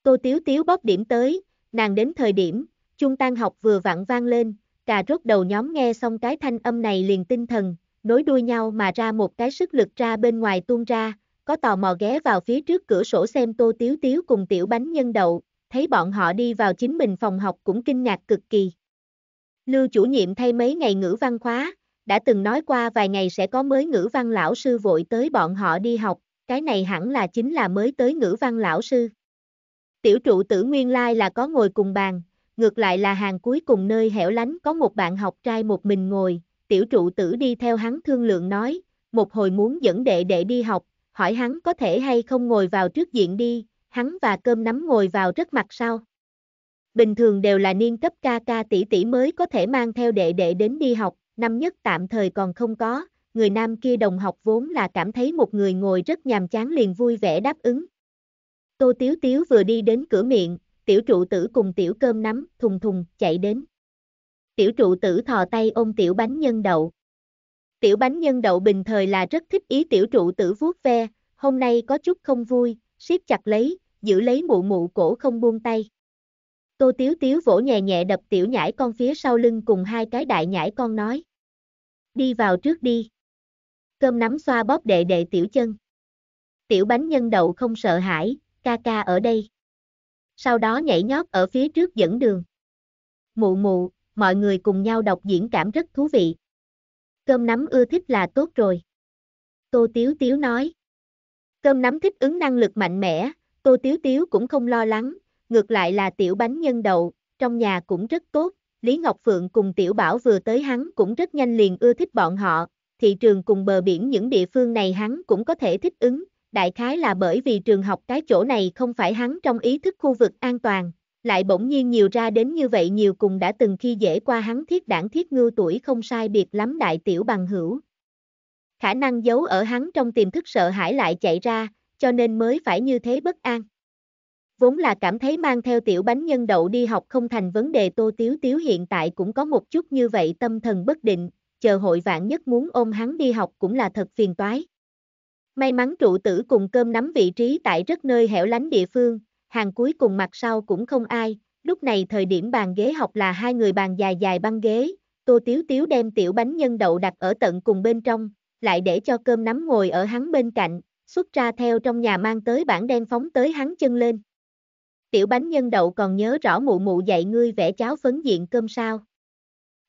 Tô Tiếu Tiếu bóp điểm tới, nàng đến thời điểm, Chung tan học vừa vặn vang lên, cà rốt đầu nhóm nghe xong cái thanh âm này liền tinh thần, nối đuôi nhau mà ra một cái sức lực ra bên ngoài tuôn ra, có tò mò ghé vào phía trước cửa sổ xem tô tiếu tiếu cùng tiểu bánh nhân đậu, thấy bọn họ đi vào chính mình phòng học cũng kinh ngạc cực kỳ. Lưu chủ nhiệm thay mấy ngày ngữ văn khóa, đã từng nói qua vài ngày sẽ có mới ngữ văn lão sư vội tới bọn họ đi học, cái này hẳn là chính là mới tới ngữ văn lão sư. Tiểu trụ tử nguyên lai là có ngồi cùng bàn, Ngược lại là hàng cuối cùng nơi hẻo lánh có một bạn học trai một mình ngồi, tiểu trụ tử đi theo hắn thương lượng nói, một hồi muốn dẫn đệ đệ đi học, hỏi hắn có thể hay không ngồi vào trước diện đi, hắn và cơm nắm ngồi vào rất mặt sau. Bình thường đều là niên cấp ca ca tỷ tỷ mới có thể mang theo đệ đệ đến đi học, năm nhất tạm thời còn không có, người nam kia đồng học vốn là cảm thấy một người ngồi rất nhàm chán liền vui vẻ đáp ứng. Tô Tiếu Tiếu vừa đi đến cửa miệng, tiểu trụ tử cùng tiểu cơm nắm, thùng thùng, chạy đến. Tiểu trụ tử thò tay ôm tiểu bánh nhân đậu. Tiểu bánh nhân đậu bình thời là rất thích ý tiểu trụ tử vuốt ve, hôm nay có chút không vui, siết chặt lấy, giữ lấy mụ mụ cổ không buông tay. Tô Tiếu Tiếu vỗ nhẹ nhẹ đập tiểu nhãi con phía sau lưng cùng hai cái đại nhãi con nói. Đi vào trước đi. Cơm nắm xoa bóp đệ đệ tiểu chân. Tiểu bánh nhân đậu không sợ hãi, ca ca ở đây sau đó nhảy nhót ở phía trước dẫn đường. Mụ mụ, mọi người cùng nhau đọc diễn cảm rất thú vị. Cơm nắm ưa thích là tốt rồi. Tô Tiếu Tiếu nói. Cơm nắm thích ứng năng lực mạnh mẽ, Tô Tiếu Tiếu cũng không lo lắng, ngược lại là tiểu bánh nhân đậu, trong nhà cũng rất tốt, Lý Ngọc Phượng cùng tiểu bảo vừa tới hắn cũng rất nhanh liền ưa thích bọn họ, thị trường cùng bờ biển những địa phương này hắn cũng có thể thích ứng, đại khái là bởi vì trường học cái chỗ này không phải hắn trong ý thức khu vực an toàn, lại bỗng nhiên nhiều ra đến như vậy nhiều cùng đã từng khi dễ qua hắn thiết đảng thiết ngưu tuổi không sai biệt lắm đại tiểu bằng hữu. Khả năng giấu ở hắn trong tiềm thức sợ hãi lại chạy ra, cho nên mới phải như thế bất an. Vốn là cảm thấy mang theo tiểu bánh nhân đậu đi học không thành vấn đề tô tiếu tiếu hiện tại cũng có một chút như vậy tâm thần bất định, chờ hội vạn nhất muốn ôm hắn đi học cũng là thật phiền toái. May mắn trụ tử cùng cơm nắm vị trí tại rất nơi hẻo lánh địa phương, hàng cuối cùng mặt sau cũng không ai, lúc này thời điểm bàn ghế học là hai người bàn dài dài băng ghế, Tô Tiếu Tiếu đem tiểu bánh nhân đậu đặt ở tận cùng bên trong, lại để cho cơm nắm ngồi ở hắn bên cạnh, xuất ra theo trong nhà mang tới bản đen phóng tới hắn chân lên. Tiểu bánh nhân đậu còn nhớ rõ mụ mụ dạy ngươi vẽ cháo phấn diện cơm sao.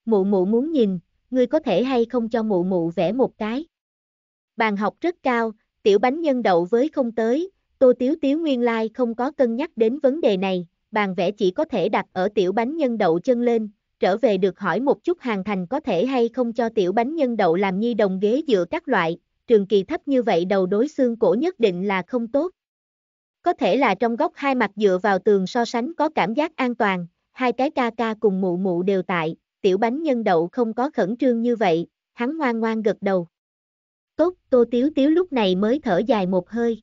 Mụ mụ muốn nhìn, ngươi có thể hay không cho mụ mụ vẽ một cái. Bàn học rất cao, tiểu bánh nhân đậu với không tới, tô tiếu tiếu nguyên lai không có cân nhắc đến vấn đề này, bàn vẽ chỉ có thể đặt ở tiểu bánh nhân đậu chân lên, trở về được hỏi một chút hàng thành có thể hay không cho tiểu bánh nhân đậu làm nhi đồng ghế dựa các loại, trường kỳ thấp như vậy đầu đối xương cổ nhất định là không tốt. Có thể là trong góc hai mặt dựa vào tường so sánh có cảm giác an toàn, hai cái ca ca cùng mụ mụ đều tại, tiểu bánh nhân đậu không có khẩn trương như vậy, hắn ngoan ngoan gật đầu tốt, tô tiếu tiếu lúc này mới thở dài một hơi.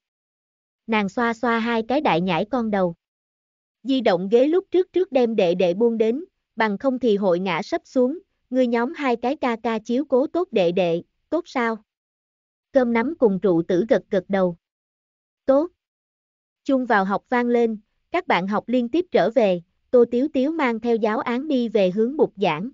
Nàng xoa xoa hai cái đại nhãi con đầu. Di động ghế lúc trước trước đem đệ đệ buông đến, bằng không thì hội ngã sấp xuống, ngươi nhóm hai cái ca ca chiếu cố tốt đệ đệ, tốt sao? Cơm nắm cùng trụ tử gật gật đầu. Tốt. Chung vào học vang lên, các bạn học liên tiếp trở về, Tô Tiếu Tiếu mang theo giáo án đi về hướng bục giảng.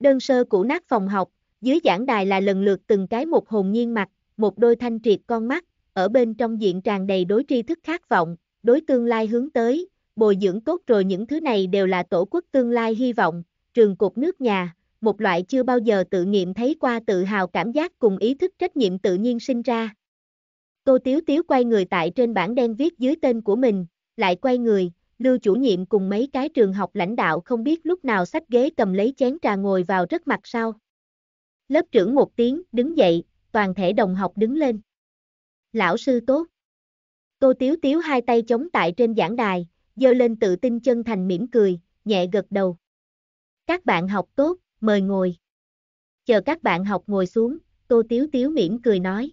Đơn sơ cũ nát phòng học, dưới giảng đài là lần lượt từng cái một hồn nhiên mặt, một đôi thanh triệt con mắt, ở bên trong diện tràn đầy đối tri thức khát vọng, đối tương lai hướng tới, bồi dưỡng tốt rồi những thứ này đều là tổ quốc tương lai hy vọng, trường cục nước nhà, một loại chưa bao giờ tự nghiệm thấy qua tự hào cảm giác cùng ý thức trách nhiệm tự nhiên sinh ra. cô Tiếu Tiếu quay người tại trên bảng đen viết dưới tên của mình, lại quay người, lưu chủ nhiệm cùng mấy cái trường học lãnh đạo không biết lúc nào sách ghế cầm lấy chén trà ngồi vào rất mặt sau. Lớp trưởng một tiếng, đứng dậy, toàn thể đồng học đứng lên. Lão sư tốt. Tô Tiếu Tiếu hai tay chống tại trên giảng đài, dơ lên tự tin chân thành mỉm cười, nhẹ gật đầu. Các bạn học tốt, mời ngồi. Chờ các bạn học ngồi xuống, Tô Tiếu Tiếu mỉm cười nói.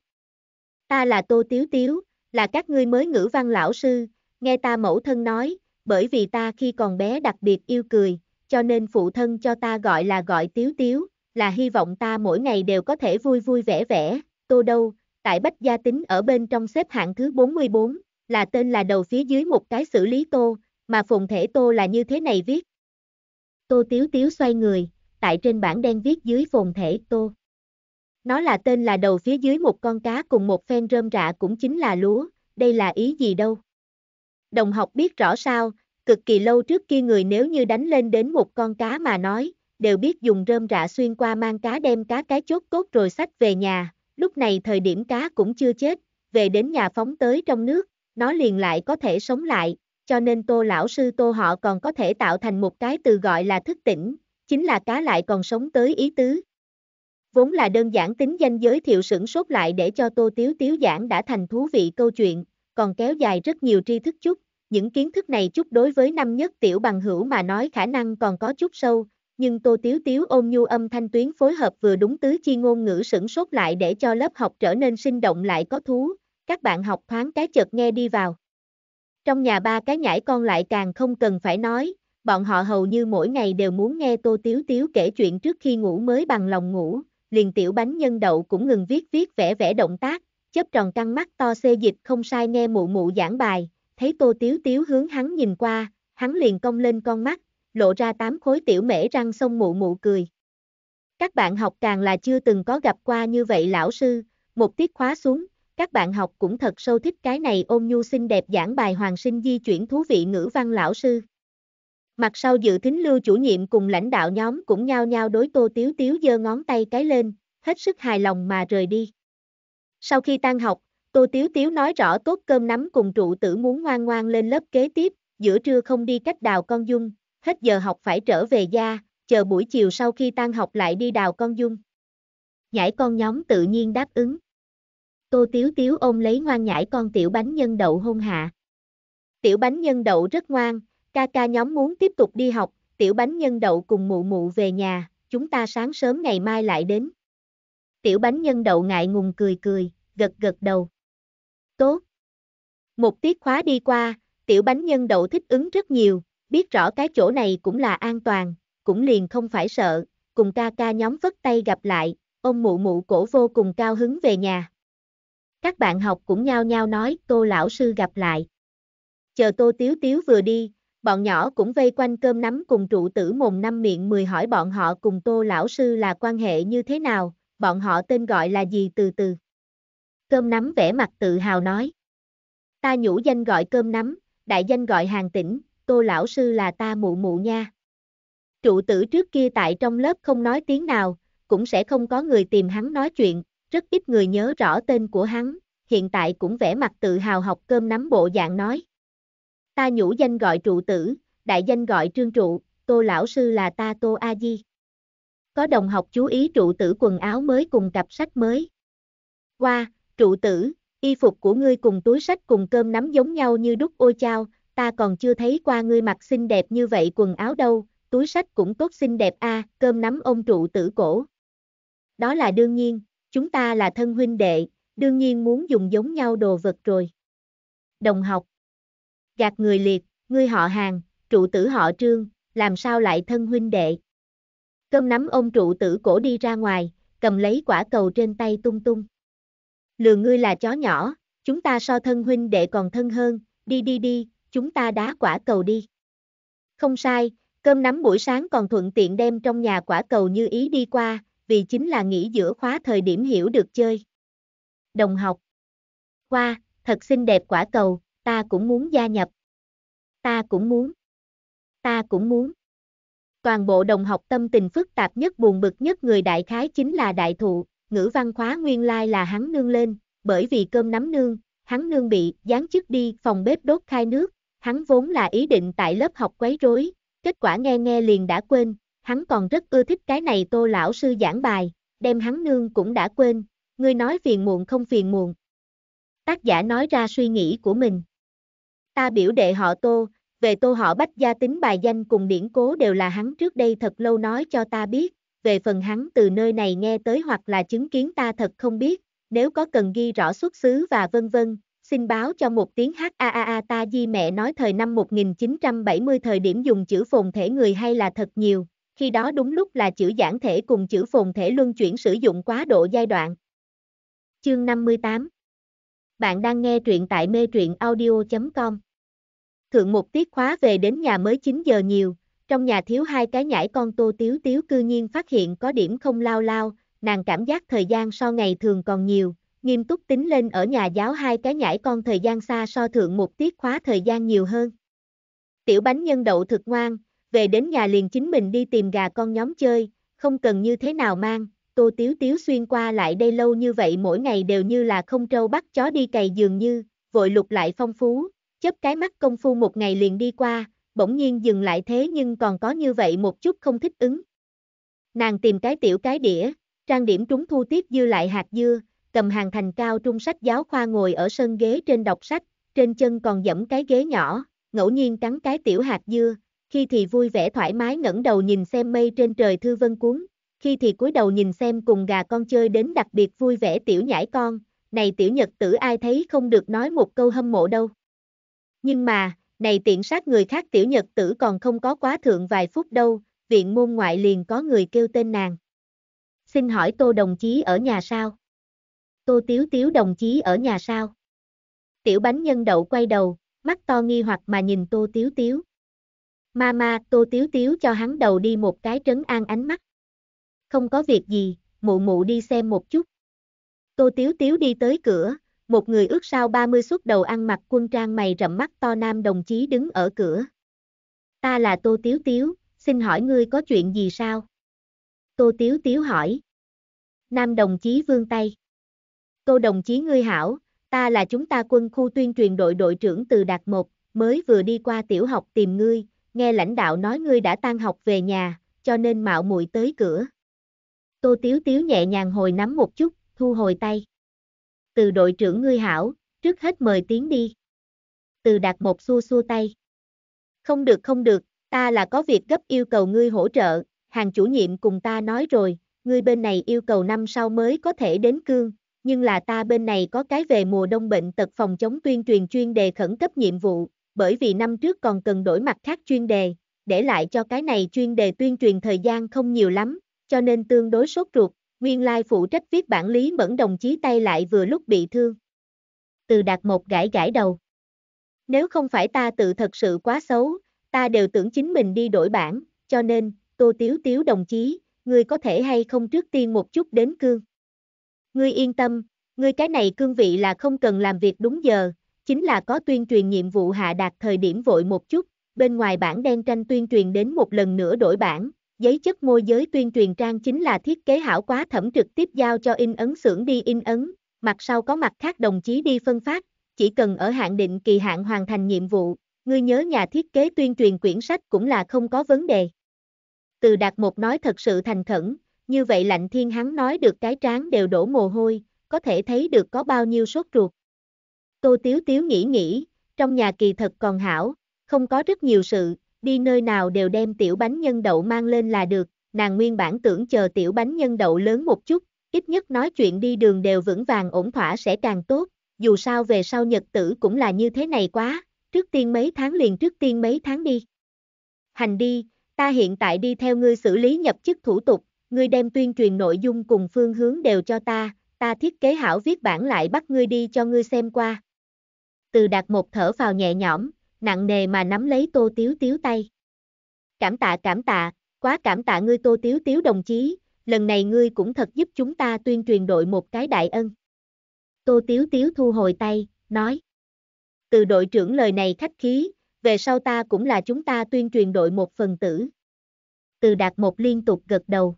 Ta là Tô Tiếu Tiếu, là các ngươi mới ngữ văn lão sư, nghe ta mẫu thân nói, bởi vì ta khi còn bé đặc biệt yêu cười, cho nên phụ thân cho ta gọi là gọi Tiếu Tiếu, là hy vọng ta mỗi ngày đều có thể vui vui vẻ vẻ, tô đâu, tại Bách Gia Tính ở bên trong xếp hạng thứ 44, là tên là đầu phía dưới một cái xử lý tô, mà phùng thể tô là như thế này viết. Tô Tiếu Tiếu xoay người, tại trên bảng đen viết dưới phồn thể tô. Nó là tên là đầu phía dưới một con cá cùng một phen rơm rạ cũng chính là lúa, đây là ý gì đâu. Đồng học biết rõ sao, cực kỳ lâu trước kia người nếu như đánh lên đến một con cá mà nói, đều biết dùng rơm rạ xuyên qua mang cá đem cá cái chốt cốt rồi sách về nhà, lúc này thời điểm cá cũng chưa chết, về đến nhà phóng tới trong nước, nó liền lại có thể sống lại, cho nên tô lão sư tô họ còn có thể tạo thành một cái từ gọi là thức tỉnh, chính là cá lại còn sống tới ý tứ. Vốn là đơn giản tính danh giới thiệu sửng sốt lại để cho tô tiếu tiếu giảng đã thành thú vị câu chuyện, còn kéo dài rất nhiều tri thức chút, những kiến thức này chút đối với năm nhất tiểu bằng hữu mà nói khả năng còn có chút sâu, nhưng Tô Tiếu Tiếu ôm nhu âm thanh tuyến phối hợp vừa đúng tứ chi ngôn ngữ sửng sốt lại để cho lớp học trở nên sinh động lại có thú, các bạn học thoáng cái chợt nghe đi vào. Trong nhà ba cái nhãi con lại càng không cần phải nói, bọn họ hầu như mỗi ngày đều muốn nghe Tô Tiếu Tiếu kể chuyện trước khi ngủ mới bằng lòng ngủ, liền tiểu bánh nhân đậu cũng ngừng viết viết vẽ vẽ động tác, chớp tròn căng mắt to xê dịch không sai nghe mụ mụ giảng bài, thấy Tô Tiếu Tiếu hướng hắn nhìn qua, hắn liền cong lên con mắt, lộ ra tám khối tiểu mễ răng sông mụ mụ cười. Các bạn học càng là chưa từng có gặp qua như vậy lão sư, một tiết khóa xuống, các bạn học cũng thật sâu thích cái này ôm nhu xinh đẹp giảng bài hoàng sinh di chuyển thú vị ngữ văn lão sư. Mặt sau dự thính lưu chủ nhiệm cùng lãnh đạo nhóm cũng nhao nhao đối tô tiếu tiếu giơ ngón tay cái lên, hết sức hài lòng mà rời đi. Sau khi tan học, tô tiếu tiếu nói rõ tốt cơm nắm cùng trụ tử muốn ngoan ngoan lên lớp kế tiếp, giữa trưa không đi cách đào con dung, hết giờ học phải trở về gia, chờ buổi chiều sau khi tan học lại đi đào con dung. Nhãi con nhóm tự nhiên đáp ứng. Tô Tiếu Tiếu ôm lấy ngoan nhãi con tiểu bánh nhân đậu hôn hạ. Tiểu bánh nhân đậu rất ngoan, ca ca nhóm muốn tiếp tục đi học, tiểu bánh nhân đậu cùng mụ mụ về nhà, chúng ta sáng sớm ngày mai lại đến. Tiểu bánh nhân đậu ngại ngùng cười cười, gật gật đầu. Tốt. Một tiết khóa đi qua, tiểu bánh nhân đậu thích ứng rất nhiều, biết rõ cái chỗ này cũng là an toàn, cũng liền không phải sợ, cùng ca ca nhóm vất tay gặp lại, ông mụ mụ cổ vô cùng cao hứng về nhà. Các bạn học cũng nhao nhao nói cô lão sư gặp lại. Chờ tô tiếu tiếu vừa đi, bọn nhỏ cũng vây quanh cơm nắm cùng trụ tử mồm năm miệng mười hỏi bọn họ cùng tô lão sư là quan hệ như thế nào, bọn họ tên gọi là gì từ từ. Cơm nắm vẻ mặt tự hào nói. Ta nhũ danh gọi cơm nắm, đại danh gọi hàng tỉnh, tô lão sư là ta mụ mụ nha. Trụ tử trước kia tại trong lớp không nói tiếng nào, cũng sẽ không có người tìm hắn nói chuyện, rất ít người nhớ rõ tên của hắn, hiện tại cũng vẻ mặt tự hào học cơm nắm bộ dạng nói. Ta nhũ danh gọi trụ tử, đại danh gọi trương trụ, tô lão sư là ta tô a di. Có đồng học chú ý trụ tử quần áo mới cùng cặp sách mới. Qua, trụ tử, y phục của ngươi cùng túi sách cùng cơm nắm giống nhau như đúc ôi chao, ta còn chưa thấy qua ngươi mặc xinh đẹp như vậy quần áo đâu, túi sách cũng tốt xinh đẹp a, à, cơm nắm ông trụ tử cổ. Đó là đương nhiên, chúng ta là thân huynh đệ, đương nhiên muốn dùng giống nhau đồ vật rồi. Đồng học. Gạt người liệt, ngươi họ hàng, trụ tử họ trương, làm sao lại thân huynh đệ. Cơm nắm ông trụ tử cổ đi ra ngoài, cầm lấy quả cầu trên tay tung tung. Lừa ngươi là chó nhỏ, chúng ta so thân huynh đệ còn thân hơn, đi đi đi, chúng ta đá quả cầu đi. Không sai, cơm nắm buổi sáng còn thuận tiện đem trong nhà quả cầu như ý đi qua, vì chính là nghỉ giữa khóa thời điểm hiểu được chơi. Đồng học. Qua, thật xinh đẹp quả cầu, ta cũng muốn gia nhập. Ta cũng muốn. Ta cũng muốn. Toàn bộ đồng học tâm tình phức tạp nhất buồn bực nhất người đại khái chính là đại thụ, ngữ văn khóa nguyên lai là hắn nương lên, bởi vì cơm nắm nương, hắn nương bị gián chức đi phòng bếp đốt khai nước, Hắn vốn là ý định tại lớp học quấy rối, kết quả nghe nghe liền đã quên, hắn còn rất ưa thích cái này tô lão sư giảng bài, đem hắn nương cũng đã quên, ngươi nói phiền muộn không phiền muộn. Tác giả nói ra suy nghĩ của mình. Ta biểu đệ họ tô, về tô họ bách gia tính bài danh cùng điển cố đều là hắn trước đây thật lâu nói cho ta biết, về phần hắn từ nơi này nghe tới hoặc là chứng kiến ta thật không biết, nếu có cần ghi rõ xuất xứ và vân vân, xin báo cho một tiếng hát a a a ta di mẹ nói thời năm 1970 thời điểm dùng chữ phồn thể người hay là thật nhiều, khi đó đúng lúc là chữ giản thể cùng chữ phồn thể luân chuyển sử dụng quá độ giai đoạn. Chương 58 Bạn đang nghe truyện tại mê truyện audio.com Thượng một tiết khóa về đến nhà mới 9 giờ nhiều, trong nhà thiếu hai cái nhãi con tô tiếu tiếu cư nhiên phát hiện có điểm không lao lao, nàng cảm giác thời gian so ngày thường còn nhiều, nghiêm túc tính lên ở nhà giáo hai cái nhãi con thời gian xa so thượng một tiết khóa thời gian nhiều hơn. Tiểu bánh nhân đậu thực ngoan, về đến nhà liền chính mình đi tìm gà con nhóm chơi, không cần như thế nào mang, tô tiếu tiếu xuyên qua lại đây lâu như vậy mỗi ngày đều như là không trâu bắt chó đi cày dường như, vội lục lại phong phú, chớp cái mắt công phu một ngày liền đi qua, bỗng nhiên dừng lại thế nhưng còn có như vậy một chút không thích ứng. Nàng tìm cái tiểu cái đĩa, trang điểm trúng thu tiết dư lại hạt dưa, cầm hàng thành cao trung sách giáo khoa ngồi ở sân ghế trên đọc sách, trên chân còn dẫm cái ghế nhỏ, ngẫu nhiên cắn cái tiểu hạt dưa, khi thì vui vẻ thoải mái ngẩng đầu nhìn xem mây trên trời thư vân cuốn, khi thì cúi đầu nhìn xem cùng gà con chơi đến đặc biệt vui vẻ tiểu nhãi con, này tiểu nhật tử ai thấy không được nói một câu hâm mộ đâu. Nhưng mà, này tiện sát người khác tiểu nhật tử còn không có quá thượng vài phút đâu, viện môn ngoại liền có người kêu tên nàng. Xin hỏi tô đồng chí ở nhà sao? Tô Tiếu Tiếu đồng chí ở nhà sao? Tiểu bánh nhân đậu quay đầu, mắt to nghi hoặc mà nhìn Tô Tiếu Tiếu. Mama, Tô Tiếu Tiếu cho hắn đầu đi một cái trấn an ánh mắt. Không có việc gì, mụ mụ đi xem một chút. Tô Tiếu Tiếu đi tới cửa, một người ước sao 30 suốt đầu ăn mặc quân trang mày rậm mắt to nam đồng chí đứng ở cửa. Ta là Tô Tiếu Tiếu, xin hỏi ngươi có chuyện gì sao? Tô Tiếu Tiếu hỏi. Nam đồng chí vương tay. Câu đồng chí ngươi hảo, ta là chúng ta quân khu tuyên truyền đội đội trưởng từ Đạt Một, mới vừa đi qua tiểu học tìm ngươi, nghe lãnh đạo nói ngươi đã tan học về nhà, cho nên mạo muội tới cửa. Tô Tiếu Tiếu nhẹ nhàng hồi nắm một chút, thu hồi tay. Từ đội trưởng ngươi hảo, trước hết mời tiến đi. Từ Đạt Một xua xua tay. Không được không được, ta là có việc gấp yêu cầu ngươi hỗ trợ, hàng chủ nhiệm cùng ta nói rồi, ngươi bên này yêu cầu năm sau mới có thể đến cương, nhưng là ta bên này có cái về mùa đông bệnh tật phòng chống tuyên truyền chuyên đề khẩn cấp nhiệm vụ, bởi vì năm trước còn cần đổi mặt khác chuyên đề, để lại cho cái này chuyên đề tuyên truyền thời gian không nhiều lắm, cho nên tương đối sốt ruột, nguyên lai phụ trách viết bản lý mẫn đồng chí tay lại vừa lúc bị thương. Từ đạt một gãi gãi đầu. Nếu không phải ta tự thật sự quá xấu, ta đều tưởng chính mình đi đổi bản, cho nên, tô tiếu tiếu đồng chí, người có thể hay không trước tiên một chút đến cương. Ngươi yên tâm, ngươi cái này cương vị là không cần làm việc đúng giờ, chính là có tuyên truyền nhiệm vụ hạ đạt thời điểm vội một chút, bên ngoài bản đen tranh tuyên truyền đến một lần nữa đổi bản, giấy chất môi giới tuyên truyền trang chính là thiết kế hảo quá thẩm trực tiếp giao cho in ấn xưởng đi in ấn, mặt sau có mặt khác đồng chí đi phân phát, chỉ cần ở hạn định kỳ hạn hoàn thành nhiệm vụ, ngươi nhớ nhà thiết kế tuyên truyền quyển sách cũng là không có vấn đề. Từ Đạt Một nói thật sự thành khẩn, như vậy lạnh thiên hắn nói được cái trán đều đổ mồ hôi, có thể thấy được có bao nhiêu sốt ruột. Tô Tiếu Tiếu nghĩ nghĩ, trong nhà kỳ thật còn hảo, không có rất nhiều sự, đi nơi nào đều đem tiểu bánh nhân đậu mang lên là được, nàng nguyên bản tưởng chờ tiểu bánh nhân đậu lớn một chút, ít nhất nói chuyện đi đường đều vững vàng ổn thỏa sẽ càng tốt, dù sao về sau nhật tử cũng là như thế này quá, trước tiên mấy tháng liền trước tiên mấy tháng đi. Hành đi, ta hiện tại đi theo ngươi xử lý nhập chức thủ tục, ngươi đem tuyên truyền nội dung cùng phương hướng đều cho ta, ta thiết kế hảo viết bản lại bắt ngươi đi cho ngươi xem qua. Từ đạt một thở vào nhẹ nhõm, nặng nề mà nắm lấy tô tiếu tiếu tay. Cảm tạ cảm tạ, quá cảm tạ ngươi tô tiếu tiếu đồng chí, lần này ngươi cũng thật giúp chúng ta tuyên truyền đội một cái đại ân. Tô tiếu tiếu thu hồi tay, nói. Từ đội trưởng lời này khách khí, về sau ta cũng là chúng ta tuyên truyền đội một phần tử. Từ đạt một liên tục gật đầu.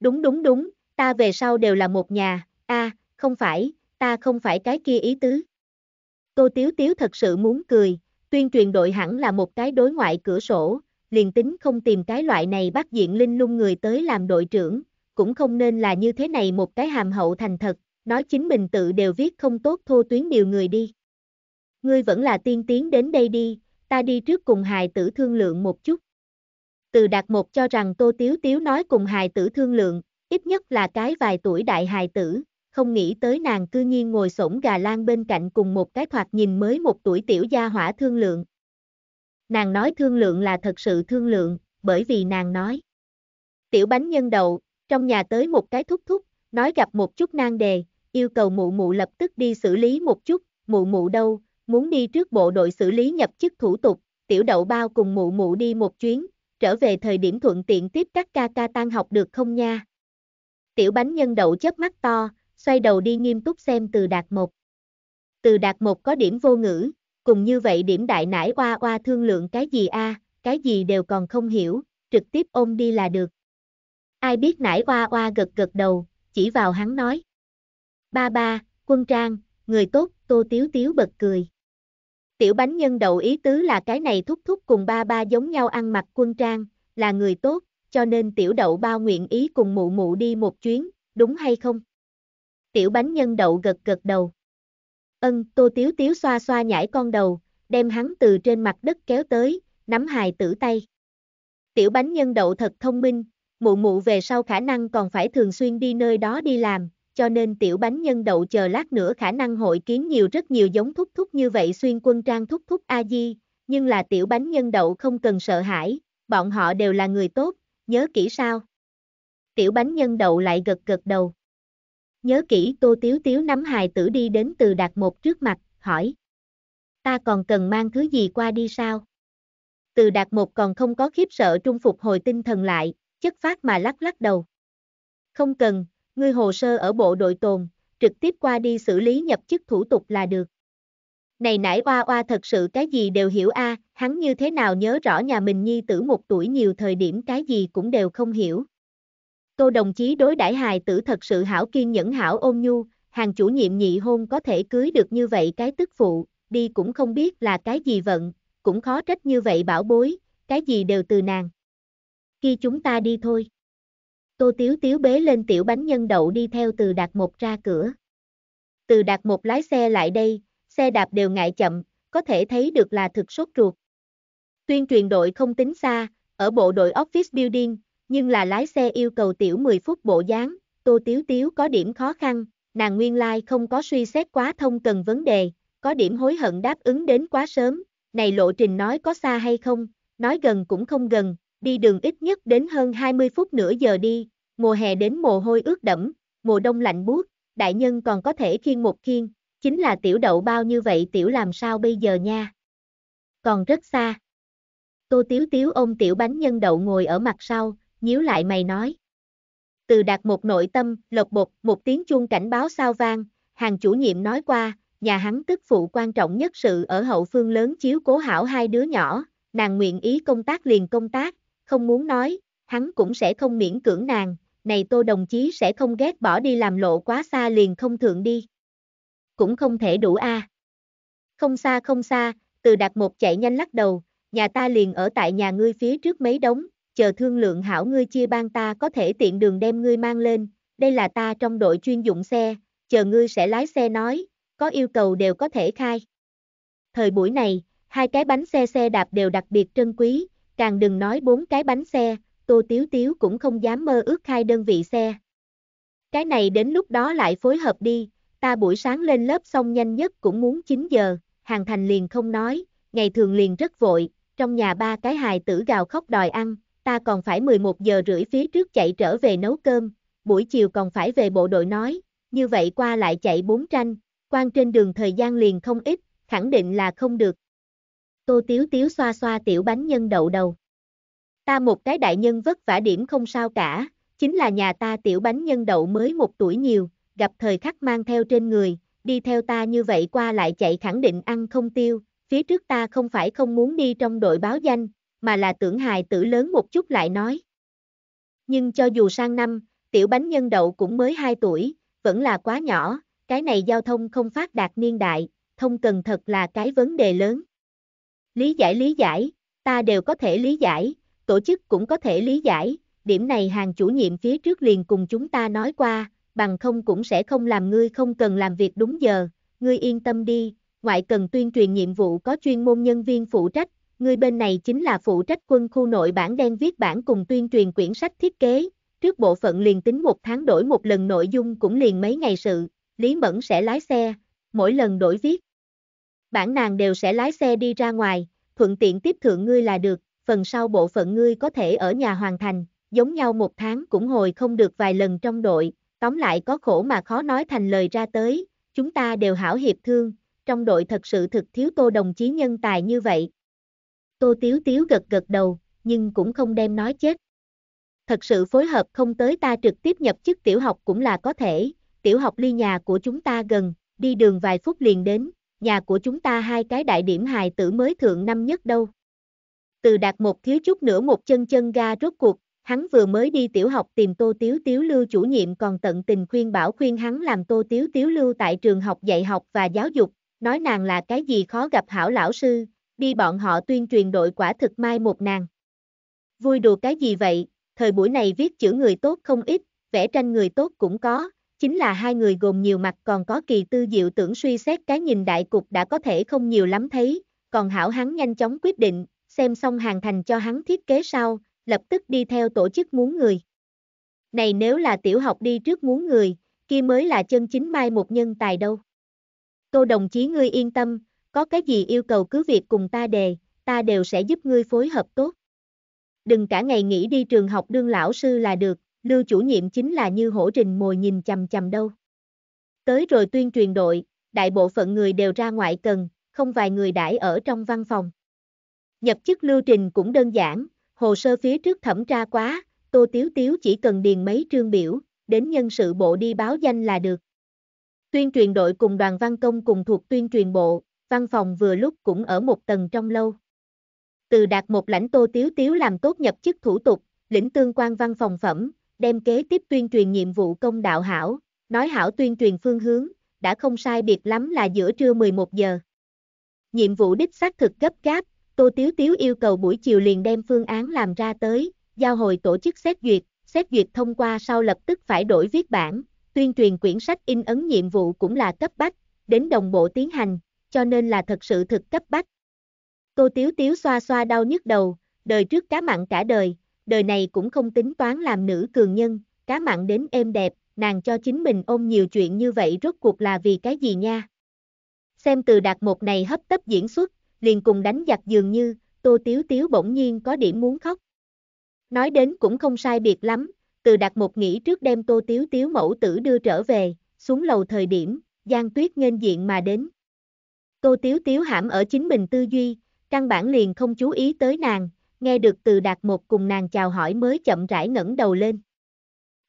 Đúng đúng đúng, ta về sau đều là một nhà, a, à, không phải, ta không phải cái kia ý tứ. Tô Tiếu Tiếu thật sự muốn cười, tuyên truyền đội hẳn là một cái đối ngoại cửa sổ, liền tính không tìm cái loại này bắt diện linh lung người tới làm đội trưởng, cũng không nên là như thế này một cái hàm hậu thành thật, nói chính mình tự đều viết không tốt thô tuyến điều người đi. Ngươi vẫn là tiên tiến đến đây đi, ta đi trước cùng hài tử thương lượng một chút từ đạt một cho rằng Tô Tiếu Tiếu nói cùng hài tử thương lượng, ít nhất là cái vài tuổi đại hài tử, không nghĩ tới nàng cư nhiên ngồi sổng gà lan bên cạnh cùng một cái thoạt nhìn mới một tuổi tiểu gia hỏa thương lượng. Nàng nói thương lượng là thật sự thương lượng, bởi vì nàng nói. Tiểu bánh nhân đậu, trong nhà tới một cái thúc thúc, nói gặp một chút nan đề, yêu cầu mụ mụ lập tức đi xử lý một chút, mụ mụ đâu, muốn đi trước bộ đội xử lý nhập chức thủ tục, tiểu đậu bao cùng mụ mụ đi một chuyến, trở về thời điểm thuận tiện tiếp các ca ca tan học được không nha? Tiểu bánh nhân đậu chớp mắt to, xoay đầu đi nghiêm túc xem từ đạt một. Từ đạt một có điểm vô ngữ, cùng như vậy điểm đại nải oa oa thương lượng cái gì a, cái gì đều còn không hiểu, trực tiếp ôm đi là được. Ai biết nải oa oa gật gật đầu, chỉ vào hắn nói. Ba ba, quân trang, người tốt, tô tiếu tiếu bật cười. Tiểu bánh nhân đậu ý tứ là cái này thúc thúc cùng ba ba giống nhau ăn mặc quân trang, là người tốt, cho nên tiểu đậu bao nguyện ý cùng mụ mụ đi một chuyến, đúng hay không? Tiểu bánh nhân đậu gật gật đầu. Ân, tô tiếu tiếu xoa xoa nhảy con đầu, đem hắn từ trên mặt đất kéo tới, nắm hài tử tay. Tiểu bánh nhân đậu thật thông minh, mụ mụ về sau khả năng còn phải thường xuyên đi nơi đó đi làm, cho nên tiểu bánh nhân đậu chờ lát nữa khả năng hội kiến nhiều rất nhiều giống thúc thúc như vậy xuyên quân trang thúc thúc A-di, nhưng là tiểu bánh nhân đậu không cần sợ hãi, bọn họ đều là người tốt, nhớ kỹ sao. Tiểu bánh nhân đậu lại gật gật đầu. Nhớ kỹ tô tiếu tiếu nắm hài tử đi đến từ đạt một trước mặt, hỏi. Ta còn cần mang thứ gì qua đi sao? Từ đạt một còn không có khiếp sợ trung phục hồi tinh thần lại, chất phát mà lắc lắc đầu. Không cần, ngươi hồ sơ ở bộ đội tồn, trực tiếp qua đi xử lý nhập chức thủ tục là được. Này nãy oa oa thật sự cái gì đều hiểu a, à, hắn như thế nào nhớ rõ nhà mình nhi tử một tuổi nhiều thời điểm cái gì cũng đều không hiểu. Tô đồng chí đối đãi hài tử thật sự hảo kiên nhẫn hảo ôn nhu, hàng chủ nhiệm nhị hôn có thể cưới được như vậy cái tức phụ, đi cũng không biết là cái gì vận, cũng khó trách như vậy bảo bối, cái gì đều từ nàng. Khi chúng ta đi thôi. Tô Tiếu Tiếu bế lên tiểu bánh nhân đậu đi theo từ đạt một ra cửa. Từ đạt một lái xe lại đây, xe đạp đều ngại chậm, có thể thấy được là thực sốt ruột. Tuyên truyền đội không tính xa, ở bộ đội office building, nhưng là lái xe yêu cầu tiểu 10 phút bộ dáng, Tô Tiếu Tiếu có điểm khó khăn, nàng nguyên lai like không có suy xét quá thông cần vấn đề, có điểm hối hận đáp ứng đến quá sớm, này lộ trình nói có xa hay không, nói gần cũng không gần, đi đường ít nhất đến hơn 20 phút nửa giờ đi, mùa hè đến mồ hôi ướt đẫm, mùa đông lạnh buốt, đại nhân còn có thể khiên một khiên, chính là tiểu đậu bao như vậy tiểu làm sao bây giờ nha. Còn rất xa. Tô Tiếu Tiếu ôm tiểu bánh nhân đậu ngồi ở mặt sau, nhíu lại mày nói. Từ đạt một nội tâm, lộc bột, một tiếng chuông cảnh báo sao vang, hàng chủ nhiệm nói qua, nhà hắn tức phụ quan trọng nhất sự ở hậu phương lớn chiếu cố hảo hai đứa nhỏ, nàng nguyện ý công tác liền công tác, không muốn nói, hắn cũng sẽ không miễn cưỡng nàng, này tô đồng chí sẽ không ghét bỏ đi làm lộ quá xa liền không thượng đi. Cũng không thể đủ a. À. Không xa không xa, từ đặt một chạy nhanh lắc đầu, nhà ta liền ở tại nhà ngươi phía trước mấy đống, chờ thương lượng hảo ngươi chia ban ta có thể tiện đường đem ngươi mang lên, đây là ta trong đội chuyên dụng xe, chờ ngươi sẽ lái xe nói, có yêu cầu đều có thể khai. Thời buổi này, hai cái bánh xe xe đạp đều đặc biệt trân quý, càng đừng nói bốn cái bánh xe, Tô Tiếu Tiếu cũng không dám mơ ước khai đơn vị xe. Cái này đến lúc đó lại phối hợp đi, ta buổi sáng lên lớp xong nhanh nhất cũng muốn 9 giờ, hàng thành liền không nói, ngày thường liền rất vội, trong nhà ba cái hài tử gào khóc đòi ăn, ta còn phải 11 giờ rưỡi phía trước chạy trở về nấu cơm, buổi chiều còn phải về bộ đội nói, như vậy qua lại chạy bốn tranh, quan trên đường thời gian liền không ít, khẳng định là không được, Tô Tiếu Tiếu xoa xoa tiểu bánh nhân đậu đầu. Ta một cái đại nhân vất vả điểm không sao cả, chính là nhà ta tiểu bánh nhân đậu mới một tuổi nhiều, gặp thời khắc mang theo trên người, đi theo ta như vậy qua lại chạy khẳng định ăn không tiêu, phía trước ta không phải không muốn đi trong đội báo danh, mà là tưởng hài tử lớn một chút lại nói. Nhưng cho dù sang năm, tiểu bánh nhân đậu cũng mới 2 tuổi, vẫn là quá nhỏ, cái này giao thông không phát đạt niên đại, thông cần thật là cái vấn đề lớn. Lý giải lý giải, ta đều có thể lý giải, tổ chức cũng có thể lý giải, điểm này hàng chủ nhiệm phía trước liền cùng chúng ta nói qua, bằng không cũng sẽ không làm ngươi không cần làm việc đúng giờ, ngươi yên tâm đi, ngoại cần tuyên truyền nhiệm vụ có chuyên môn nhân viên phụ trách, ngươi bên này chính là phụ trách quân khu nội bản đen viết bản cùng tuyên truyền quyển sách thiết kế, trước bộ phận liền tính một tháng đổi một lần nội dung cũng liền mấy ngày sự, Lý Mẫn sẽ lái xe, mỗi lần đổi viết, bản nàng đều sẽ lái xe đi ra ngoài, thuận tiện tiếp thượng ngươi là được, phần sau bộ phận ngươi có thể ở nhà hoàn thành, giống nhau một tháng cũng hồi không được vài lần trong đội, tóm lại có khổ mà khó nói thành lời ra tới, chúng ta đều hảo hiệp thương, trong đội thật sự thực thiếu tô đồng chí nhân tài như vậy. Tô Tiếu Tiếu gật gật đầu, nhưng cũng không đem nói chết. Thật sự phối hợp không tới ta trực tiếp nhập chức tiểu học cũng là có thể, tiểu học ly nhà của chúng ta gần, đi đường vài phút liền đến, nhà của chúng ta hai cái đại điểm hài tử mới thượng năm nhất đâu. Từ đạt một thiếu chút nữa một chân chân ga rốt cuộc, hắn vừa mới đi tiểu học tìm Tô Tiếu Tiếu Lưu chủ nhiệm còn tận tình khuyên bảo khuyên hắn làm Tô Tiếu Tiếu Lưu tại trường học dạy học và giáo dục, nói nàng là cái gì khó gặp hảo lão sư, đi bọn họ tuyên truyền đội quả thực mai một nàng. Vui đùa cái gì vậy, thời buổi này viết chữ người tốt không ít, vẽ tranh người tốt cũng có, chính là hai người gồm nhiều mặt còn có kỳ tư diệu tưởng suy xét cái nhìn đại cục đã có thể không nhiều lắm thấy, còn hảo hắn nhanh chóng quyết định, xem xong hàng thành cho hắn thiết kế sau, lập tức đi theo tổ chức muốn người. Này nếu là tiểu học đi trước muốn người, kia mới là chân chính mai một nhân tài đâu. Tô đồng chí ngươi yên tâm, có cái gì yêu cầu cứ việc cùng ta đề, ta đều sẽ giúp ngươi phối hợp tốt. Đừng cả ngày nghĩ đi trường học đương lão sư là được, Lưu chủ nhiệm chính là như hổ rình mồi nhìn chằm chằm đâu. Tới rồi tuyên truyền đội, đại bộ phận người đều ra ngoại cần, không vài người đãi ở trong văn phòng. Nhập chức lưu trình cũng đơn giản, hồ sơ phía trước thẩm tra quá, Tô Tiếu Tiếu chỉ cần điền mấy trương biểu, đến nhân sự bộ đi báo danh là được. Tuyên truyền đội cùng đoàn văn công cùng thuộc tuyên truyền bộ, văn phòng vừa lúc cũng ở một tầng trong lâu. Từ đạt một lãnh Tô Tiếu Tiếu làm tốt nhập chức thủ tục, lĩnh tương quan văn phòng phẩm, đem kế tiếp tuyên truyền nhiệm vụ công đạo hảo, nói hảo tuyên truyền phương hướng, đã không sai biệt lắm là giữa trưa 11 giờ. Nhiệm vụ đích xác thực gấp gáp, Tô Tiếu Tiếu yêu cầu buổi chiều liền đem phương án làm ra tới, giao hồi tổ chức xét duyệt, xét duyệt thông qua sau lập tức phải đổi viết bản, tuyên truyền quyển sách in ấn nhiệm vụ cũng là cấp bách, đến đồng bộ tiến hành, cho nên là thật sự thực cấp bách. Tô Tiếu Tiếu xoa xoa đau nhức đầu, đời trước cá mặn cả đời, đời này cũng không tính toán làm nữ cường nhân, cá mặn đến êm đẹp, nàng cho chính mình ôm nhiều chuyện như vậy rốt cuộc là vì cái gì nha. Xem từ đạt một này hấp tấp diễn xuất, liền cùng đánh giặc dường như, tô tiếu tiếu bỗng nhiên có điểm muốn khóc. Nói đến cũng không sai biệt lắm, từ đạt một nghĩ trước đem tô tiếu tiếu mẫu tử đưa trở về, xuống lầu thời điểm, Giang Tuyết nghênh diện mà đến. Tô Tiếu Tiếu hãm ở chính mình tư duy, căn bản liền không chú ý tới nàng, nghe được từ đạt một cùng nàng chào hỏi mới chậm rãi ngẩng đầu lên.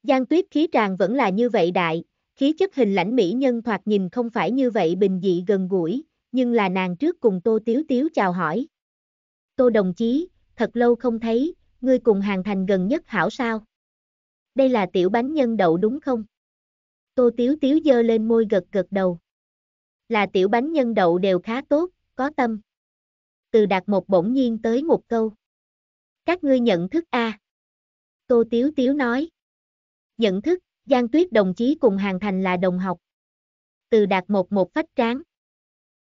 Giang tuyết khí tràng vẫn là như vậy đại, khí chất hình lãnh mỹ nhân thoạt nhìn không phải như vậy bình dị gần gũi, nhưng là nàng trước cùng tô tiếu tiếu chào hỏi. Tô đồng chí, thật lâu không thấy, ngươi cùng hàng thành gần nhất hảo sao? Đây là tiểu bánh nhân đậu đúng không? Tô tiếu tiếu dơ lên môi gật gật đầu. Là tiểu bánh nhân đậu đều khá tốt, có tâm. Từ đạt một bỗng nhiên tới một câu các ngươi nhận thức a Tô Tiếu Tiếu nói. Nhận thức, Giang Tuyết đồng chí cùng Hàng Thành là đồng học. Từ đạt một một phách tráng.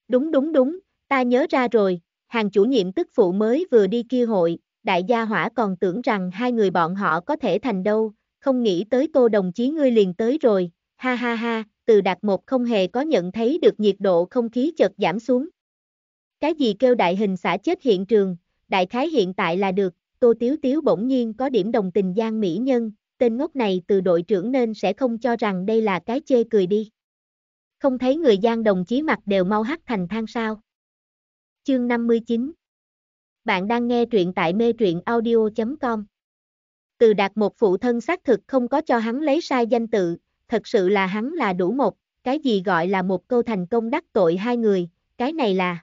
Đúng đúng đúng, ta nhớ ra rồi, hàng chủ nhiệm tức phụ mới vừa đi kia hội, đại gia hỏa còn tưởng rằng hai người bọn họ có thể thành đâu, không nghĩ tới tô đồng chí ngươi liền tới rồi, ha ha ha, từ đạt một không hề có nhận thấy được nhiệt độ không khí chợt giảm xuống. Cái gì kêu đại hình xả chết hiện trường, đại khái hiện tại là được, Tô Tiếu Tiếu bỗng nhiên có điểm đồng tình Giang Mỹ Nhân, tên ngốc này từ đội trưởng nên sẽ không cho rằng đây là cái chê cười đi. Không thấy người Giang đồng chí mặt đều mau hắt thành than sao. Chương 59 Bạn đang nghe truyện tại mê truyện audio.com Từ đạt một phụ thân xác thực không có cho hắn lấy sai danh tự, thật sự là hắn là đủ một, cái gì gọi là một câu thành công đắc tội hai người, cái này là...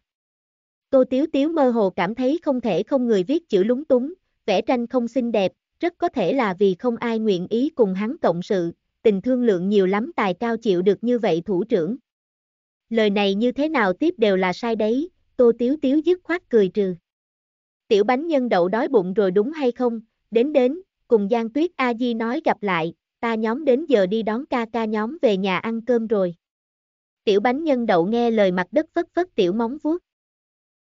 Tô Tiếu Tiếu mơ hồ cảm thấy không thể không người viết chữ lúng túng, vẽ tranh không xinh đẹp, rất có thể là vì không ai nguyện ý cùng hắn cộng sự, tình thương lượng nhiều lắm tài cao chịu được như vậy thủ trưởng. Lời này như thế nào tiếp đều là sai đấy, tô tiếu tiếu dứt khoát cười trừ. Tiểu bánh nhân đậu đói bụng rồi đúng hay không, đến đến, cùng Giang Tuyết A Di nói gặp lại, ta nhóm đến giờ đi đón ca ca nhóm về nhà ăn cơm rồi. Tiểu bánh nhân đậu nghe lời mặt đất phất phất tiểu móng vuốt.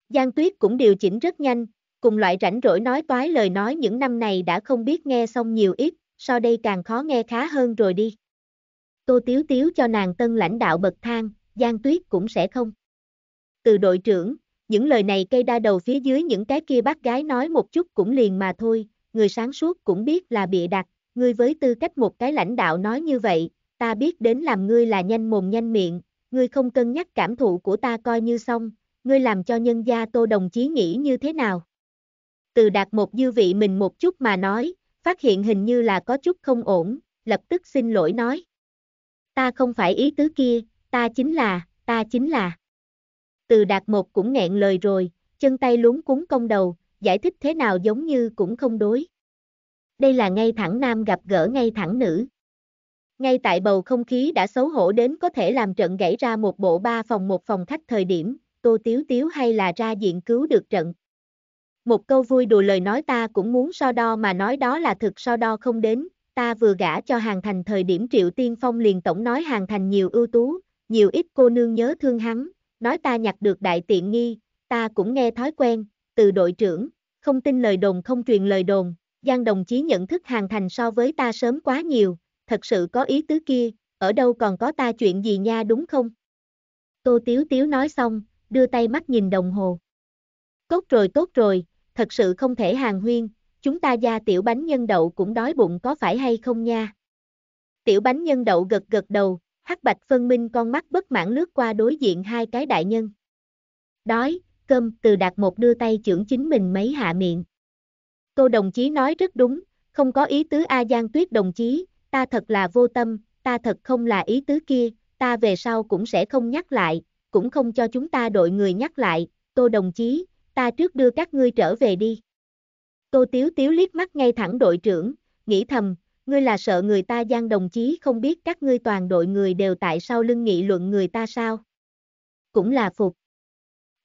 Giang Tuyết cũng điều chỉnh rất nhanh, cùng loại rảnh rỗi nói toái lời nói những năm này đã không biết nghe xong nhiều ít, sau đây càng khó nghe khá hơn rồi đi. Tô Tiếu Tiếu cho nàng tân lãnh đạo bậc thang, Giang Tuyết cũng sẽ không. Từ đội trưởng, những lời này cây đa đầu phía dưới những cái kia bác gái nói một chút cũng liền mà thôi, người sáng suốt cũng biết là bịa đặt, ngươi với tư cách một cái lãnh đạo nói như vậy, ta biết đến làm ngươi là nhanh mồm nhanh miệng, ngươi không cân nhắc cảm thụ của ta coi như xong, ngươi làm cho nhân gia tô đồng chí nghĩ như thế nào từ đạt một dư vị mình một chút mà nói, phát hiện hình như là có chút không ổn, lập tức xin lỗi nói. Ta không phải ý tứ kia, ta chính là, ta chính là. Từ đạt một cũng nghẹn lời rồi, chân tay luống cuốn công đầu, giải thích thế nào giống như cũng không đối. Đây là ngay thẳng nam gặp gỡ ngay thẳng nữ. Ngay tại bầu không khí đã xấu hổ đến có thể làm trận gãy ra một bộ ba phòng một phòng khách thời điểm, Tô Tiếu Tiếu hay là ra diện cứu được trận. Một câu vui đùa lời nói ta cũng muốn so đo mà nói đó là thực so đo không đến, ta vừa gả cho hàng thành thời điểm triệu tiên phong liền tổng nói hàng thành nhiều ưu tú, nhiều ít cô nương nhớ thương hắn, nói ta nhặt được đại tiện nghi, ta cũng nghe thói quen, từ đội trưởng, không tin lời đồn không truyền lời đồn, Giang đồng chí nhận thức hàng thành so với ta sớm quá nhiều, thật sự có ý tứ kia, ở đâu còn có ta chuyện gì nha đúng không? Tô Tiếu Tiếu nói xong, đưa tay mắt nhìn đồng hồ. Tốt rồi tốt rồi, thật sự không thể hàng huyên, chúng ta gia tiểu bánh nhân đậu cũng đói bụng có phải hay không nha? Tiểu bánh nhân đậu gật gật đầu, hắc bạch phân minh con mắt bất mãn lướt qua đối diện hai cái đại nhân. Đói, cơm, từ đạt một đưa tay trưởng chính mình mấy hạ miệng. Cô đồng chí nói rất đúng, không có ý tứ A Giang Tuyết đồng chí, ta thật là vô tâm, ta thật không là ý tứ kia, ta về sau cũng sẽ không nhắc lại, cũng không cho chúng ta đội người nhắc lại, cô đồng chí, ta trước đưa các ngươi trở về đi. Tô Tiếu Tiếu liếc mắt ngay thẳng đội trưởng, nghĩ thầm, ngươi là sợ người ta gian đồng chí không biết các ngươi toàn đội người đều tại sao lưng nghị luận người ta sao. Cũng là phục.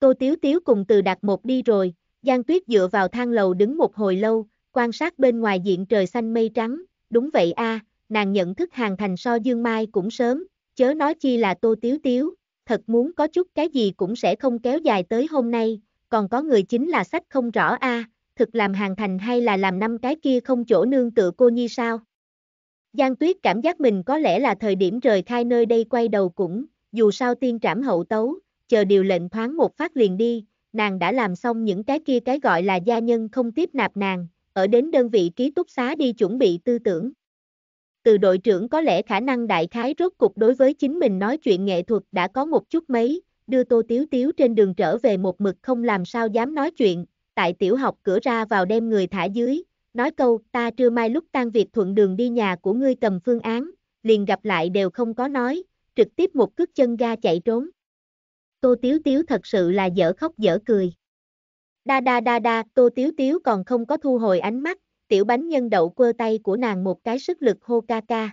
Tô Tiếu Tiếu cùng từ đặt một đi rồi, Giang Tuyết dựa vào thang lầu đứng một hồi lâu, quan sát bên ngoài diện trời xanh mây trắng, đúng vậy a, nàng nhận thức hàng thành so dương mai cũng sớm, chớ nói chi là Tô Tiếu Tiếu, thật muốn có chút cái gì cũng sẽ không kéo dài tới hôm nay, còn có người chính là sách không rõ a, à, thực làm hàng thành hay là làm năm cái kia không chỗ nương tựa cô nhi sao? Giang Tuyết cảm giác mình có lẽ là thời điểm rời khai nơi đây quay đầu cũng, dù sao tiên trảm hậu tấu, chờ điều lệnh thoáng một phát liền đi, nàng đã làm xong những cái kia cái gọi là gia nhân không tiếp nạp nàng, ở đến đơn vị ký túc xá đi chuẩn bị tư tưởng. Từ đội trưởng có lẽ khả năng đại khái rốt cục đối với chính mình nói chuyện nghệ thuật đã có một chút mấy, đưa Tô Tiếu Tiếu trên đường trở về một mực không làm sao dám nói chuyện, tại tiểu học cửa ra vào đem người thả dưới, nói câu ta trưa mai lúc tan việc thuận đường đi nhà của ngươi cầm phương án, liền gặp lại đều không có nói, trực tiếp một cước chân ga chạy trốn. Tô Tiếu Tiếu thật sự là dở khóc dở cười. Đa đa đa đa, Tô Tiếu Tiếu còn không có thu hồi ánh mắt, tiểu bánh nhân đậu quơ tay của nàng một cái sức lực hô ca ca.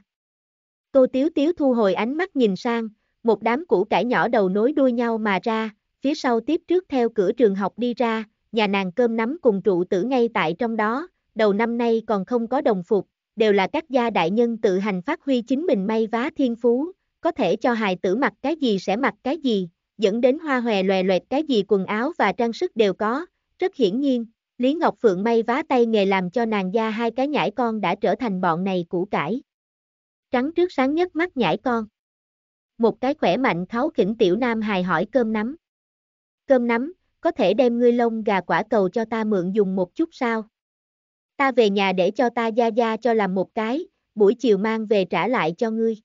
Tô Tiếu Tiếu thu hồi ánh mắt nhìn sang, một đám củ cải nhỏ đầu nối đuôi nhau mà ra, phía sau tiếp trước theo cửa trường học đi ra, nhà nàng cơm nắm cùng trụ tử ngay tại trong đó, đầu năm nay còn không có đồng phục, đều là các gia đại nhân tự hành phát huy chính mình may vá thiên phú, có thể cho hài tử mặc cái gì sẽ mặc cái gì, dẫn đến hoa hòe loè loẹt cái gì quần áo và trang sức đều có, rất hiển nhiên, Lý Ngọc Phượng may vá tay nghề làm cho nàng gia hai cái nhãi con đã trở thành bọn này củ cải. Trắng trước sáng nhất mắt nhãi con. Một cái khỏe mạnh kháo khỉnh tiểu nam hài hỏi cơm nắm. Cơm nắm, có thể đem ngươi lông gà quả cầu cho ta mượn dùng một chút sao? Ta về nhà để cho ta gia gia cho làm một cái, buổi chiều mang về trả lại cho ngươi.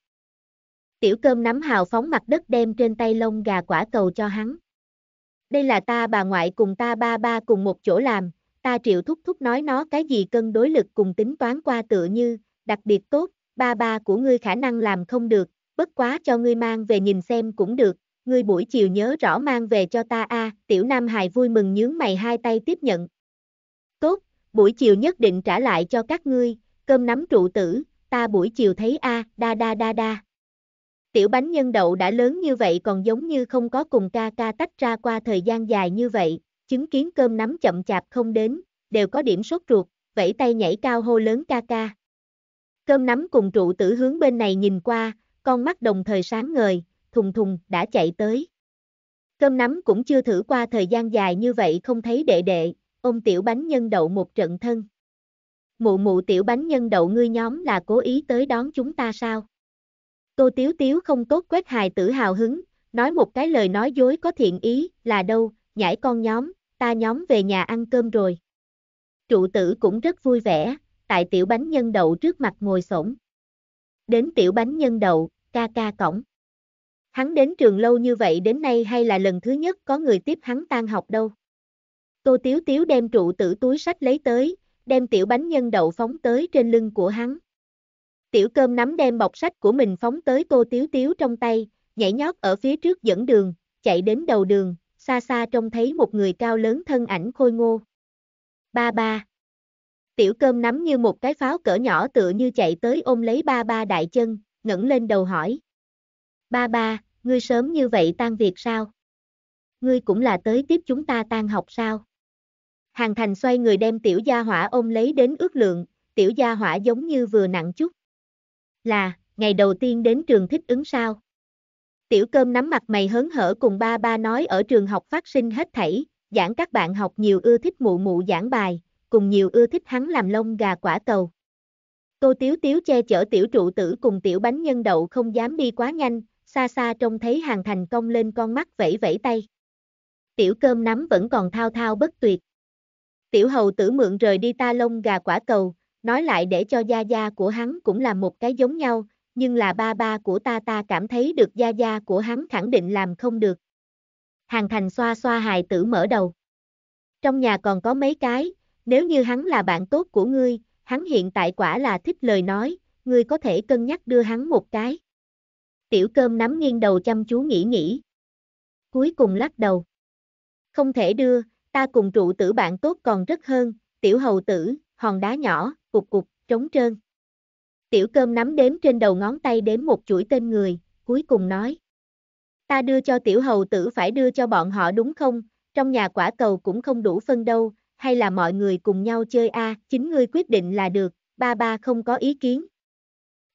Tiểu cơm nắm hào phóng mặt đất đem trên tay lông gà quả cầu cho hắn. Đây là ta bà ngoại cùng ta ba ba cùng một chỗ làm, ta triệu thúc thúc nói nó cái gì cân đối lực cùng tính toán qua tựa như, đặc biệt tốt, ba ba của ngươi khả năng làm không được, bất quá cho ngươi mang về nhìn xem cũng được, ngươi buổi chiều nhớ rõ mang về cho ta a, tiểu nam hài vui mừng nhướng mày hai tay tiếp nhận. Tốt, buổi chiều nhất định trả lại cho các ngươi, cơm nắm trụ tử, ta buổi chiều thấy a, à, đa đa đa đa. Tiểu bánh nhân đậu đã lớn như vậy còn giống như không có cùng ca ca tách ra qua thời gian dài như vậy, chứng kiến cơm nắm chậm chạp không đến, đều có điểm sốt ruột, vẫy tay nhảy cao hô lớn ca ca. Cơm nắm cùng trụ tử hướng bên này nhìn qua, con mắt đồng thời sáng ngời, thùng thùng đã chạy tới. Cơm nắm cũng chưa thử qua thời gian dài như vậy không thấy đệ đệ, ông tiểu bánh nhân đậu một trận thân. Mụ mụ tiểu bánh nhân đậu ngươi nhóm là cố ý tới đón chúng ta sao? Cô Tiếu Tiếu không tốt quét hài tử hào hứng, nói một cái lời nói dối có thiện ý, là đâu, nhảy con nhóm, ta nhóm về nhà ăn cơm rồi. Trụ tử cũng rất vui vẻ, tại tiểu bánh nhân đậu trước mặt ngồi sổng. Đến tiểu bánh nhân đậu, ca ca cổng. Hắn đến trường lâu như vậy đến nay hay là lần thứ nhất có người tiếp hắn tan học đâu. Tô Tiếu Tiếu đem trụ tử túi sách lấy tới, đem tiểu bánh nhân đậu phóng tới trên lưng của hắn. Tiểu cơm nắm đem bọc sách của mình phóng tới Tô Tiếu Tiếu trong tay, nhảy nhót ở phía trước dẫn đường, chạy đến đầu đường, xa xa trông thấy một người cao lớn thân ảnh khôi ngô. Ba ba. Tiểu cơm nắm như một cái pháo cỡ nhỏ tựa như chạy tới ôm lấy ba ba đại chân, ngẩng lên đầu hỏi. Ba ba, ngươi sớm như vậy tan việc sao? Ngươi cũng là tới tiếp chúng ta tan học sao? Hàng thành xoay người đem tiểu gia hỏa ôm lấy đến ước lượng, tiểu gia hỏa giống như vừa nặng chút. Là, ngày đầu tiên đến trường thích ứng sao? Tiểu cơm nắm mặt mày hớn hở cùng ba ba nói ở trường học phát sinh hết thảy, giảng các bạn học nhiều ưa thích mụ mụ giảng bài, cùng nhiều ưa thích hắn làm lông gà quả cầu. Tô Tiếu Tiếu che chở tiểu trụ tử cùng tiểu bánh nhân đậu không dám đi quá nhanh, xa xa trông thấy hàng thành công lên con mắt vẫy vẫy tay. Tiểu cơm nắm vẫn còn thao thao bất tuyệt. Tiểu hầu tử mượn rời đi ta lông gà quả cầu, nói lại để cho gia gia của hắn cũng là một cái giống nhau, nhưng là ba ba của ta ta cảm thấy được gia gia của hắn khẳng định làm không được. Hàng thành xoa xoa hài tử mở đầu. Trong nhà còn có mấy cái, nếu như hắn là bạn tốt của ngươi, hắn hiện tại quả là thích lời nói, ngươi có thể cân nhắc đưa hắn một cái. Tiểu cơm nắm nghiêng đầu chăm chú nghĩ nghĩ. Cuối cùng lắc đầu. Không thể đưa, ta cùng trụ tử bạn tốt còn rất hơn, tiểu hầu tử, hòn đá nhỏ, cục cục, trống trơn. Tiểu cơm nắm đếm trên đầu ngón tay đếm một chuỗi tên người, cuối cùng nói. Ta đưa cho tiểu hầu tử phải đưa cho bọn họ đúng không, trong nhà quả cầu cũng không đủ phân đâu, hay là mọi người cùng nhau chơi a, à, chính ngươi quyết định là được, ba ba không có ý kiến.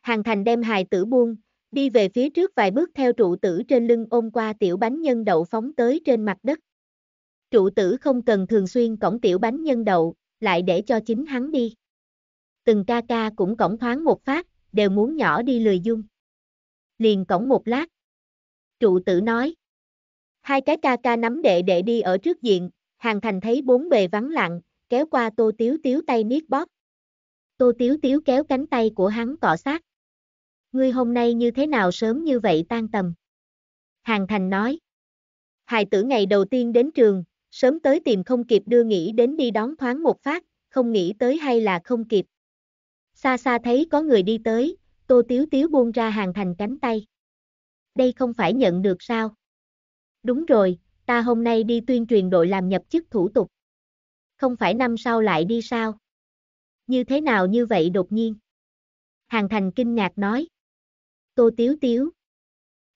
Hàng thành đem hài tử buông, đi về phía trước vài bước theo trụ tử trên lưng ôm qua tiểu bánh nhân đậu phóng tới trên mặt đất. Trụ tử không cần thường xuyên cổng tiểu bánh nhân đậu, lại để cho chính hắn đi. Từng ca ca cũng cổng thoáng một phát, đều muốn nhỏ đi lười dung. Liền cổng một lát. Trụ tử nói. Hai cái ca ca nắm đệ đệ đi ở trước diện, Hàng Thành thấy bốn bề vắng lặng, kéo qua Tô Tiếu Tiếu tay niết bóp. Tô Tiếu Tiếu kéo cánh tay của hắn cọ sát. Ngươi hôm nay như thế nào sớm như vậy tan tầm? Hàng Thành nói. Hài tử ngày đầu tiên đến trường, sớm tới tìm không kịp đưa nghỉ đến đi đón thoáng một phát, không nghĩ tới hay là không kịp. Xa xa thấy có người đi tới, Tô Tiếu Tiếu buông ra Hàng Thành cánh tay. Đây không phải nhận được sao? Đúng rồi, ta hôm nay đi tuyên truyền đội làm nhập chức thủ tục. Không phải năm sau lại đi sao? Như thế nào như vậy đột nhiên? Hàng Thành kinh ngạc nói. Tô Tiếu Tiếu.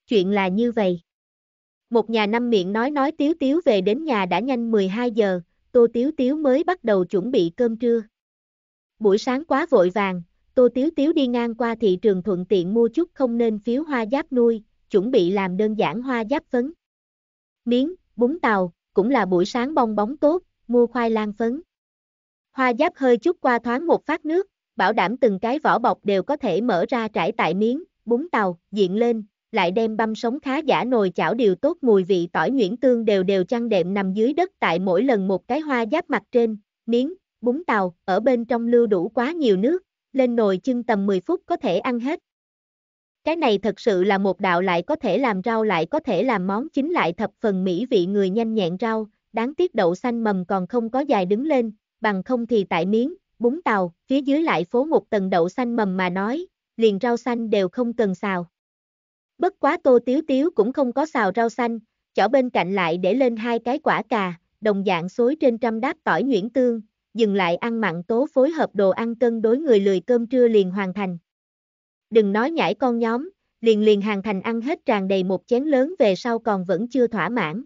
Chuyện là như vậy. Một nhà năm miệng nói nói Tiếu Tiếu về đến nhà đã nhanh 12 giờ, Tô Tiếu Tiếu mới bắt đầu chuẩn bị cơm trưa. Buổi sáng quá vội vàng, Tô Tiếu Tiếu đi ngang qua thị trường thuận tiện mua chút không nên phiếu hoa giáp nuôi, chuẩn bị làm đơn giản hoa giáp phấn. Miếng, bún tàu, cũng là buổi sáng bong bóng tốt, mua khoai lang phấn. Hoa giáp hơi chút qua thoáng một phát nước, bảo đảm từng cái vỏ bọc đều có thể mở ra trải tại miếng, bún tàu, diện lên, lại đem băm sống khá giả nồi chảo điều tốt mùi vị tỏi nhuyễn tương đều đều chăn đệm nằm dưới đất tại mỗi lần một cái hoa giáp mặt trên, miếng, bún tàu, ở bên trong lưu đủ quá nhiều nước, lên nồi chưng tầm 10 phút có thể ăn hết. Cái này thật sự là một đạo lại có thể làm rau lại có thể làm món chính lại thập phần mỹ vị người nhanh nhẹn rau, đáng tiếc đậu xanh mầm còn không có dài đứng lên, bằng không thì tại miếng, bún tàu, phía dưới lại phố một tầng đậu xanh mầm mà nói, liền rau xanh đều không cần xào. Bất quá tô tiếu tiếu cũng không có xào rau xanh, chỏ bên cạnh lại để lên hai cái quả cà, đồng dạng xối trên trăm đáp tỏi nhuyễn tương, dừng lại ăn mặn tố phối hợp đồ ăn cân đối người lười cơm trưa liền hoàn thành đừng nói nhảy con nhóm, liền liền Hàng Thành ăn hết tràn đầy một chén lớn về sau còn vẫn chưa thỏa mãn.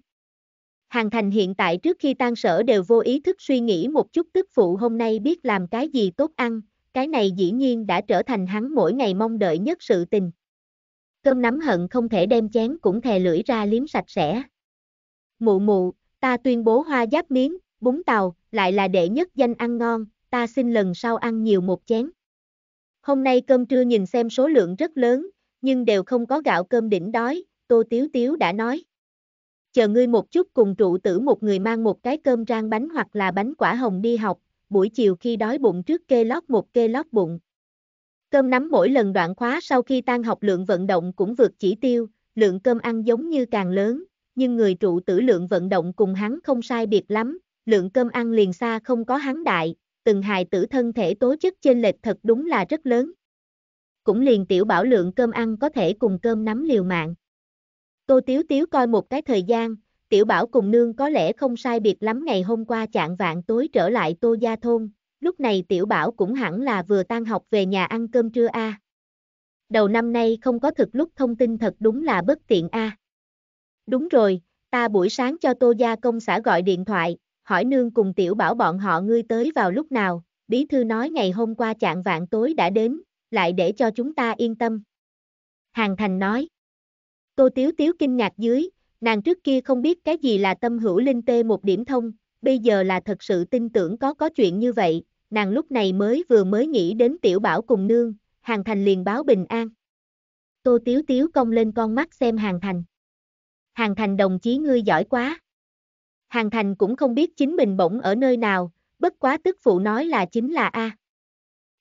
Hàng Thành hiện tại trước khi tan sở đều vô ý thức suy nghĩ một chút tức phụ hôm nay biết làm cái gì tốt ăn, cái này dĩ nhiên đã trở thành hắn mỗi ngày mong đợi nhất sự tình. Cơm nắm hận không thể đem chén cũng thè lưỡi ra liếm sạch sẽ. Mụ mụ, ta tuyên bố hoa giáp miếng, bún tàu, lại là đệ nhất danh ăn ngon, ta xin lần sau ăn nhiều một chén. Hôm nay cơm trưa nhìn xem số lượng rất lớn, nhưng đều không có gạo cơm đỉnh đói, Tô Tiếu Tiếu đã nói. Chờ ngươi một chút cùng trụ tử một người mang một cái cơm rang bánh hoặc là bánh quả hồng đi học, buổi chiều khi đói bụng trước kê lót một kê lót bụng. Cơm nắm mỗi lần đoạn khóa sau khi tan học lượng vận động cũng vượt chỉ tiêu, lượng cơm ăn giống như càng lớn, nhưng người trụ tử lượng vận động cùng hắn không sai biệt lắm, lượng cơm ăn liền xa không có hắn đại, từng hài tử thân thể tố chất trên lệch thật đúng là rất lớn. Cũng liền tiểu bảo lượng cơm ăn có thể cùng cơm nắm liều mạng. Tô Tiếu Tiếu coi một cái thời gian, tiểu bảo cùng nương có lẽ không sai biệt lắm ngày hôm qua chạng vạn tối trở lại Tô Gia Thôn, lúc này tiểu bảo cũng hẳn là vừa tan học về nhà ăn cơm trưa a. Đầu năm nay không có thực lúc thông tin thật đúng là bất tiện a. Đúng rồi, ta buổi sáng cho Tô Gia Công xã gọi điện thoại, hỏi nương cùng tiểu bảo bọn họ ngươi tới vào lúc nào, bí thư nói ngày hôm qua chạng vạn tối đã đến, lại để cho chúng ta yên tâm. Hàng Thành nói. Tô Tiếu Tiếu kinh ngạc dưới, nàng trước kia không biết cái gì là tâm hữu linh tê một điểm thông, bây giờ là thật sự tin tưởng có có chuyện như vậy, nàng lúc này mới vừa mới nghĩ đến tiểu bảo cùng nương, Hàng Thành liền báo bình an. Tô Tiếu Tiếu cong lên con mắt xem Hàng Thành. Hàng Thành đồng chí ngươi giỏi quá. Hàng Thành cũng không biết chính mình bỗng ở nơi nào, bất quá tức phụ nói là chính là A.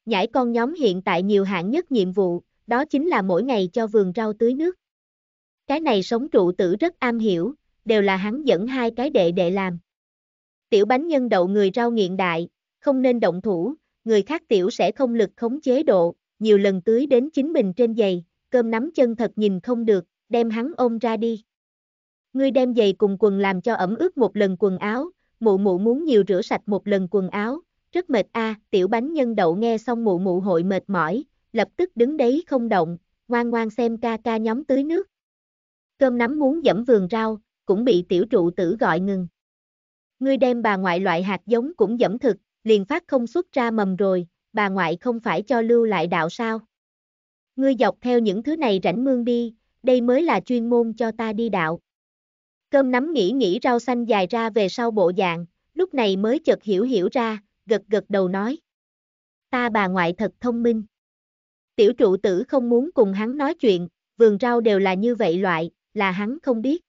Nhãi con nhóm hiện tại nhiều hạng nhất nhiệm vụ, đó chính là mỗi ngày cho vườn rau tưới nước. Cái này sống trụ tử rất am hiểu, đều là hắn dẫn hai cái đệ đệ làm. Tiểu bánh nhân đậu người rau nghiện đại, không nên động thủ, người khác tiểu sẽ không lực khống chế độ, nhiều lần tưới đến chính mình trên giày, cơm nắm chân thật nhìn không được, đem hắn ôm ra đi. Ngươi đem giày cùng quần làm cho ẩm ướt một lần quần áo, mụ mụ muốn nhiều rửa sạch một lần quần áo, rất mệt a, tiểu bánh nhân đậu nghe xong mụ mụ hội mệt mỏi, lập tức đứng đấy không động, ngoan ngoan xem ca ca nhóm tưới nước. Cơm nắm muốn dẫm vườn rau, cũng bị tiểu trụ tử gọi ngừng. Ngươi đem bà ngoại loại hạt giống cũng dẫm thực, liền phát không xuất ra mầm rồi, bà ngoại không phải cho lưu lại đạo sao. Ngươi dọc theo những thứ này rảnh mương đi, đây mới là chuyên môn cho ta đi đạo. Cơm nắm nghĩ nghĩ rau xanh dài ra về sau bộ dạng, lúc này mới chợt hiểu hiểu ra, gật gật đầu nói. Ta bà ngoại thật thông minh. Tiểu trụ tử không muốn cùng hắn nói chuyện, vườn rau đều là như vậy loại, là hắn không biết.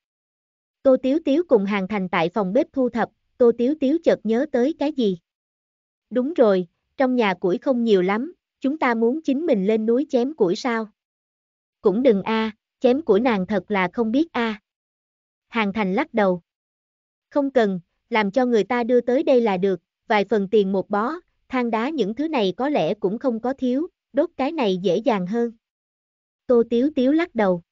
Tô Tiếu Tiếu cùng hàng thành tại phòng bếp thu thập, Tô Tiếu Tiếu chợt nhớ tới cái gì. Đúng rồi, trong nhà củi không nhiều lắm, chúng ta muốn chính mình lên núi chém củi sao? Cũng đừng a, à, chém củi nàng thật là không biết a. À. Hàng Thành lắc đầu. Không cần, làm cho người ta đưa tới đây là được, vài phần tiền một bó, thang đá những thứ này có lẽ cũng không có thiếu, đốt cái này dễ dàng hơn. Tô Tiếu Tiếu lắc đầu.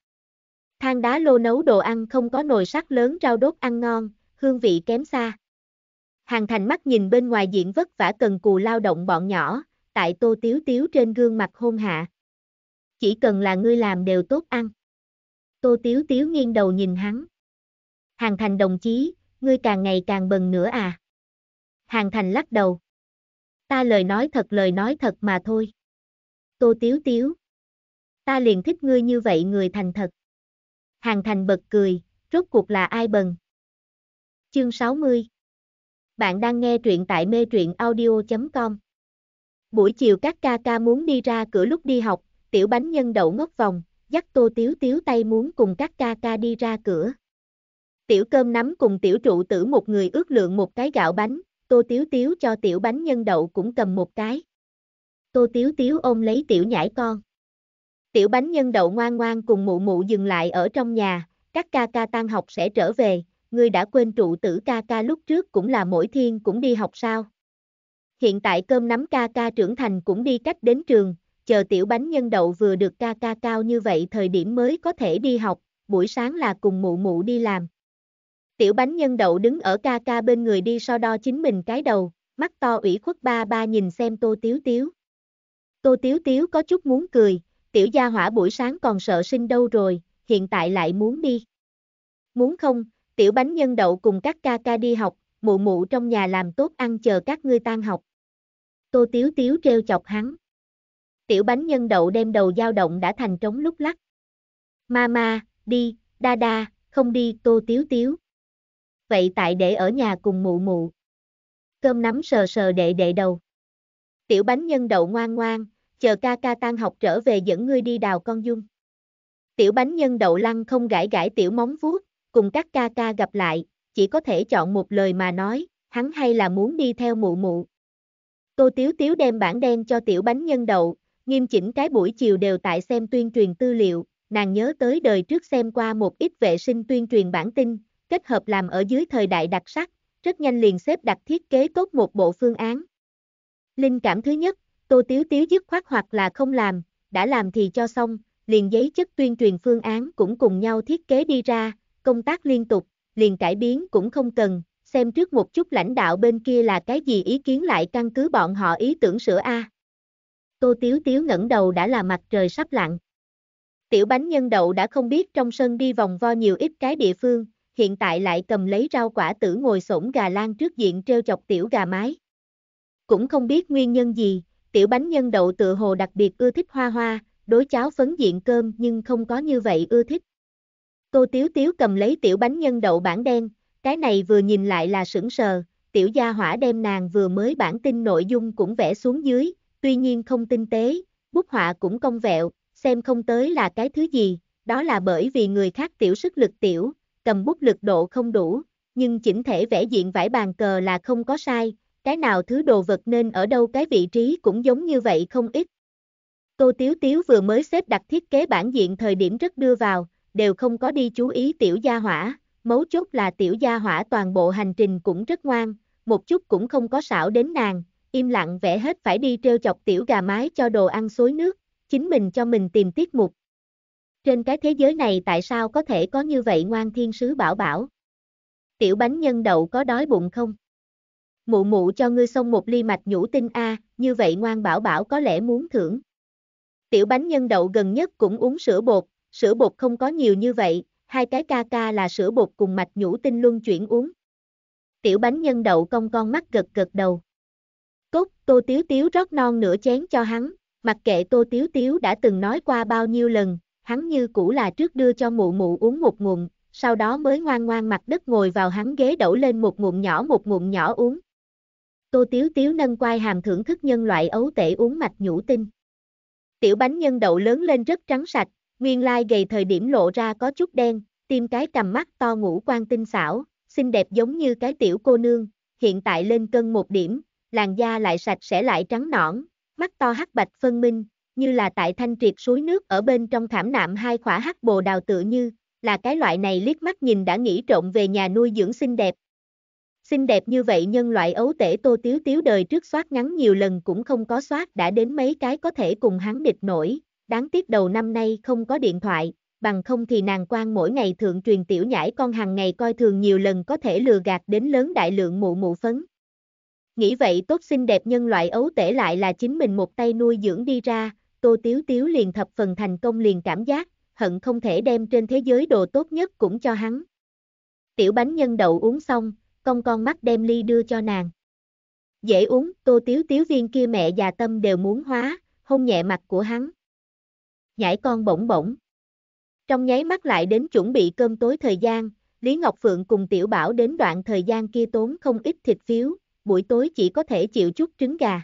thang đá lô nấu đồ ăn không có nồi sắt lớn rau đốt ăn ngon, hương vị kém xa. Hàng Thành mắt nhìn bên ngoài diện vất vả cần cù lao động bọn nhỏ, tại Tô Tiếu Tiếu trên gương mặt hôn hạ. Chỉ cần là ngươi làm đều tốt ăn. Tô Tiếu Tiếu nghiêng đầu nhìn hắn. Hàng Thành đồng chí, ngươi càng ngày càng bần nữa à. Hàng Thành lắc đầu. Ta lời nói thật lời nói thật mà thôi. Tô Tiếu Tiếu. Ta liền thích ngươi như vậy người thành thật. Hàng Thành bật cười, rốt cuộc là ai bần. Chương 60 Bạn đang nghe truyện tại mê truyện audio.com Buổi chiều các ca ca muốn đi ra cửa lúc đi học, tiểu bánh nhân đậu ngốc vòng, dắt tô tiếu tiếu tay muốn cùng các ca ca đi ra cửa. Tiểu cơm nắm cùng tiểu trụ tử một người ước lượng một cái gạo bánh, tô tiếu tiếu cho tiểu bánh nhân đậu cũng cầm một cái. Tô tiếu tiếu ôm lấy tiểu nhãi con. Tiểu bánh nhân đậu ngoan ngoan cùng mụ mụ dừng lại ở trong nhà, các ca ca tan học sẽ trở về, Người đã quên trụ tử ca ca lúc trước cũng là mỗi thiên cũng đi học sao. Hiện tại cơm nắm ca ca trưởng thành cũng đi cách đến trường, chờ tiểu bánh nhân đậu vừa được ca ca cao như vậy thời điểm mới có thể đi học, buổi sáng là cùng mụ mụ đi làm. Tiểu bánh nhân đậu đứng ở ca ca bên người đi so đo chính mình cái đầu, mắt to ủy khuất ba ba nhìn xem tô tiếu tiếu. Tô tiếu tiếu có chút muốn cười, tiểu gia hỏa buổi sáng còn sợ sinh đâu rồi, hiện tại lại muốn đi. Muốn không, tiểu bánh nhân đậu cùng các ca ca đi học, mụ mụ trong nhà làm tốt ăn chờ các ngươi tan học. Tô tiếu tiếu treo chọc hắn. Tiểu bánh nhân đậu đem đầu dao động đã thành trống lúc lắc. Mama, đi, đa đa, không đi tô tiếu tiếu vậy tại để ở nhà cùng mụ mụ. Cơm nắm sờ sờ đệ đệ đầu. Tiểu bánh nhân đậu ngoan ngoan, chờ ca ca tan học trở về dẫn ngươi đi đào con dung. Tiểu bánh nhân đậu lăng không gãi gãi tiểu móng vuốt, cùng các ca ca gặp lại, chỉ có thể chọn một lời mà nói, hắn hay là muốn đi theo mụ mụ. Tô Tiếu Tiếu đem bản đen cho tiểu bánh nhân đậu, nghiêm chỉnh cái buổi chiều đều tại xem tuyên truyền tư liệu, nàng nhớ tới đời trước xem qua một ít vệ sinh tuyên truyền bản tin, kết hợp làm ở dưới thời đại đặc sắc, rất nhanh liền xếp đặt thiết kế tốt một bộ phương án. Linh cảm thứ nhất, Tô Tiếu Tiếu dứt khoát hoặc là không làm, đã làm thì cho xong, liền giấy chất tuyên truyền phương án cũng cùng nhau thiết kế đi ra, công tác liên tục, liền cải biến cũng không cần, xem trước một chút lãnh đạo bên kia là cái gì ý kiến lại căn cứ bọn họ ý tưởng sửa A. Tô Tiếu Tiếu ngẩng đầu đã là mặt trời sắp lặn. Tiểu bánh nhân đậu đã không biết trong sân đi vòng vo nhiều ít cái địa phương, hiện tại lại cầm lấy rau quả tử ngồi xổm gà lan trước diện treo chọc tiểu gà mái. Cũng không biết nguyên nhân gì, tiểu bánh nhân đậu tựa hồ đặc biệt ưa thích hoa hoa, đối cháo phấn diện cơm nhưng không có như vậy ưa thích. cô Tiếu Tiếu cầm lấy tiểu bánh nhân đậu bản đen, cái này vừa nhìn lại là sững sờ, tiểu gia hỏa đem nàng vừa mới bản tin nội dung cũng vẽ xuống dưới, tuy nhiên không tinh tế, bút họa cũng công vẹo, xem không tới là cái thứ gì, đó là bởi vì người khác tiểu sức lực tiểu, cầm bút lực độ không đủ, nhưng chỉnh thể vẽ diện vải bàn cờ là không có sai, cái nào thứ đồ vật nên ở đâu cái vị trí cũng giống như vậy không ít. Tô Tiếu Tiếu vừa mới xếp đặt thiết kế bản diện thời điểm rất đưa vào, đều không có đi chú ý tiểu gia hỏa, mấu chốt là tiểu gia hỏa toàn bộ hành trình cũng rất ngoan, một chút cũng không có xảo đến nàng, im lặng vẽ hết phải đi treo chọc tiểu gà mái cho đồ ăn xối nước, chính mình cho mình tìm tiết mục, trên cái thế giới này tại sao có thể có như vậy ngoan thiên sứ bảo bảo? Tiểu bánh nhân đậu có đói bụng không? Mụ mụ cho ngươi xong một ly mạch nhũ tinh A, như vậy ngoan bảo bảo có lẽ muốn thưởng. Tiểu bánh nhân đậu gần nhất cũng uống sữa bột, sữa bột không có nhiều như vậy, hai cái ca ca là sữa bột cùng mạch nhũ tinh luân chuyển uống. Tiểu bánh nhân đậu cong con mắt gật gật đầu. Cốt, tô tiếu tiếu rót non nửa chén cho hắn, mặc kệ tô tiếu tiếu đã từng nói qua bao nhiêu lần, hắn như cũ là trước đưa cho mụ mụ uống một ngụm, sau đó mới ngoan ngoan mặt đất ngồi vào hắn ghế đổ lên một ngụm nhỏ một ngụm nhỏ uống. Tô Tiếu Tiếu nâng quai hàm thưởng thức nhân loại ấu tể uống mạch nhũ tinh. Tiểu bánh nhân đậu lớn lên rất trắng sạch, nguyên lai gầy thời điểm lộ ra có chút đen, tim cái cầm mắt to ngũ quan tinh xảo, xinh đẹp giống như cái tiểu cô nương, hiện tại lên cân một điểm, làn da lại sạch sẽ lại trắng nõn, mắt to hắc bạch phân minh, như là tại thanh triệt suối nước ở bên trong thảm nạm hai khỏa hắc bồ đào tự như, là cái loại này liếc mắt nhìn đã nghĩ trộn về nhà nuôi dưỡng xinh đẹp. Xinh đẹp như vậy nhân loại ấu tể tô tiếu tiếu đời trước soát ngắn nhiều lần cũng không có soát đã đến mấy cái có thể cùng hắn địch nổi, đáng tiếc đầu năm nay không có điện thoại, bằng không thì nàng quan mỗi ngày thượng truyền tiểu nhãi con hàng ngày coi thường nhiều lần có thể lừa gạt đến lớn đại lượng mụ mụ phấn. Nghĩ vậy tốt xinh đẹp nhân loại ấu tể lại là chính mình một tay nuôi dưỡng đi ra, Tô Tiếu Tiếu liền thập phần thành công liền cảm giác, hận không thể đem trên thế giới đồ tốt nhất cũng cho hắn. Tiểu bánh nhân đậu uống xong, công con mắt đem ly đưa cho nàng. Dễ uống, Tô Tiếu Tiếu viên kia mẹ già tâm đều muốn hóa, hôn nhẹ mặt của hắn. Nhảy con bổng bổng. Trong nháy mắt lại đến chuẩn bị cơm tối thời gian, Lý Ngọc Phượng cùng Tiểu Bảo đến đoạn thời gian kia tốn không ít thịt phiếu, buổi tối chỉ có thể chịu chút trứng gà.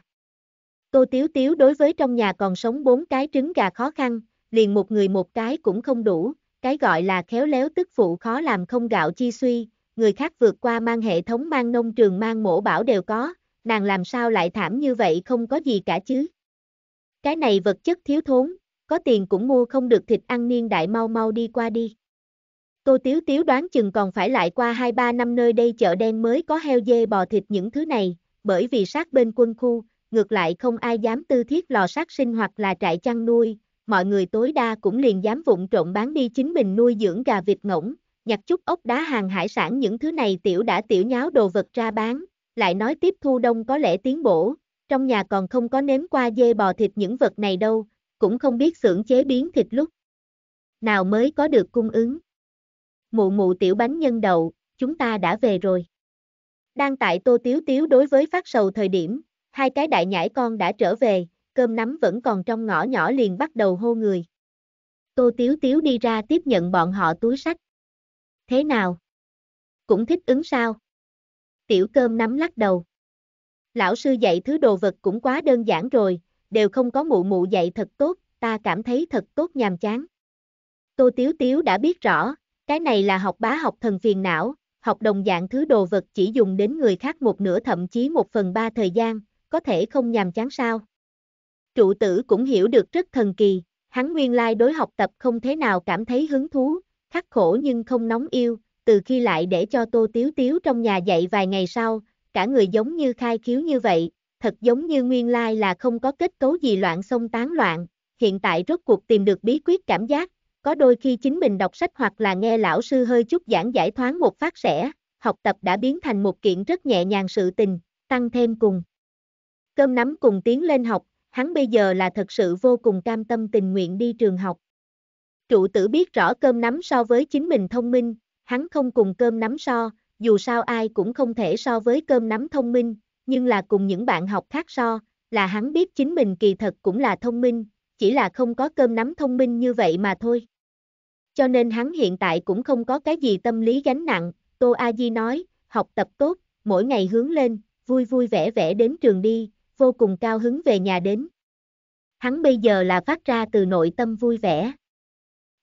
Tô Tiếu Tiếu đối với trong nhà còn sống bốn cái trứng gà khó khăn, liền một người một cái cũng không đủ, cái gọi là khéo léo tức phụ khó làm không gạo chi suy, người khác vượt qua mang hệ thống mang nông trường mang mổ bảo đều có, nàng làm sao lại thảm như vậy không có gì cả chứ. Cái này vật chất thiếu thốn, có tiền cũng mua không được thịt ăn niên đại mau mau đi qua đi. Tô Tiếu Tiếu đoán chừng còn phải lại qua 2-3 năm nơi đây chợ đen mới có heo dê bò thịt những thứ này, bởi vì sát bên quân khu, ngược lại không ai dám tư thiết lò sát sinh hoặc là trại chăn nuôi, mọi người tối đa cũng liền dám vụng trộn bán đi chính mình nuôi dưỡng gà vịt ngỗng, nhặt chút ốc đá hàng hải sản những thứ này tiểu đã tiểu nháo đồ vật ra bán, lại nói tiếp thu đông có lẽ tiến bổ, trong nhà còn không có nếm qua dê bò thịt những vật này đâu, cũng không biết xưởng chế biến thịt lúc nào mới có được cung ứng. Mụ mụ tiểu bánh nhân đậu, chúng ta đã về rồi. Đang tại tô tiếu tiếu đối với phát sầu thời điểm, hai cái đại nhãi con đã trở về, cơm nắm vẫn còn trong ngõ nhỏ liền bắt đầu hô người. Tô Tiếu Tiếu đi ra tiếp nhận bọn họ túi sách. Thế nào? Cũng thích ứng sao? Tiểu cơm nắm lắc đầu. Lão sư dạy thứ đồ vật cũng quá đơn giản rồi, đều không có mụ mụ dạy thật tốt, ta cảm thấy thật tốt nhàm chán. Tô Tiếu Tiếu đã biết rõ, cái này là học bá học thần phiền não, học đồng dạng thứ đồ vật chỉ dùng đến người khác một nửa thậm chí một phần ba thời gian, có thể không nhàm chán sao. Trụ tử cũng hiểu được rất thần kỳ, hắn nguyên lai đối học tập không thế nào cảm thấy hứng thú, khắc khổ nhưng không nóng yêu, từ khi lại để cho tô tiếu tiếu trong nhà dạy vài ngày sau, cả người giống như khai khiếu như vậy, thật giống như nguyên lai là không có kết cấu gì loạn xông tán loạn, hiện tại rốt cuộc tìm được bí quyết cảm giác, có đôi khi chính mình đọc sách hoặc là nghe lão sư hơi chút giảng giải thoáng một phát sẽ, học tập đã biến thành một kiện rất nhẹ nhàng sự tình, tăng thêm cùng. Cơm nắm cùng tiến lên học, hắn bây giờ là thật sự vô cùng cam tâm tình nguyện đi trường học. Trụ tử biết rõ cơm nắm so với chính mình thông minh, hắn không cùng cơm nắm so, dù sao ai cũng không thể so với cơm nắm thông minh, nhưng là cùng những bạn học khác so, là hắn biết chính mình kỳ thật cũng là thông minh, chỉ là không có cơm nắm thông minh như vậy mà thôi. Cho nên hắn hiện tại cũng không có cái gì tâm lý gánh nặng, Tô A Di nói, học tập tốt, mỗi ngày hướng lên, vui vui vẻ vẻ đến trường đi, vô cùng cao hứng về nhà đến. Hắn bây giờ là phát ra từ nội tâm vui vẻ.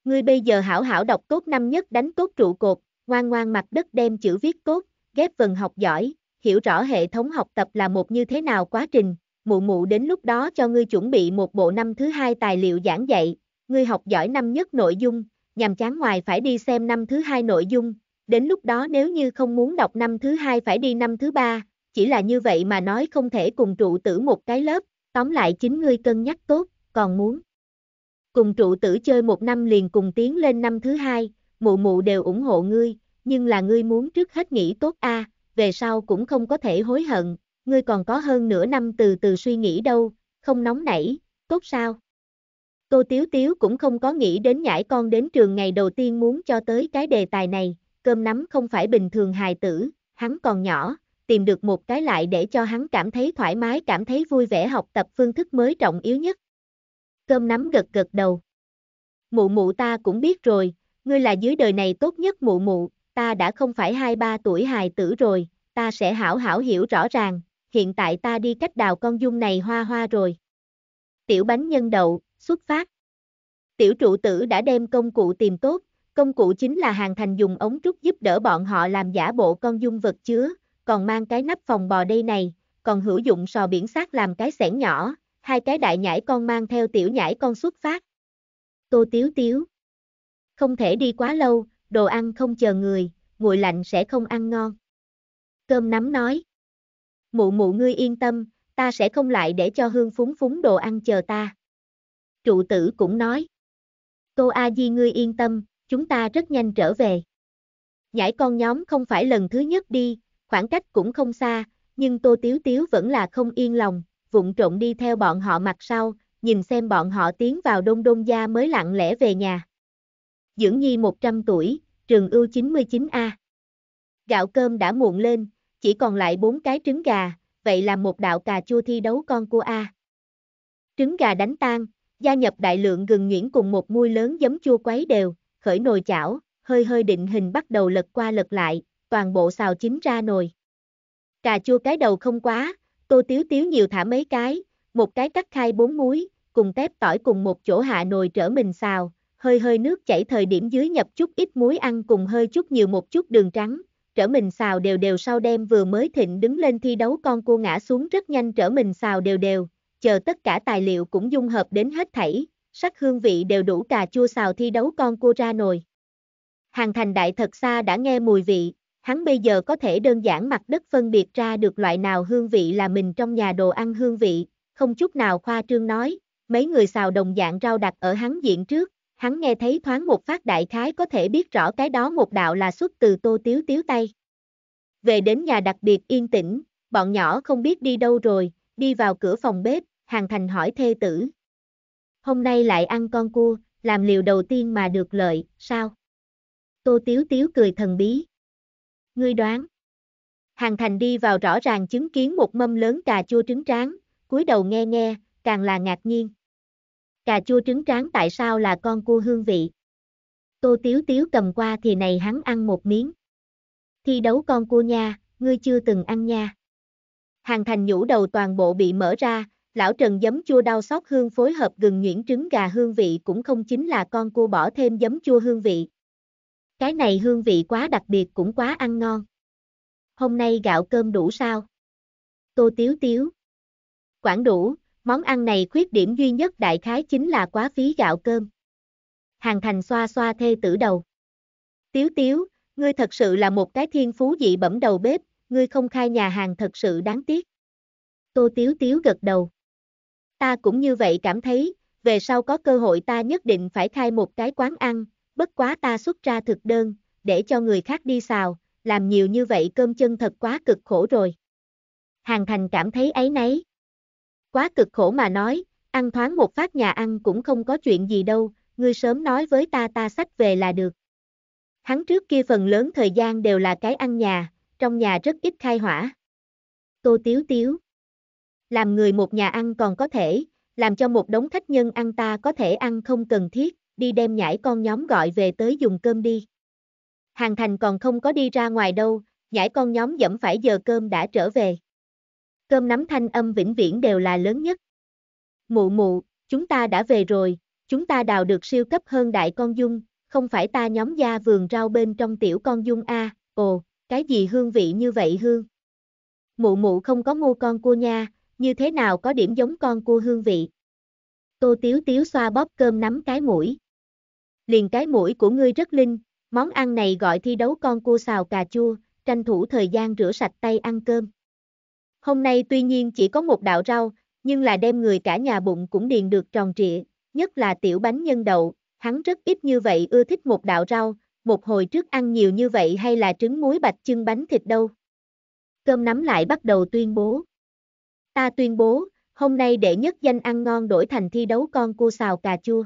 Ngươi bây giờ hảo hảo đọc tốt năm nhất đánh tốt trụ cột, ngoan ngoan mặt đất đem chữ viết tốt, ghép vần học giỏi, hiểu rõ hệ thống học tập là một như thế nào quá trình, mụ mụ đến lúc đó cho ngươi chuẩn bị một bộ năm thứ hai tài liệu giảng dạy, ngươi học giỏi năm nhất nội dung, nhằm chán ngoài phải đi xem năm thứ hai nội dung, đến lúc đó nếu như không muốn đọc năm thứ hai phải đi năm thứ ba, chỉ là như vậy mà nói không thể cùng trụ tử một cái lớp, tóm lại chính ngươi cân nhắc tốt, còn muốn. Cùng trụ tử chơi một năm liền cùng tiến lên năm thứ hai, mụ mụ đều ủng hộ ngươi, nhưng là ngươi muốn trước hết nghĩ tốt a, về sau cũng không có thể hối hận, ngươi còn có hơn nửa năm từ từ suy nghĩ đâu, không nóng nảy, tốt sao? Tô Tiếu Tiếu cũng không có nghĩ đến nhãi con đến trường ngày đầu tiên muốn cho tới cái đề tài này, cơm nắm không phải bình thường hài tử, hắn còn nhỏ, tìm được một cái lại để cho hắn cảm thấy thoải mái cảm thấy vui vẻ học tập phương thức mới trọng yếu nhất. Cơm nắm gật gật đầu. Mụ mụ ta cũng biết rồi, ngươi là dưới đời này tốt nhất mụ mụ, ta đã không phải 2-3 tuổi hài tử rồi, ta sẽ hảo hảo hiểu rõ ràng, hiện tại ta đi cách đào con dung này hoa hoa rồi. Tiểu bánh nhân đậu, xuất phát. Tiểu trụ tử đã đem công cụ tìm tốt, công cụ chính là hàng thành dùng ống trúc giúp đỡ bọn họ làm giả bộ con dung vật chứa, còn mang cái nắp phòng bò đây này, còn hữu dụng sò biển sát làm cái xẻng nhỏ, hai cái đại nhảy con mang theo tiểu nhảy con xuất phát. Tô Tiếu Tiếu Không thể đi quá lâu, đồ ăn không chờ người, nguội lạnh sẽ không ăn ngon. Cơm nắm nói Mụ mụ ngươi yên tâm, ta sẽ không lại để cho hương phúng phúng đồ ăn chờ ta. Trụ tử cũng nói Tô A Di ngươi yên tâm, chúng ta rất nhanh trở về. nhảy con nhóm không phải lần thứ nhất đi, khoảng cách cũng không xa, nhưng Tô Tiếu Tiếu vẫn là không yên lòng, vụng trộn đi theo bọn họ mặt sau, nhìn xem bọn họ tiến vào đông đông gia mới lặng lẽ về nhà. Dưỡng Nhi 100 tuổi, trường ưu 99A. Gạo cơm đã muộn lên, chỉ còn lại bốn cái trứng gà, vậy là một đạo cà chua thi đấu con của A. Trứng gà đánh tan, gia nhập đại lượng gừng nhuyễn cùng một muôi lớn giấm chua quấy đều, khởi nồi chảo, hơi hơi định hình bắt đầu lật qua lật lại, toàn bộ xào chín ra nồi. Cà chua cái đầu không quá, tô tiếu tiếu nhiều thả mấy cái, một cái cắt khai bốn muối, cùng tép tỏi cùng một chỗ hạ nồi trở mình xào, hơi hơi nước chảy thời điểm dưới nhập chút ít muối ăn cùng hơi chút nhiều một chút đường trắng, trở mình xào đều đều sau đêm vừa mới thịnh đứng lên thi đấu con cua ngã xuống rất nhanh trở mình xào đều đều, chờ tất cả tài liệu cũng dung hợp đến hết thảy, sắc hương vị đều đủ cà chua xào thi đấu con cua ra nồi. Hàng thành đại thật xa đã nghe mùi vị, hắn bây giờ có thể đơn giản mặt đất phân biệt ra được loại nào hương vị là mình trong nhà đồ ăn hương vị, không chút nào khoa trương nói, mấy người xào đồng dạng rau đặt ở hắn diện trước, hắn nghe thấy thoáng một phát đại khái có thể biết rõ cái đó một đạo là xuất từ tô tiếu tiếu tay. Về đến nhà đặc biệt yên tĩnh, bọn nhỏ không biết đi đâu rồi, đi vào cửa phòng bếp, hàng thành hỏi thê tử. Hôm nay lại ăn con cua, làm liều đầu tiên mà được lợi, sao? Tô Tiếu Tiếu cười thần bí. Ngươi đoán. Hàng thành đi vào rõ ràng chứng kiến một mâm lớn cà chua trứng tráng, cúi đầu nghe nghe, càng là ngạc nhiên. Cà chua trứng tráng tại sao là con cua hương vị? Tô Tiếu Tiếu cầm qua thì này hắn ăn một miếng. Thi đấu con cua nha, ngươi chưa từng ăn nha. Hàng thành nhũ đầu toàn bộ bị mở ra, lão trần giấm chua đau xót hương phối hợp gừng nhuyễn trứng gà hương vị cũng không chính là con cua bỏ thêm giấm chua hương vị. Cái này hương vị quá đặc biệt cũng quá ăn ngon. Hôm nay gạo cơm đủ sao? Tô Tiếu Tiếu. Quảng đủ, món ăn này khuyết điểm duy nhất đại khái chính là quá phí gạo cơm. Hàng thành xoa xoa thê tử đầu. Tiếu Tiếu, ngươi thật sự là một cái thiên phú dị bẩm đầu bếp, ngươi không khai nhà hàng thật sự đáng tiếc. Tô Tiếu Tiếu gật đầu. Ta cũng như vậy cảm thấy, về sau có cơ hội ta nhất định phải khai một cái quán ăn, bất quá ta xuất ra thực đơn, để cho người khác đi xào, làm nhiều như vậy cơm chân thật quá cực khổ rồi. Hàng Thành cảm thấy ấy nấy. Quá cực khổ mà nói, ăn thoáng một phát nhà ăn cũng không có chuyện gì đâu, ngươi sớm nói với ta ta sách về là được. Hắn trước kia phần lớn thời gian đều là cái ăn nhà, trong nhà rất ít khai hỏa. Tô Tiếu Tiếu Làm người một nhà ăn còn có thể, làm cho một đống khách nhân ăn ta có thể ăn không cần thiết đi đem nhãi con nhóm gọi về tới dùng cơm đi. Hàng thành còn không có đi ra ngoài đâu, nhãi con nhóm dẫm phải giờ cơm đã trở về. Cơm nắm thanh âm vĩnh viễn đều là lớn nhất. Mụ mụ, chúng ta đã về rồi, chúng ta đào được siêu cấp hơn đại con dung, không phải ta nhóm gia vườn rau bên trong tiểu con dung a, ồ, cái gì hương vị như vậy hương. Mụ mụ không có ngô con cua nha, như thế nào có điểm giống con cua hương vị. Tô Tiếu Tiếu xoa bóp cơm nắm cái mũi liền cái mũi của ngươi rất linh, món ăn này gọi thi đấu con cua xào cà chua, tranh thủ thời gian rửa sạch tay ăn cơm. Hôm nay tuy nhiên chỉ có một đạo rau, nhưng là đem người cả nhà bụng cũng điền được tròn trịa, nhất là tiểu bánh nhân đậu, hắn rất ít như vậy ưa thích một đạo rau, một hồi trước ăn nhiều như vậy hay là trứng muối bạch chưng bánh thịt đâu. Cơm nắm lại bắt đầu tuyên bố. Ta tuyên bố, hôm nay đệ nhất danh ăn ngon đổi thành thi đấu con cua xào cà chua.